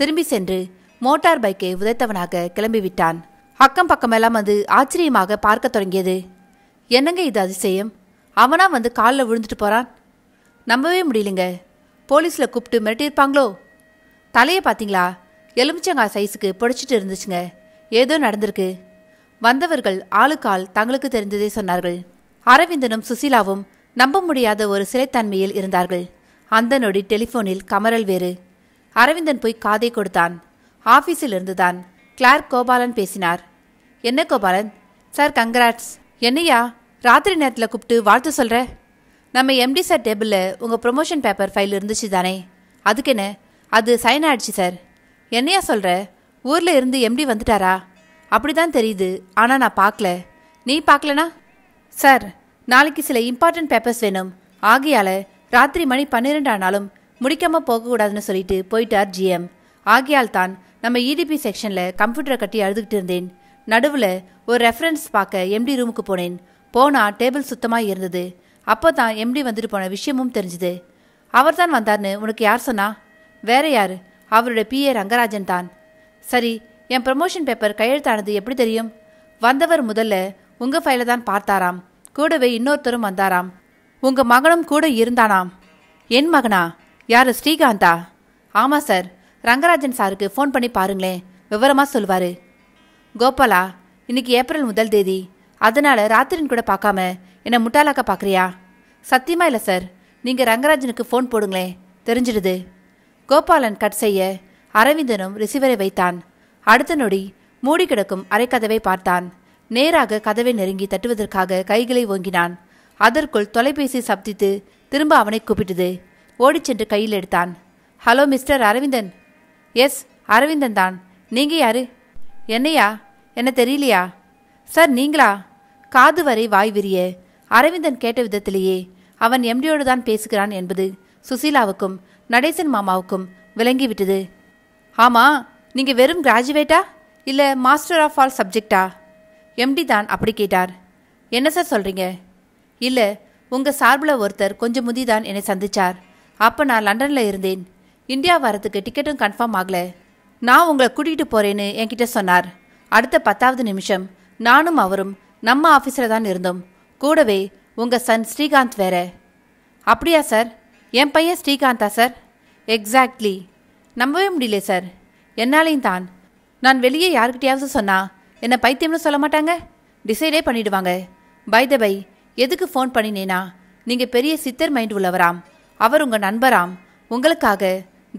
திரும்பி சென்று மோட்டார் பைக்கை உதைத்தவனாக கிளம்பிவிட்டான் அக்கம் பக்கமெல்லாம் அது ஆச்சரியமாக பார்க்க தொடங்கியது என்னங்க இது அதிசயம் அவனா வந்து காலில் விழுந்துட்டு போகிறான் நம்பவே முடியலங்க போலீஸில் கூப்பிட்டு மிரட்டியிருப்பாங்களோ தலையை பார்த்தீங்களா எலுமிச்சங்காய் சைஸுக்கு பிடிச்சிட்டு இருந்துச்சுங்க ஏதோ நடந்திருக்கு வந்தவர்கள் ஆளுக்கால் தங்களுக்கு தெரிந்ததே சொன்னார்கள் அரவிந்தனும் சுசீலாவும் நம்ப முடியாத ஒரு சிலைத்தன்மையில் இருந்தார்கள் அந்த நொடி டெலிஃபோனில் கமரல் வேறு அரவிந்தன் போய் காதை கொடுத்தான் ஆஃபீஸில் இருந்துதான் கிளார்க் கோபாலன் பேசினார் என்ன கோபாலன் சார் கங்கராட்ஸ் என்னையா ராத்திரி நேரத்தில் கூப்பிட்டு வாழ்த்து சொல்கிற நம்ம எம்டி சார் டேபிளில் உங்கள் ப்ரொமோஷன் பேப்பர் ஃபைல் இருந்துச்சு தானே அதுக்கு என்ன அது சைன் ஆகிடுச்சு சார் என்னையா சொல்கிற ஊரில் இருந்து எம்டி வந்துட்டாரா அப்படி தான் தெரியுது ஆனால் நான் பார்க்கல நீ பார்க்கலனா சார் நாளைக்கு சில இம்பார்ட்டன்ட் பேப்பர்ஸ் வேணும் ஆகையால் ராத்திரி மணி பன்னிரெண்டு ஆனாலும் முடிக்காமல் போகக்கூடாதுன்னு சொல்லிட்டு போயிட்டார் ஜிஎம் ஆகையால் தான் நம்ம இடிபி செக்ஷனில் கம்ப்யூட்டரை கட்டி அழுதுகிட்டு இருந்தேன் நடுவில் ஒரு ரெஃபரன்ஸ் பார்க்க எம்டி ரூமுக்கு போனேன் போனா டேபிள் சுத்தமாக இருந்தது அப்போ தான் எம்டி வந்துட்டு போன விஷயமும் தெரிஞ்சுது அவர் தான் வந்தார்னு உனக்கு யார் சொன்னா வேற யார் அவருடைய பிஏ ரங்கராஜன் தான் சரி என் ப்ரமோஷன் பேப்பர் கையெழுத்தானது எப்படி தெரியும் வந்தவர் முதல்ல உங்கள் ஃபைலை தான் பார்த்தாராம் கூடவே இன்னொருத்தரும் வந்தாராம் உங்கள் மகனும் கூட இருந்தானாம் என் மகனா யார் ஸ்ரீகாந்தா ஆமாம் சார் ரங்கராஜன் சாருக்கு ஃபோன் பண்ணி பாருங்களேன் விவரமாக சொல்வார் கோபாலா இன்னைக்கு ஏப்ரல் முதல் தேதி அதனால ராத்திரின் கூட பார்க்காம என்னை முட்டாளாக்க பார்க்குறியா சத்தியமா இல்லை சார் நீங்கள் ரங்கராஜனுக்கு ஃபோன் போடுங்களேன் தெரிஞ்சிடுது கோபாலன் கட் செய்ய அரவிந்தனும் ரிசீவரை வைத்தான் அடுத்த நொடி மூடி கிடக்கும் அரைக்கதவை பார்த்தான் நேராக கதவை நெருங்கி தட்டுவதற்காக கைகளை ஓங்கினான் அதற்குள் தொலைபேசி சப்தித்து திரும்ப அவனை கூப்பிட்டது ஓடிச் சென்று கையில் எடுத்தான் hello Mister Aravindan yes Aravindan தான் நீங்கள் யாரு என்னையா என்ன தெரியலையா சார் நீங்களா காது வரை வாய் விரிய அரவிந்தன் கேட்ட விதத்திலேயே அவன் எம்டியோடு தான் பேசுகிறான் என்பது சுசீலாவுக்கும் நடேசன் மாமாவுக்கும் விளங்கிவிட்டது ஆமா நீங்க வெறும் கிராஜுவேட்டா இல்ல மாஸ்டர் ஆஃப் ஆல் சப்ஜெக்டா எம்டி தான் அப்படி கேட்டார் என்ன சார் சொல்றீங்க இல்ல உங்க சார்பில் ஒருத்தர் கொஞ்சம் முதிதான் என்னை சந்திச்சார் அப்போ நான் லண்டனில் இருந்தேன் இந்தியா வரத்துக்கு டிக்கெட்டும் கன்ஃபார்ம் ஆகல நான் உங்களை கூட்டிகிட்டு போகிறேன்னு என்கிட்ட சொன்னார் அடுத்த பத்தாவது நிமிஷம் நானும் அவரும் நம்ம ஆஃபீஸில் தான் இருந்தோம் கூடவே உங்கள் சன் ஸ்ரீகாந்த் வேற அப்படியா சார் என் பையன் ஸ்ரீகாந்தா சார் எக்ஸாக்ட்லி நம்பவே முடியல சார் என்னாலையும் தான் நான் வெளியே யாருக்கிட்டையாவது சொன்னால் என்னை பைத்தியம்னு சொல்ல மாட்டாங்க டிசைடே பண்ணிடுவாங்க பை த பை எதுக்கு ஃபோன் பண்ணினேனா நீங்கள் பெரிய சித்தர் மைண்ட் உள்ளவராம் அவர் உங்கள் நண்பராம் உங்களுக்காக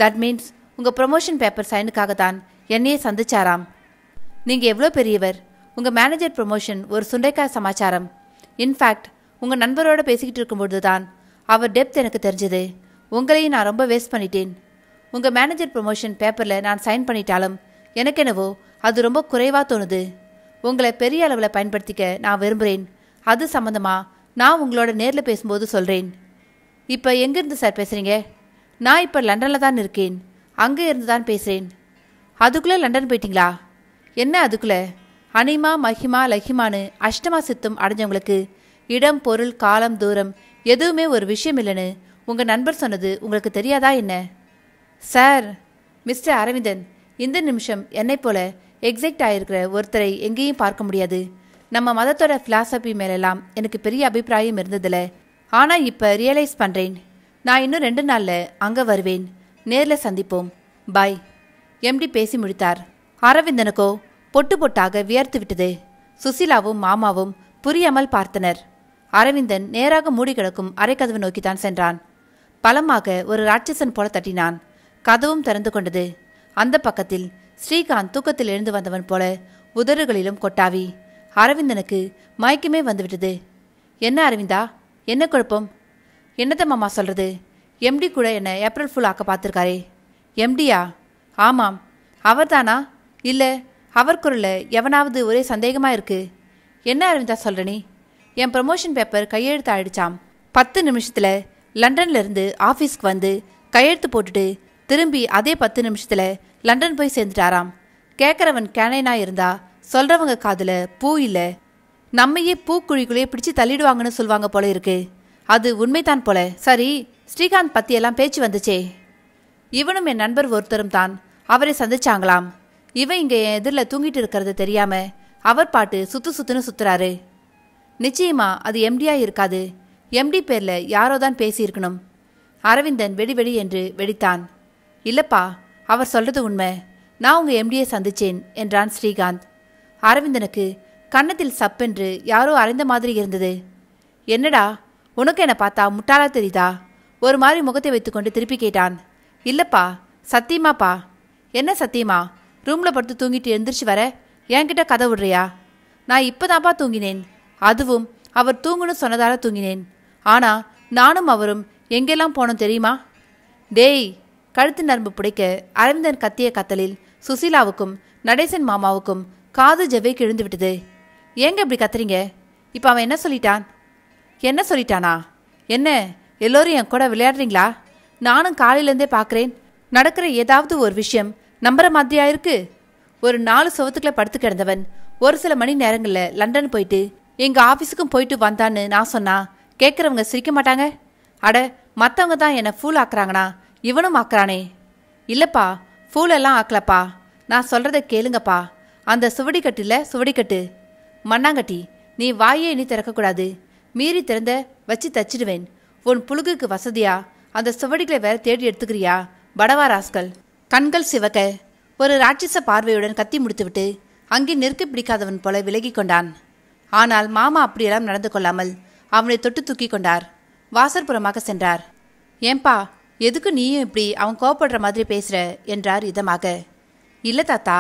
தட் மீன்ஸ் உங்கள் ப்ரொமோஷன் பேப்பர் சைனுக்காக தான் என்னையே சந்திச்சாராம் நீங்கள் எவ்வளோ பெரியவர் உங்கள் மேனேஜர் ப்ரொமோஷன் ஒரு சுண்டைக்காய் சமாச்சாரம் இன்ஃபேக்ட் உங்கள் நண்பரோட பேசிக்கிட்டு இருக்கும்பொழுது தான் அவர் டெப்த் எனக்கு தெரிஞ்சது உங்களையும் நான் ரொம்ப வேஸ்ட் பண்ணிட்டேன் உங்கள் மேனேஜர் ப்ரொமோஷன் பேப்பரில் நான் சைன் பண்ணிட்டாலும் எனக்கெனவோ அது ரொம்ப குறைவாக தோணுது உங்களை பெரிய அளவில் பயன்படுத்திக்க நான் விரும்புகிறேன் அது சம்மந்தமாக நான் உங்களோட நேரில் பேசும்போது சொல்கிறேன் இப்போ எங்கேருந்து சார் பேசுகிறீங்க நான் இப்போ லண்டனில் தான் இருக்கேன் அங்கே இருந்து தான் பேசுகிறேன் அதுக்குள்ளே லண்டன் போயிட்டீங்களா என்ன அதுக்குள்ளே அனிமா மஹிமா லஹிமானு அஷ்டமா சித்தும் அடைஞ்சவங்களுக்கு இடம் பொருள் காலம் தூரம் எதுவுமே ஒரு விஷயம் இல்லைன்னு உங்கள் நண்பர் சொன்னது உங்களுக்கு தெரியாதா என்ன சார் மிஸ்டர் அரவிந்தன் இந்த நிமிஷம் என்னை போல எக்ஸைட் ஆகிருக்கிற ஒருத்தரை எங்கேயும் பார்க்க முடியாது நம்ம மதத்தோட ஃபிலாசபி மேலெல்லாம் எனக்கு பெரிய அபிப்பிராயம் இருந்ததில்ல ஆனால் இப்போ ரியலைஸ் பண்ணுறேன் நான் இன்னும் ரெண்டு நாளில் அங்கே வருவேன் நேரில் சந்திப்போம் பாய் எம்டி பேசி முடித்தார் அரவிந்தனுக்கோ பொட்டு பொட்டாக வியர்த்து விட்டது சுசிலாவும் மாமாவும் புரியாமல் பார்த்தனர் அரவிந்தன் நேராக மூடி கிடக்கும் அரைக்கதவு நோக்கித்தான் சென்றான் பலமாக ஒரு ராட்சசன் போல தட்டினான் கதவும் திறந்து கொண்டது அந்த பக்கத்தில் ஸ்ரீகாந்த் தூக்கத்தில் எழுந்து வந்தவன் போல உதறுகளிலும் கொட்டாவி அரவிந்தனுக்கு மயக்கமே வந்துவிட்டது என்ன அரவிந்தா என்ன குழப்பம் என்னத்த மாமா சொல்கிறது எம்டி கூட என்னை ஏப்ரல் ஃபுல் ஆக்க பார்த்துருக்காரே எம்டியா ஆமாம் அவர்தானா இல்லை அவர் குரலில் எவனாவது ஒரே சந்தேகமாக இருக்கு என்ன அரவிந்தா சொல்கிறனி என் ப்ரமோஷன் பேப்பர் கையெழுத்து ஆயிடுச்சாம் பத்து நிமிஷத்தில் லண்டன்லேருந்து ஆஃபீஸ்க்கு வந்து கையெழுத்து போட்டுட்டு திரும்பி அதே பத்து நிமிஷத்தில் லண்டன் போய் சேர்ந்துட்டாராம் கேட்குறவன் கேனைனாக இருந்தா சொல்கிறவங்க காதில் பூ இல்லை நம்மையே பூக்குழிக்குள்ளே பிடிச்சி தள்ளிடுவாங்கன்னு சொல்லுவாங்க போல இருக்கு அது உண்மைதான் போல சரி ஸ்ரீகாந்த் பற்றியெல்லாம் பேச்சு வந்துச்சே இவனும் என் நண்பர் ஒருத்தரும் தான் அவரை சந்திச்சாங்களாம் இவன் இங்கே என் எதிரில் தூங்கிட்டு இருக்கிறது தெரியாம அவர் பாட்டு சுத்து சுத்துன்னு சுத்துறாரு நிச்சயமா அது எம்டியா இருக்காது எம்டி பேர்ல யாரோ தான் பேசியிருக்கணும் அரவிந்தன் வெடி வெடி என்று வெடித்தான் இல்லப்பா அவர் சொல்றது உண்மை நான் உங்க எம்டியை சந்திச்சேன் என்றான் ஸ்ரீகாந்த் அரவிந்தனுக்கு கன்னத்தில் சப்பென்று யாரோ அறைந்த மாதிரி இருந்தது என்னடா உனக்கு என்னை பார்த்தா முட்டாளா தெரியுதா ஒரு மாதிரி முகத்தை வைத்துக்கொண்டு திருப்பி கேட்டான் இல்லப்பா சத்தியமாப்பா என்ன சத்தியமா ரூமில் படுத்து தூங்கிட்டு எழுந்திரிச்சு வர என்கிட்ட கதை விடுறியா நான் இப்போதான்ப்பா தூங்கினேன் அதுவும் அவர் தூங்குன்னு சொன்னதால் தூங்கினேன் ஆனால் நானும் அவரும் எங்கெல்லாம் போனோம் தெரியுமா டேய் கழுத்து நரம்பு பிடிக்க அரவிந்தன் கத்திய கத்தலில் சுசீலாவுக்கும் நடேசன் மாமாவுக்கும் காது ஜவ்வை கிழிந்து விட்டது ஏங்க இப்படி கத்துறீங்க இப்போ அவன் என்ன சொல்லிட்டான் என்ன சொல்லிட்டானா என்ன எல்லோரும் என் கூட விளையாடுறீங்களா நானும் காலையிலேருந்தே பார்க்குறேன் நடக்கிற ஏதாவது ஒரு விஷயம் நம்புற மாதிரியா இருக்கு ஒரு நாலு சுவத்துக்களை படுத்து கிடந்தவன் ஒரு சில மணி நேரங்களில் லண்டன் போயிட்டு எங்கள் ஆஃபீஸுக்கும் போயிட்டு வந்தான்னு நான் சொன்னா கேட்குறவங்க சிரிக்க மாட்டாங்க அட மற்றவங்க தான் என்னை ஃபூல் ஆக்குறாங்கண்ணா இவனும் ஆக்குறானே இல்லைப்பா ஃபூலெல்லாம் ஆக்கலப்பா நான் சொல்கிறத கேளுங்கப்பா அந்த சுவடிக்கட்டில் சுவடிக்கட்டு மண்ணாங்கட்டி நீ வாயை இனி திறக்கக்கூடாது மீறி திறந்த வச்சு தச்சிடுவேன் உன் புழுகுக்கு வசதியா அந்த சுவடிகளை வேற தேடி எடுத்துக்கிறியா படவா ராஸ்கல் கண்கள் சிவக்க ஒரு ராட்சச பார்வையுடன் கத்தி முடித்துவிட்டு அங்கே நிற்க பிடிக்காதவன் போல விலகி கொண்டான் ஆனால் மாமா அப்படியெல்லாம் நடந்து கொள்ளாமல் அவனை தொட்டு தூக்கி கொண்டார் வாசற்புறமாக சென்றார் ஏன்பா எதுக்கு நீயும் இப்படி அவன் கோவப்படுற மாதிரி பேசுகிற என்றார் இதமாக இல்லை தாத்தா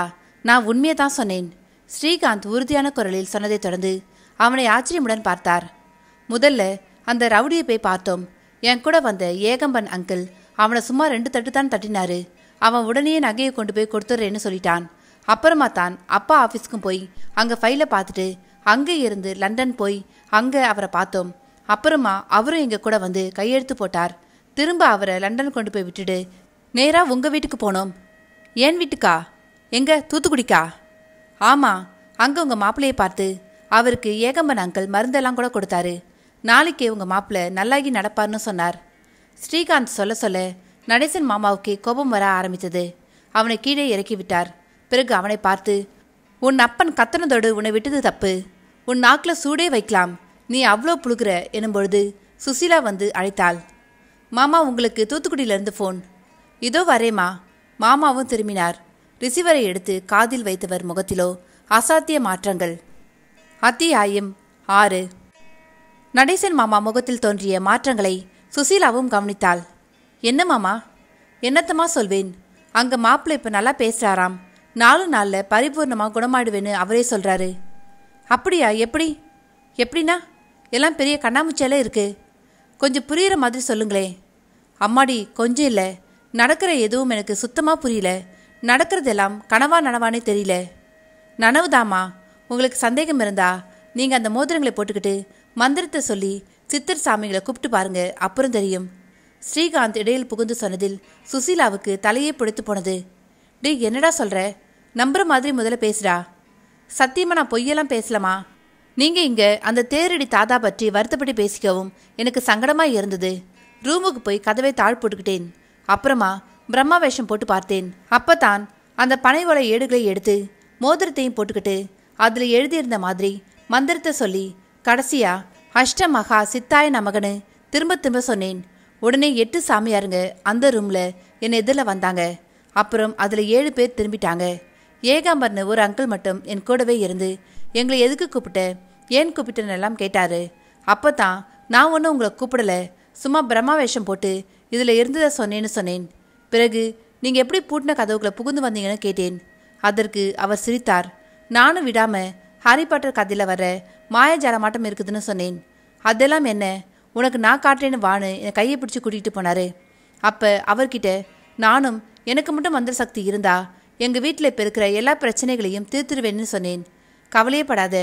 நான் உண்மையை தான் சொன்னேன் ஸ்ரீகாந்த் உறுதியான குரலில் சொன்னதை தொடர்ந்து அவனை ஆச்சரியமுடன் பார்த்தார் முதல்ல அந்த ரவுடியை போய் பார்த்தோம் என் கூட வந்த ஏகம்பன் அங்கிள் அவனை சும்மா ரெண்டு தட்டு தான் தட்டினாரு அவன் உடனே நகையை கொண்டு போய் கொடுத்துட்றேன்னு சொல்லிட்டான் அப்புறமா தான் அப்பா ஆஃபீஸ்க்கும் போய் அங்கே ஃபைலை பார்த்துட்டு அங்கே இருந்து லண்டன் போய் அங்கே அவரை பார்த்தோம் அப்புறமா அவரும் எங்கள் கூட வந்து கையெழுத்து போட்டார் திரும்ப அவரை லண்டன் கொண்டு போய் விட்டுட்டு நேராக உங்கள் வீட்டுக்கு போனோம் ஏன் வீட்டுக்கா எங்கே தூத்துக்குடிக்கா ஆமாம் அங்கே உங்கள் மாப்பிள்ளையை பார்த்து அவருக்கு ஏகம்பன் அங்கிள் மருந்தெல்லாம் கூட கொடுத்தாரு நாளைக்கு உங்கள் மாப்பிள்ளை நல்லாகி நடப்பார்னு சொன்னார் ஸ்ரீகாந்த் சொல்ல சொல்ல நடேசன் மாமாவுக்கு கோபம் வர ஆரம்பித்தது அவனை கீழே இறக்கிவிட்டார் பிறகு அவனை பார்த்து உன் அப்பன் கத்தனதோடு உன்னை விட்டது தப்பு உன் நாக்கில் சூடே வைக்கலாம் நீ அவ்வளோ புழுகிற எனும்பொழுது சுசீலா வந்து அழைத்தாள் மாமா உங்களுக்கு தூத்துக்குடியிலேருந்து ஃபோன் இதோ வரேம்மா மாமாவும் திரும்பினார் ரிசீவரை எடுத்து காதில் வைத்தவர் முகத்திலோ அசாத்திய மாற்றங்கள் அத்தியாயம் ஆறு நடேசன் மாமா முகத்தில் தோன்றிய மாற்றங்களை சுசீலாவும் கவனித்தாள் என்ன மாமா என்னத்தம்மா சொல்வேன் அங்கே மாப்பிள்ளை இப்போ நல்லா பேசுகிறாராம் நாலு நாளில் பரிபூர்ணமாக குணமாடுவேன்னு அவரே சொல்கிறாரு அப்படியா எப்படி எப்படினா எல்லாம் பெரிய கண்ணாமூச்சியாலே இருக்குது கொஞ்சம் புரிகிற மாதிரி சொல்லுங்களே அம்மாடி கொஞ்சம் இல்லை நடக்கிற எதுவும் எனக்கு சுத்தமாக புரியல நடக்கிறதெல்லாம் கனவா நனவானே தெரியல நனவுதாம்மா உங்களுக்கு சந்தேகம் இருந்தா நீங்கள் அந்த மோதிரங்களை போட்டுக்கிட்டு மந்திரத்தை சொல்லி சித்தர் சாமிகளை கூப்பிட்டு பாருங்க அப்புறம் தெரியும் ஸ்ரீகாந்த் இடையில் புகுந்து சொன்னதில் சுசீலாவுக்கு தலையே பிடித்து போனது டே என்னடா சொல்கிற நம்புற மாதிரி முதல்ல பேசுடா சத்தியமா நான் பொய்யெல்லாம் பேசலாமா நீங்கள் இங்கே அந்த தேரடி தாதா பற்றி வருத்தப்பட்டு பேசிக்கவும் எனக்கு சங்கடமாக இருந்தது ரூமுக்கு போய் கதவை தாழ் போட்டுக்கிட்டேன் அப்புறமா பிரம்மா வேஷம் போட்டு பார்த்தேன் அப்போ தான் அந்த பனை ஓலை ஏடுகளை எடுத்து மோதிரத்தையும் போட்டுக்கிட்டு அதில் எழுதியிருந்த மாதிரி மந்திரத்தை சொல்லி கடைசியா அஷ்ட மகா சித்தாய நமகனு திரும்ப திரும்ப சொன்னேன் உடனே எட்டு சாமியாருங்க அந்த ரூமில் என் எதிரில் வந்தாங்க அப்புறம் அதில் ஏழு பேர் திரும்பிட்டாங்க ஏகாம்பர்னு ஒரு அங்கிள் மட்டும் என் கூடவே இருந்து எங்களை எதுக்கு கூப்பிட்ட ஏன் கூப்பிட்டேன்னு எல்லாம் கேட்டார் அப்போ தான் நான் ஒன்றும் உங்களை கூப்பிடலை சும்மா பிரம்மாவேஷம் போட்டு இதில் இருந்ததை சொன்னேன்னு சொன்னேன் பிறகு நீங்கள் எப்படி பூட்டின கதவுகளை புகுந்து வந்தீங்கன்னு கேட்டேன் அதற்கு அவர் சிரித்தார் நானும் விடாமல் ஹாரி பாட்டர் கதையில் வர மாயஜாலமாட்டம் இருக்குதுன்னு சொன்னேன் அதெல்லாம் என்ன உனக்கு நான் காட்டுறேன்னு வான்னு என் கையை பிடிச்சி கூட்டிகிட்டு போனார் அப்போ அவர்கிட்ட நானும் எனக்கு மட்டும் மந்திர சக்தி இருந்தா எங்கள் வீட்டில் இப்போ இருக்கிற எல்லா பிரச்சனைகளையும் தீர்த்துருவேன்னு சொன்னேன் கவலையே படாத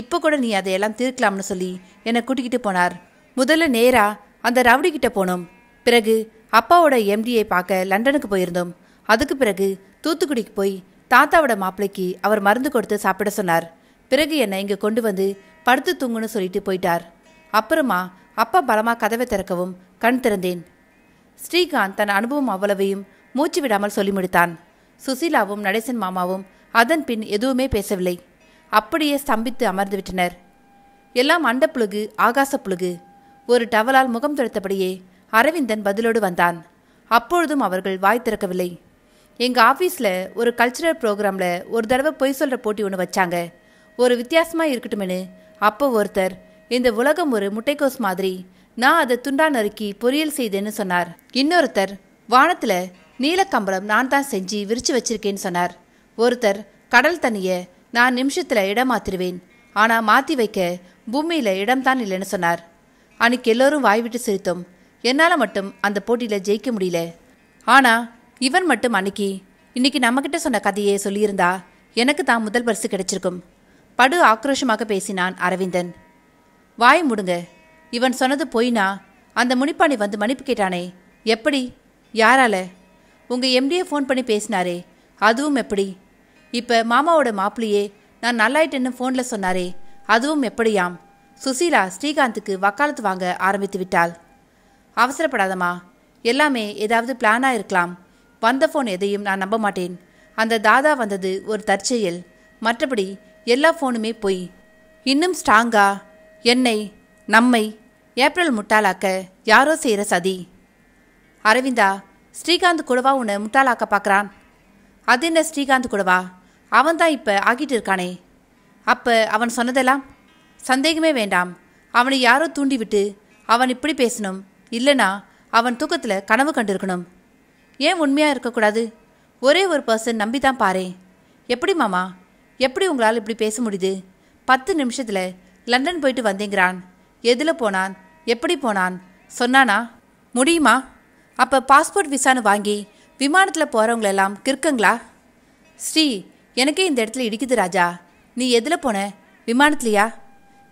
இப்போ கூட நீ அதையெல்லாம் தீர்க்கலாம்னு சொல்லி என்னை கூட்டிக்கிட்டு போனார் முதல்ல நேராக அந்த ரவுடி கிட்ட போனோம் பிறகு அப்பாவோட எம்டியை பார்க்க லண்டனுக்கு போயிருந்தோம் அதுக்கு பிறகு தூத்துக்குடிக்கு போய் தாத்தாவோட மாப்பிள்ளைக்கு அவர் மருந்து கொடுத்து சாப்பிட சொன்னார் பிறகு என்னை இங்கே கொண்டு வந்து படுத்து தூங்குன்னு சொல்லிட்டு போயிட்டார் அப்புறமா அப்பா பலமாக கதவை திறக்கவும் கண் திறந்தேன் ஸ்ரீகாந்த் தன் அனுபவம் அவ்வளவையும் மூச்சு விடாமல் சொல்லி முடித்தான் சுசீலாவும் நடேசன் மாமாவும் அதன் பின் எதுவுமே பேசவில்லை அப்படியே ஸ்தம்பித்து அமர்ந்துவிட்டனர் எல்லாம் அண்டப்புழுகு ஆகாச புழுகு ஒரு டவலால் முகம் துடைத்தபடியே அரவிந்தன் பதிலோடு வந்தான் அப்பொழுதும் அவர்கள் வாய் திறக்கவில்லை எங்கள் ஆஃபீஸில் ஒரு கல்ச்சுரல் ப்ரோக்ராமில் ஒரு தடவை பொய் சொல்கிற போட்டி ஒன்று வச்சாங்க ஒரு வித்தியாசமாக இருக்கட்டும்னு அப்போ ஒருத்தர் இந்த உலகம் ஒரு முட்டைக்கோஸ் மாதிரி நான் அதை துண்டா நறுக்கி பொரியல் செய்தேன்னு சொன்னார் இன்னொருத்தர் வானத்தில் நீலக்கம்பளம் நான் தான் செஞ்சு விரிச்சு வச்சிருக்கேன்னு சொன்னார் ஒருத்தர் கடல் தண்ணியை நான் நிமிஷத்தில் இடம் மாத்திருவேன் ஆனால் மாற்றி வைக்க பூமியில் இடம்தான் இல்லைன்னு சொன்னார் அன்னைக்கு எல்லோரும் வாய்விட்டு சிரித்தோம் என்னால் மட்டும் அந்த போட்டியில் ஜெயிக்க முடியல ஆனால் இவன் மட்டும் அன்னைக்கு இன்னைக்கு நம்மக்கிட்ட சொன்ன கதையை சொல்லியிருந்தா எனக்கு தான் முதல் பரிசு கிடைச்சிருக்கும் படு ஆக்ரோஷமாக பேசினான் அரவிந்தன் வாய் முடுங்க இவன் சொன்னது பொய்னா அந்த முனிப்பாணி வந்து மன்னிப்பு கேட்டானே எப்படி யாரால உங்கள் எம்டியை ஃபோன் பண்ணி பேசினாரே அதுவும் எப்படி இப்போ மாமாவோட மாப்பிள்ளையே நான் நல்லாயிட்டேன்னு ஃபோனில் சொன்னாரே அதுவும் எப்படியாம் சுசீலா ஸ்ரீகாந்துக்கு வக்காலத்து வாங்க ஆரம்பித்து விட்டாள் அவசரப்படாதம்மா எல்லாமே ஏதாவது பிளானாக இருக்கலாம் வந்த ஃபோன் எதையும் நான் நம்ப மாட்டேன் அந்த தாதா வந்தது ஒரு தற்செயல் மற்றபடி எல்லா ஃபோனுமே பொய் இன்னும் ஸ்ட்ராங்காக என்னை நம்மை ஏப்ரல் முட்டாளாக்க யாரோ செய்கிற சதி அரவிந்தா ஸ்ரீகாந்த் கூடவா உன்னை முட்டாளாக்க பார்க்குறான் அது என்ன ஸ்ரீகாந்த் கூடவா அவன் தான் இப்போ ஆகிட்டு இருக்கானே அப்போ அவன் சொன்னதெல்லாம் சந்தேகமே வேண்டாம் அவனை யாரோ தூண்டிவிட்டு அவன் இப்படி பேசணும் இல்லைனா அவன் தூக்கத்தில் கனவு கண்டிருக்கணும் ஏன் உண்மையாக இருக்கக்கூடாது ஒரே ஒரு பர்சன் நம்பி தான் பாரு எப்படி மாமா எப்படி உங்களால் இப்படி பேச முடியுது பத்து நிமிஷத்தில் லண்டன் போயிட்டு வந்தேங்கிறான் எதில் போனான் எப்படி போனான் சொன்னானா முடியுமா அப்போ பாஸ்போர்ட் விசான்னு வாங்கி விமானத்தில் போகிறவங்களெல்லாம் கிறுக்குங்களா ஸ்ரீ எனக்கே இந்த இடத்துல இடிக்குது ராஜா நீ எதில் போன விமானத்துலையா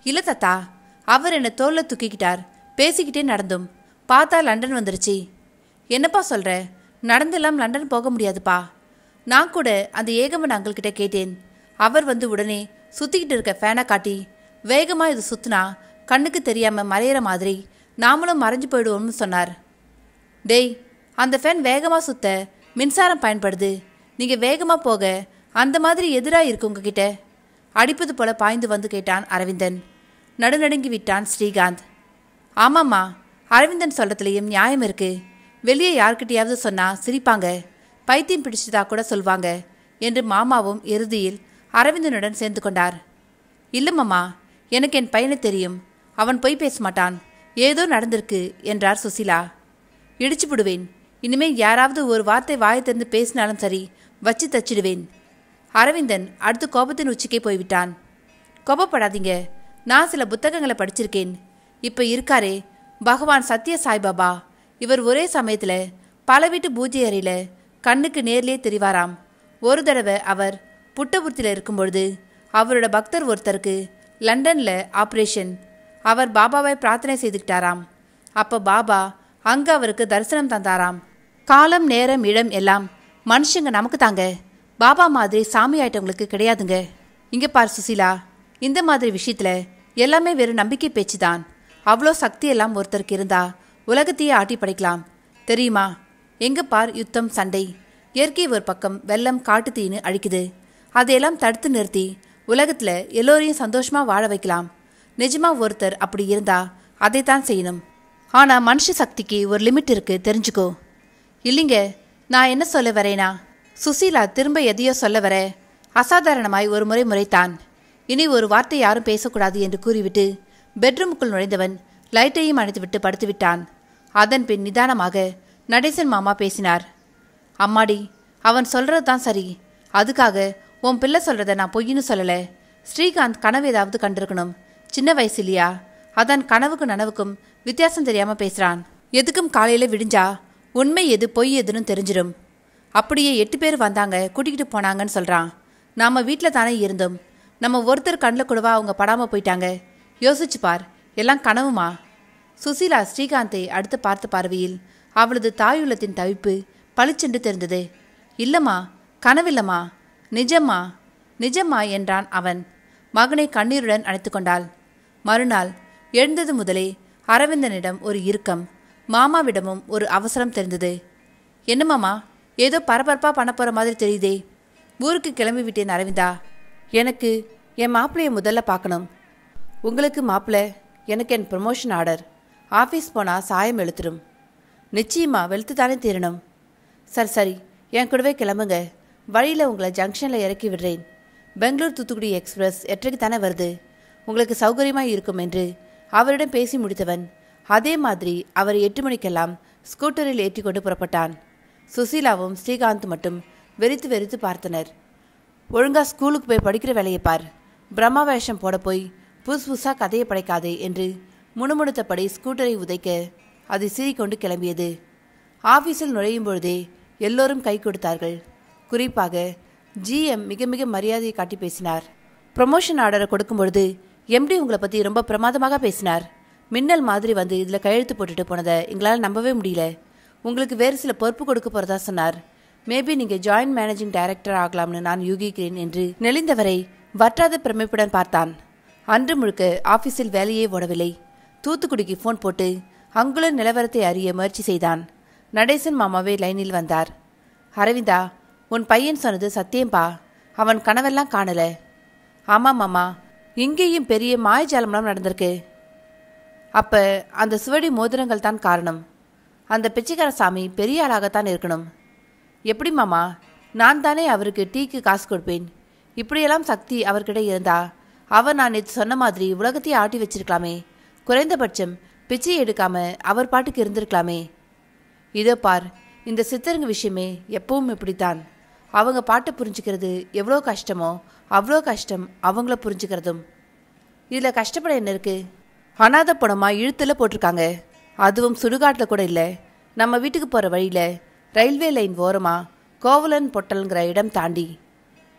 இல்லை தாத்தா அவர் என்னை தோளில் தூக்கிக்கிட்டார் பேசிக்கிட்டே நடந்தும் பார்த்தா லண்டன் வந்துருச்சு என்னப்பா சொல்கிற நடந்தெல்லாம் லண்டன் போக முடியாதுப்பா நான் கூட அந்த ஏகமன் அங்கிள்கிட்ட கேட்டேன் அவர் வந்து உடனே சுற்றிக்கிட்டு இருக்க ஃபேனை காட்டி வேகமாக இது சுற்றுனா கண்ணுக்கு தெரியாமல் மறையிற மாதிரி நாமளும் மறைஞ்சு போயிடுவோம்னு சொன்னார் டேய் அந்த ஃபேன் வேகமாக சுத்த மின்சாரம் பயன்படுது நீங்கள் வேகமாக போக அந்த மாதிரி எதிராக இருக்கு உங்ககிட்ட அடிப்பது போல பாய்ந்து வந்து கேட்டான் அரவிந்தன் நடுநடுங்கி விட்டான் ஸ்ரீகாந்த் ஆமாம்மா அரவிந்தன் சொல்கிறதுலையும் நியாயம் இருக்கு வெளியே யார்கிட்டயாவது சொன்னால் சிரிப்பாங்க பைத்தியம் பிடிச்சதா கூட சொல்வாங்க என்று மாமாவும் இறுதியில் அரவிந்தனுடன் சேர்ந்து கொண்டார் இல்லை எனக்கு என் பையனை தெரியும் அவன் போய் பேச மாட்டான் ஏதோ நடந்திருக்கு என்றார் சுசிலா இடிச்சு விடுவேன் இனிமேல் யாராவது ஒரு வார்த்தை வாயை திறந்து பேசினாலும் சரி வச்சு தச்சிடுவேன் அரவிந்தன் அடுத்து கோபத்தின் உச்சிக்கே போய்விட்டான் கோபப்படாதீங்க நான் சில புத்தகங்களை படிச்சிருக்கேன் இப்போ இருக்காரே பகவான் சத்ய சாய்பாபா இவர் ஒரே சமயத்தில் பல வீட்டு பூஜை அறையில் கண்ணுக்கு நேர்லேயே தெரிவாராம் ஒரு தடவை அவர் புட்டபுர்த்தியில் இருக்கும்பொழுது அவரோட பக்தர் ஒருத்தருக்கு லண்டனில் ஆப்ரேஷன் அவர் பாபாவை பிரார்த்தனை செய்துக்கிட்டாராம் அப்போ பாபா அங்கே அவருக்கு தரிசனம் தந்தாராம் காலம் நேரம் இடம் எல்லாம் மனுஷங்க நமக்கு தாங்க பாபா மாதிரி சாமி ஆயிட்டவங்களுக்கு கிடையாதுங்க இங்கே பார் சுசிலா இந்த மாதிரி விஷயத்தில் எல்லாமே வெறும் நம்பிக்கை பேச்சு தான் அவ்வளோ சக்தி எல்லாம் ஒருத்தருக்கு இருந்தா உலகத்தையே ஆட்டி படைக்கலாம் தெரியுமா எங்கே பார் யுத்தம் சண்டை இயற்கை ஒரு பக்கம் வெள்ளம் காட்டு தீனு அழிக்குது அதையெல்லாம் தடுத்து நிறுத்தி உலகத்தில் எல்லோரையும் சந்தோஷமாக வாழ வைக்கலாம் நிஜமாக ஒருத்தர் அப்படி இருந்தால் அதை தான் செய்யணும் ஆனால் மனுஷ சக்திக்கு ஒரு லிமிட் இருக்குது தெரிஞ்சுக்கோ இல்லைங்க நான் என்ன சொல்ல வரேனா சுசீலா திரும்ப எதையோ சொல்ல வர அசாதாரணமாய் ஒரு முறை முறைத்தான் இனி ஒரு வார்த்தை யாரும் பேசக்கூடாது என்று கூறிவிட்டு பெட்ரூமுக்குள் நுழைந்தவன் லைட்டையும் அணைத்துவிட்டு படுத்துவிட்டான் அதன் பின் நிதானமாக நடேசன் மாமா பேசினார் அம்மாடி அவன் சொல்கிறது தான் சரி அதுக்காக உன் பிள்ளை சொல்கிறத நான் பொய்னு சொல்லலை ஸ்ரீகாந்த் கனவு ஏதாவது கண்டிருக்கணும் சின்ன வயசு இல்லையா அதன் கனவுக்கும் நனவுக்கும் வித்தியாசம் தெரியாமல் பேசுகிறான் எதுக்கும் காலையில் விடிஞ்சா உண்மை எது பொய் எதுன்னு தெரிஞ்சிடும் அப்படியே எட்டு பேர் வந்தாங்க கூட்டிக்கிட்டு போனாங்கன்னு சொல்கிறான் நாம் வீட்டில் தானே இருந்தோம் நம்ம ஒருத்தர் கண்ணில் கூடவா அவங்க படாமல் போயிட்டாங்க யோசிச்சு பார் எல்லாம் கனவுமா சுசீலா ஸ்ரீகாந்தை அடுத்து பார்த்த பார்வையில் அவளது தாயுள்ளத்தின் தவிப்பு பளிச்சென்று தெரிந்தது இல்லைம்மா கனவில்லம்மா நிஜமா நிஜமா என்றான் அவன் மகனை கண்ணீருடன் அழைத்து கொண்டாள் மறுநாள் எழுந்தது முதலே அரவிந்தனிடம் ஒரு இறுக்கம் மாமாவிடமும் ஒரு அவசரம் தெரிந்தது என்னமாமா ஏதோ பரபரப்பாக பண்ண போகிற மாதிரி தெரியுதே ஊருக்கு கிளம்பி விட்டேன் அரவிந்தா எனக்கு என் மாப்பிள்ளையை முதல்ல பார்க்கணும் உங்களுக்கு மாப்பிள்ளை எனக்கு என் ப்ரமோஷன் ஆர்டர் ஆஃபீஸ் போனால் சாயம் எழுத்துரும் நிச்சயமா வெளுத்து தானே தீரணும் சரி சரி என் கூடவே கிளம்புங்க வழியில் உங்களை ஜங்ஷனில் இறக்கி விடுறேன் பெங்களூர் தூத்துக்குடி எக்ஸ்பிரஸ் எட்டரைக்கு தானே வருது உங்களுக்கு சௌகரியமாக இருக்கும் என்று அவரிடம் பேசி முடித்தவன் அதே மாதிரி அவர் எட்டு மணிக்கெல்லாம் ஸ்கூட்டரில் ஏற்றிக்கொண்டு புறப்பட்டான் சுசீலாவும் ஸ்ரீகாந்த் மட்டும் வெறித்து வெறித்து பார்த்தனர் ஒழுங்கா ஸ்கூலுக்கு போய் படிக்கிற வேலையை பார் பிரம்மா வேஷம் போட போய் புதுசு புதுசாக கதையை படைக்காதே என்று முணுமுணுத்தபடி ஸ்கூட்டரை உதைக்க அது சீறிக்கொண்டு கிளம்பியது ஆஃபீஸில் நுழையும் பொழுதே எல்லோரும் கை கொடுத்தார்கள் குறிப்பாக ஜிஎம் மிக மிக மரியாதையை காட்டி பேசினார் ப்ரொமோஷன் ஆர்டரை கொடுக்கும்பொழுது எம்டி உங்களை பற்றி ரொம்ப பிரமாதமாக பேசினார் மின்னல் மாதிரி வந்து இதில் கையெழுத்து போட்டுட்டு போனதை எங்களால் நம்பவே முடியல உங்களுக்கு வேறு சில பொறுப்பு கொடுக்க போகிறதா சொன்னார் மேபி நீங்கள் ஜாயின்ட் மேனேஜிங் டைரக்டர் ஆகலாம்னு நான் யூகிக்கிறேன் என்று நெளிந்தவரை வற்றாத பிரமிப்புடன் பார்த்தான் அன்று முழுக்க ஆஃபீஸில் வேலையே ஓடவில்லை தூத்துக்குடிக்கு ஃபோன் போட்டு அங்குள்ள நிலவரத்தை அறிய முயற்சி செய்தான் நடேசன் மாமாவே லைனில் வந்தார் அரவிந்தா உன் பையன் சொன்னது சத்தியம்பா அவன் கனவெல்லாம் காணல ஆமாம் அம்மா இங்கேயும் பெரிய மாயஜாலம்லாம் நடந்திருக்கு அப்போ அந்த சுவடி மோதிரங்கள் தான் காரணம் அந்த பிச்சைக்கார சாமி பெரிய ஆளாகத்தான் இருக்கணும் எப்படி மாமா நான் தானே அவருக்கு டீக்கு காசு கொடுப்பேன் இப்படியெல்லாம் சக்தி அவர்கிட்ட இருந்தா அவர் நான் நேற்று சொன்ன மாதிரி உலகத்தையே ஆட்டி வச்சிருக்கலாமே குறைந்தபட்சம் பிச்சை எடுக்காம அவர் பாட்டுக்கு இருந்திருக்கலாமே இதோ பார் இந்த சித்தருங்க விஷயமே எப்பவும் இப்படித்தான் அவங்க பாட்டை புரிஞ்சுக்கிறது எவ்வளோ கஷ்டமோ அவ்வளோ கஷ்டம் அவங்கள புரிஞ்சுக்கிறதும் இதில் கஷ்டப்பட என்ன இருக்குது அனாத பணமாக இழுத்தில் போட்டிருக்காங்க அதுவும் சுடுகாட்டில் கூட இல்லை நம்ம வீட்டுக்கு போகிற வழியில் ரயில்வே லைன் ஓரமாக கோவலன் பொட்டல்ங்கிற இடம் தாண்டி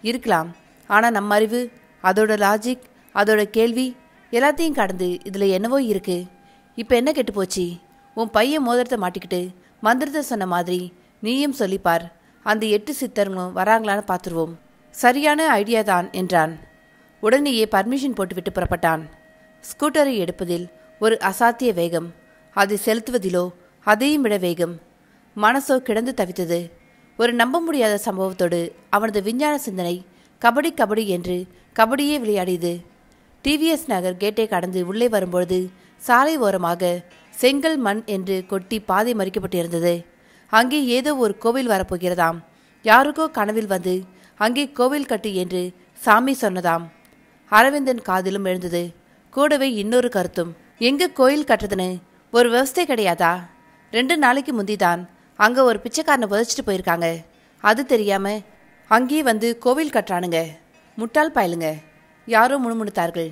இருக்கலாம் ஆனால் நம்ம அறிவு அதோட லாஜிக் அதோட கேள்வி எல்லாத்தையும் கடந்து இதில் என்னவோ இருக்குது இப்போ என்ன கெட்டு போச்சு உன் பையன் மோதிரத்தை மாட்டிக்கிட்டு மந்திரத்தை சொன்ன மாதிரி நீயும் சொல்லிப்பார் அந்த எட்டு சித்தர்களும் வராங்களான்னு பார்த்துருவோம் சரியான ஐடியா தான் என்றான் உடனேயே பர்மிஷன் போட்டுவிட்டு புறப்பட்டான் ஸ்கூட்டரை எடுப்பதில் ஒரு அசாத்திய வேகம் அதை செலுத்துவதிலோ அதையும் விட வேகம் மனசோ கிடந்து தவித்தது ஒரு நம்ப முடியாத சம்பவத்தோடு அவனது விஞ்ஞான சிந்தனை கபடி கபடி என்று கபடியே விளையாடியது டிவிஎஸ் நகர் கேட்டை கடந்து உள்ளே வரும்பொழுது சாலை ஓரமாக செங்கல் மண் என்று கொட்டி பாதை மறிக்கப்பட்டிருந்தது அங்கே ஏதோ ஒரு கோவில் வரப்போகிறதாம் யாருக்கோ கனவில் வந்து அங்கே கோவில் கட்டு என்று சாமி சொன்னதாம் அரவிந்தன் காதிலும் எழுந்தது கூடவே இன்னொரு கருத்தும் எங்கே கோயில் கட்டுறதுன்னு ஒரு விவசாய கிடையாதா ரெண்டு நாளைக்கு முந்திதான் அங்கே ஒரு பிச்சைக்காரனை புதைச்சிட்டு போயிருக்காங்க அது தெரியாம அங்கேயே வந்து கோவில் கட்டுறானுங்க முட்டால் பாயலுங்க யாரோ முணுமுணுத்தார்கள்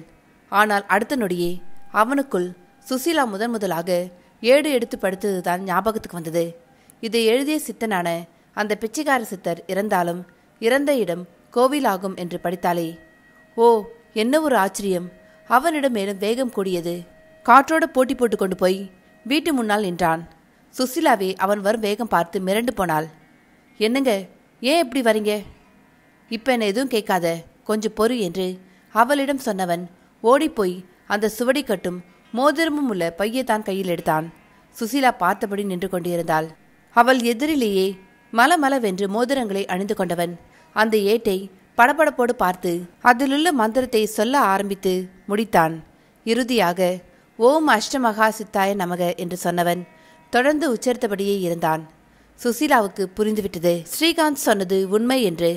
ஆனால் அடுத்த நொடியே அவனுக்குள் சுசீலா முதன் முதலாக ஏடு எடுத்து படுத்தது தான் ஞாபகத்துக்கு வந்தது இதை எழுதிய சித்தனான அந்த பிச்சைக்கார சித்தர் இறந்தாலும் இறந்த இடம் கோவிலாகும் என்று படித்தாலே ஓ என்ன ஒரு ஆச்சரியம் அவனிடம் மேலும் வேகம் கூடியது காற்றோடு போட்டி போட்டு கொண்டு போய் வீட்டு முன்னால் நின்றான் சுசிலாவே அவன் வரும் வேகம் பார்த்து மிரண்டு போனாள் என்னங்க ஏன் இப்படி வரீங்க இப்போ என்ன எதுவும் கேட்காத கொஞ்சம் பொறு என்று அவளிடம் சொன்னவன் ஓடிப்போய் அந்த சுவடி கட்டும் மோதிரமும் உள்ள பையை தான் கையில் எடுத்தான் சுசிலா பார்த்தபடி நின்று கொண்டிருந்தாள் அவள் எதிரிலேயே வென்று மோதிரங்களை அணிந்து கொண்டவன் அந்த ஏட்டை படபடப்போடு பார்த்து அதிலுள்ள மந்திரத்தை சொல்ல ஆரம்பித்து முடித்தான் இறுதியாக ஓம் அஷ்டமகா சித்தாய நமக என்று சொன்னவன் தொடர்ந்து உச்சரித்தபடியே இருந்தான் சுசீலாவுக்கு புரிந்துவிட்டது ஸ்ரீகாந்த் சொன்னது உண்மை என்று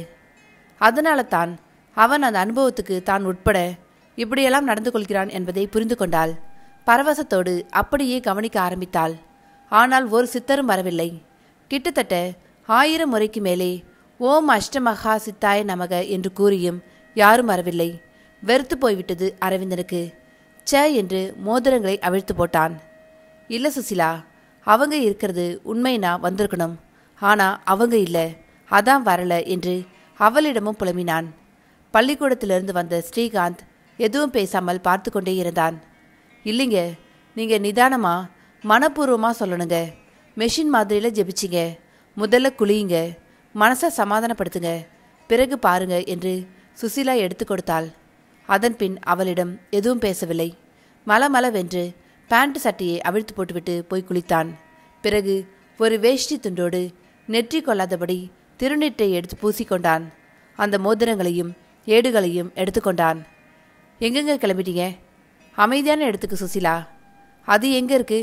அதனால தான் அவன் அந்த அனுபவத்துக்கு தான் உட்பட இப்படியெல்லாம் நடந்து கொள்கிறான் என்பதை புரிந்து கொண்டாள் பரவசத்தோடு அப்படியே கவனிக்க ஆரம்பித்தாள் ஆனால் ஒரு சித்தரும் வரவில்லை கிட்டத்தட்ட ஆயிரம் முறைக்கு மேலே ஓம் அஷ்டமகா சித்தாய நமக என்று கூறியும் யாரும் வரவில்லை வெறுத்து போய்விட்டது அரவிந்தனுக்கு ச என்று மோதிரங்களை அவிழ்த்து போட்டான் இல்லை சுசிலா அவங்க இருக்கிறது உண்மைனா வந்திருக்கணும் ஆனால் அவங்க இல்லை அதான் வரல என்று அவளிடமும் புலம்பினான் பள்ளிக்கூடத்திலிருந்து வந்த ஸ்ரீகாந்த் எதுவும் பேசாமல் பார்த்து கொண்டே இருந்தான் இல்லைங்க நீங்கள் நிதானமாக மனப்பூர்வமாக சொல்லணுங்க மெஷின் மாதிரியில் ஜெபிச்சிங்க முதல்ல குளியுங்க மனசை சமாதானப்படுத்துங்க பிறகு பாருங்க என்று சுசிலா எடுத்து கொடுத்தாள் அதன் பின் அவளிடம் எதுவும் பேசவில்லை வென்று பேண்ட் சட்டையை அவிழ்த்து போட்டுவிட்டு போய் குளித்தான் பிறகு ஒரு வேஷ்டி துண்டோடு நெற்றி கொள்ளாதபடி திருநீட்டை எடுத்து பூசிக்கொண்டான் அந்த மோதிரங்களையும் ஏடுகளையும் எடுத்துக்கொண்டான் எங்கெங்க கிளம்பிட்டீங்க அமைதியான இடத்துக்கு சுசிலா அது எங்கே இருக்கு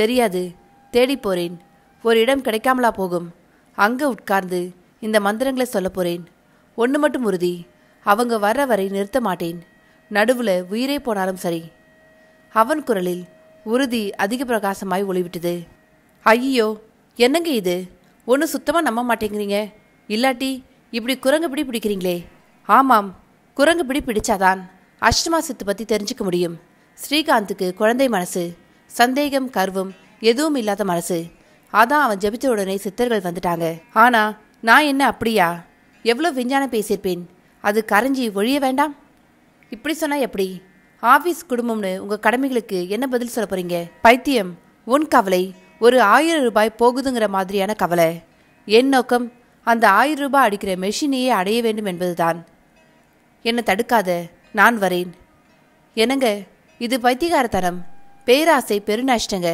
தெரியாது தேடிப் போறேன் ஒரு இடம் கிடைக்காமலா போகும் அங்கே உட்கார்ந்து இந்த மந்திரங்களை சொல்ல போறேன் ஒன்று மட்டும் உறுதி அவங்க வர்ற வரை நிறுத்த மாட்டேன் நடுவில் உயிரே போனாலும் சரி அவன் குரலில் உறுதி அதிக பிரகாசமாய் ஒளிவிட்டது ஐயோ என்னங்க இது ஒன்று சுத்தமாக நம்ப மாட்டேங்கிறீங்க இல்லாட்டி இப்படி குரங்கு பிடி பிடிக்கிறீங்களே ஆமாம் குரங்கு பிடி பிடிச்சாதான் அஷ்டமா சித்து பற்றி தெரிஞ்சுக்க முடியும் ஸ்ரீகாந்துக்கு குழந்தை மனசு சந்தேகம் கர்வம் எதுவும் இல்லாத மனசு அதான் அவன் ஜெபித்த உடனே சித்தர்கள் வந்துட்டாங்க ஆனா நான் என்ன அப்படியா எவ்வளோ விஞ்ஞானம் பேசியிருப்பேன் அது கரைஞ்சி ஒழிய வேண்டாம் இப்படி சொன்னால் எப்படி ஆஃபீஸ் குடும்பம்னு உங்கள் கடமைகளுக்கு என்ன பதில் சொல்ல போகிறீங்க பைத்தியம் உன் கவலை ஒரு ஆயிரம் ரூபாய் போகுதுங்கிற மாதிரியான கவலை என் நோக்கம் அந்த ஆயிரம் ரூபாய் அடிக்கிற மெஷினையே அடைய வேண்டும் என்பதுதான் என்னை தடுக்காத நான் வரேன் என்னங்க இது பைத்தியகாரத்தனம் பேராசை பெருநாஷ்டங்க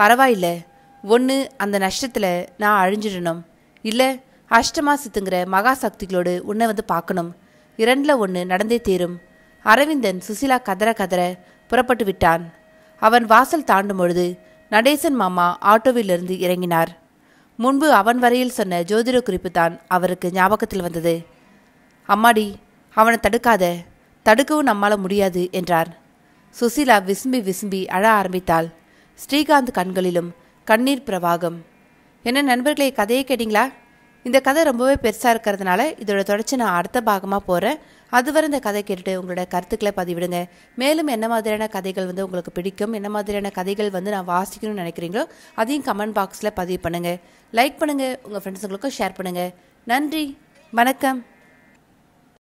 பரவாயில்ல ஒன்று அந்த நஷ்டத்தில் நான் அழிஞ்சிடணும் இல்லை அஷ்டமா சித்துங்கிற மகா சக்திகளோடு உன்னை வந்து பார்க்கணும் இரண்டில் ஒன்று நடந்தே தீரும் அரவிந்தன் சுசிலா கதற கதற புறப்பட்டு விட்டான் அவன் வாசல் தாண்டும் பொழுது நடேசன் மாமா ஆட்டோவிலிருந்து இறங்கினார் முன்பு அவன் வரையில் சொன்ன ஜோதிட குறிப்பு தான் அவருக்கு ஞாபகத்தில் வந்தது அம்மாடி அவனை தடுக்காத தடுக்கவும் நம்மால் முடியாது என்றார் சுசிலா விசும்பி விசும்பி அழ ஆரம்பித்தாள் ஸ்ரீகாந்த் கண்களிலும் கண்ணீர் பிரவாகம் என்ன நண்பர்களே கதையே கேட்டிங்களா இந்த கதை ரொம்பவே பெருசாக இருக்கிறதுனால இதோட தொடர்ச்சி நான் அடுத்த பாகமாக போகிறேன் அதுவரை இந்த கதை கேட்டுட்டு உங்களோட கருத்துக்களை பதிவிடுங்க மேலும் என்ன மாதிரியான கதைகள் வந்து உங்களுக்கு பிடிக்கும் என்ன மாதிரியான கதைகள் வந்து நான் வாசிக்கணும்னு நினைக்கிறீங்களோ அதையும் கமெண்ட் பாக்ஸில் பதிவு பண்ணுங்கள் லைக் பண்ணுங்கள் உங்கள் ஃப்ரெண்ட்ஸுங்களுக்கும் ஷேர் பண்ணுங்கள் நன்றி வணக்கம்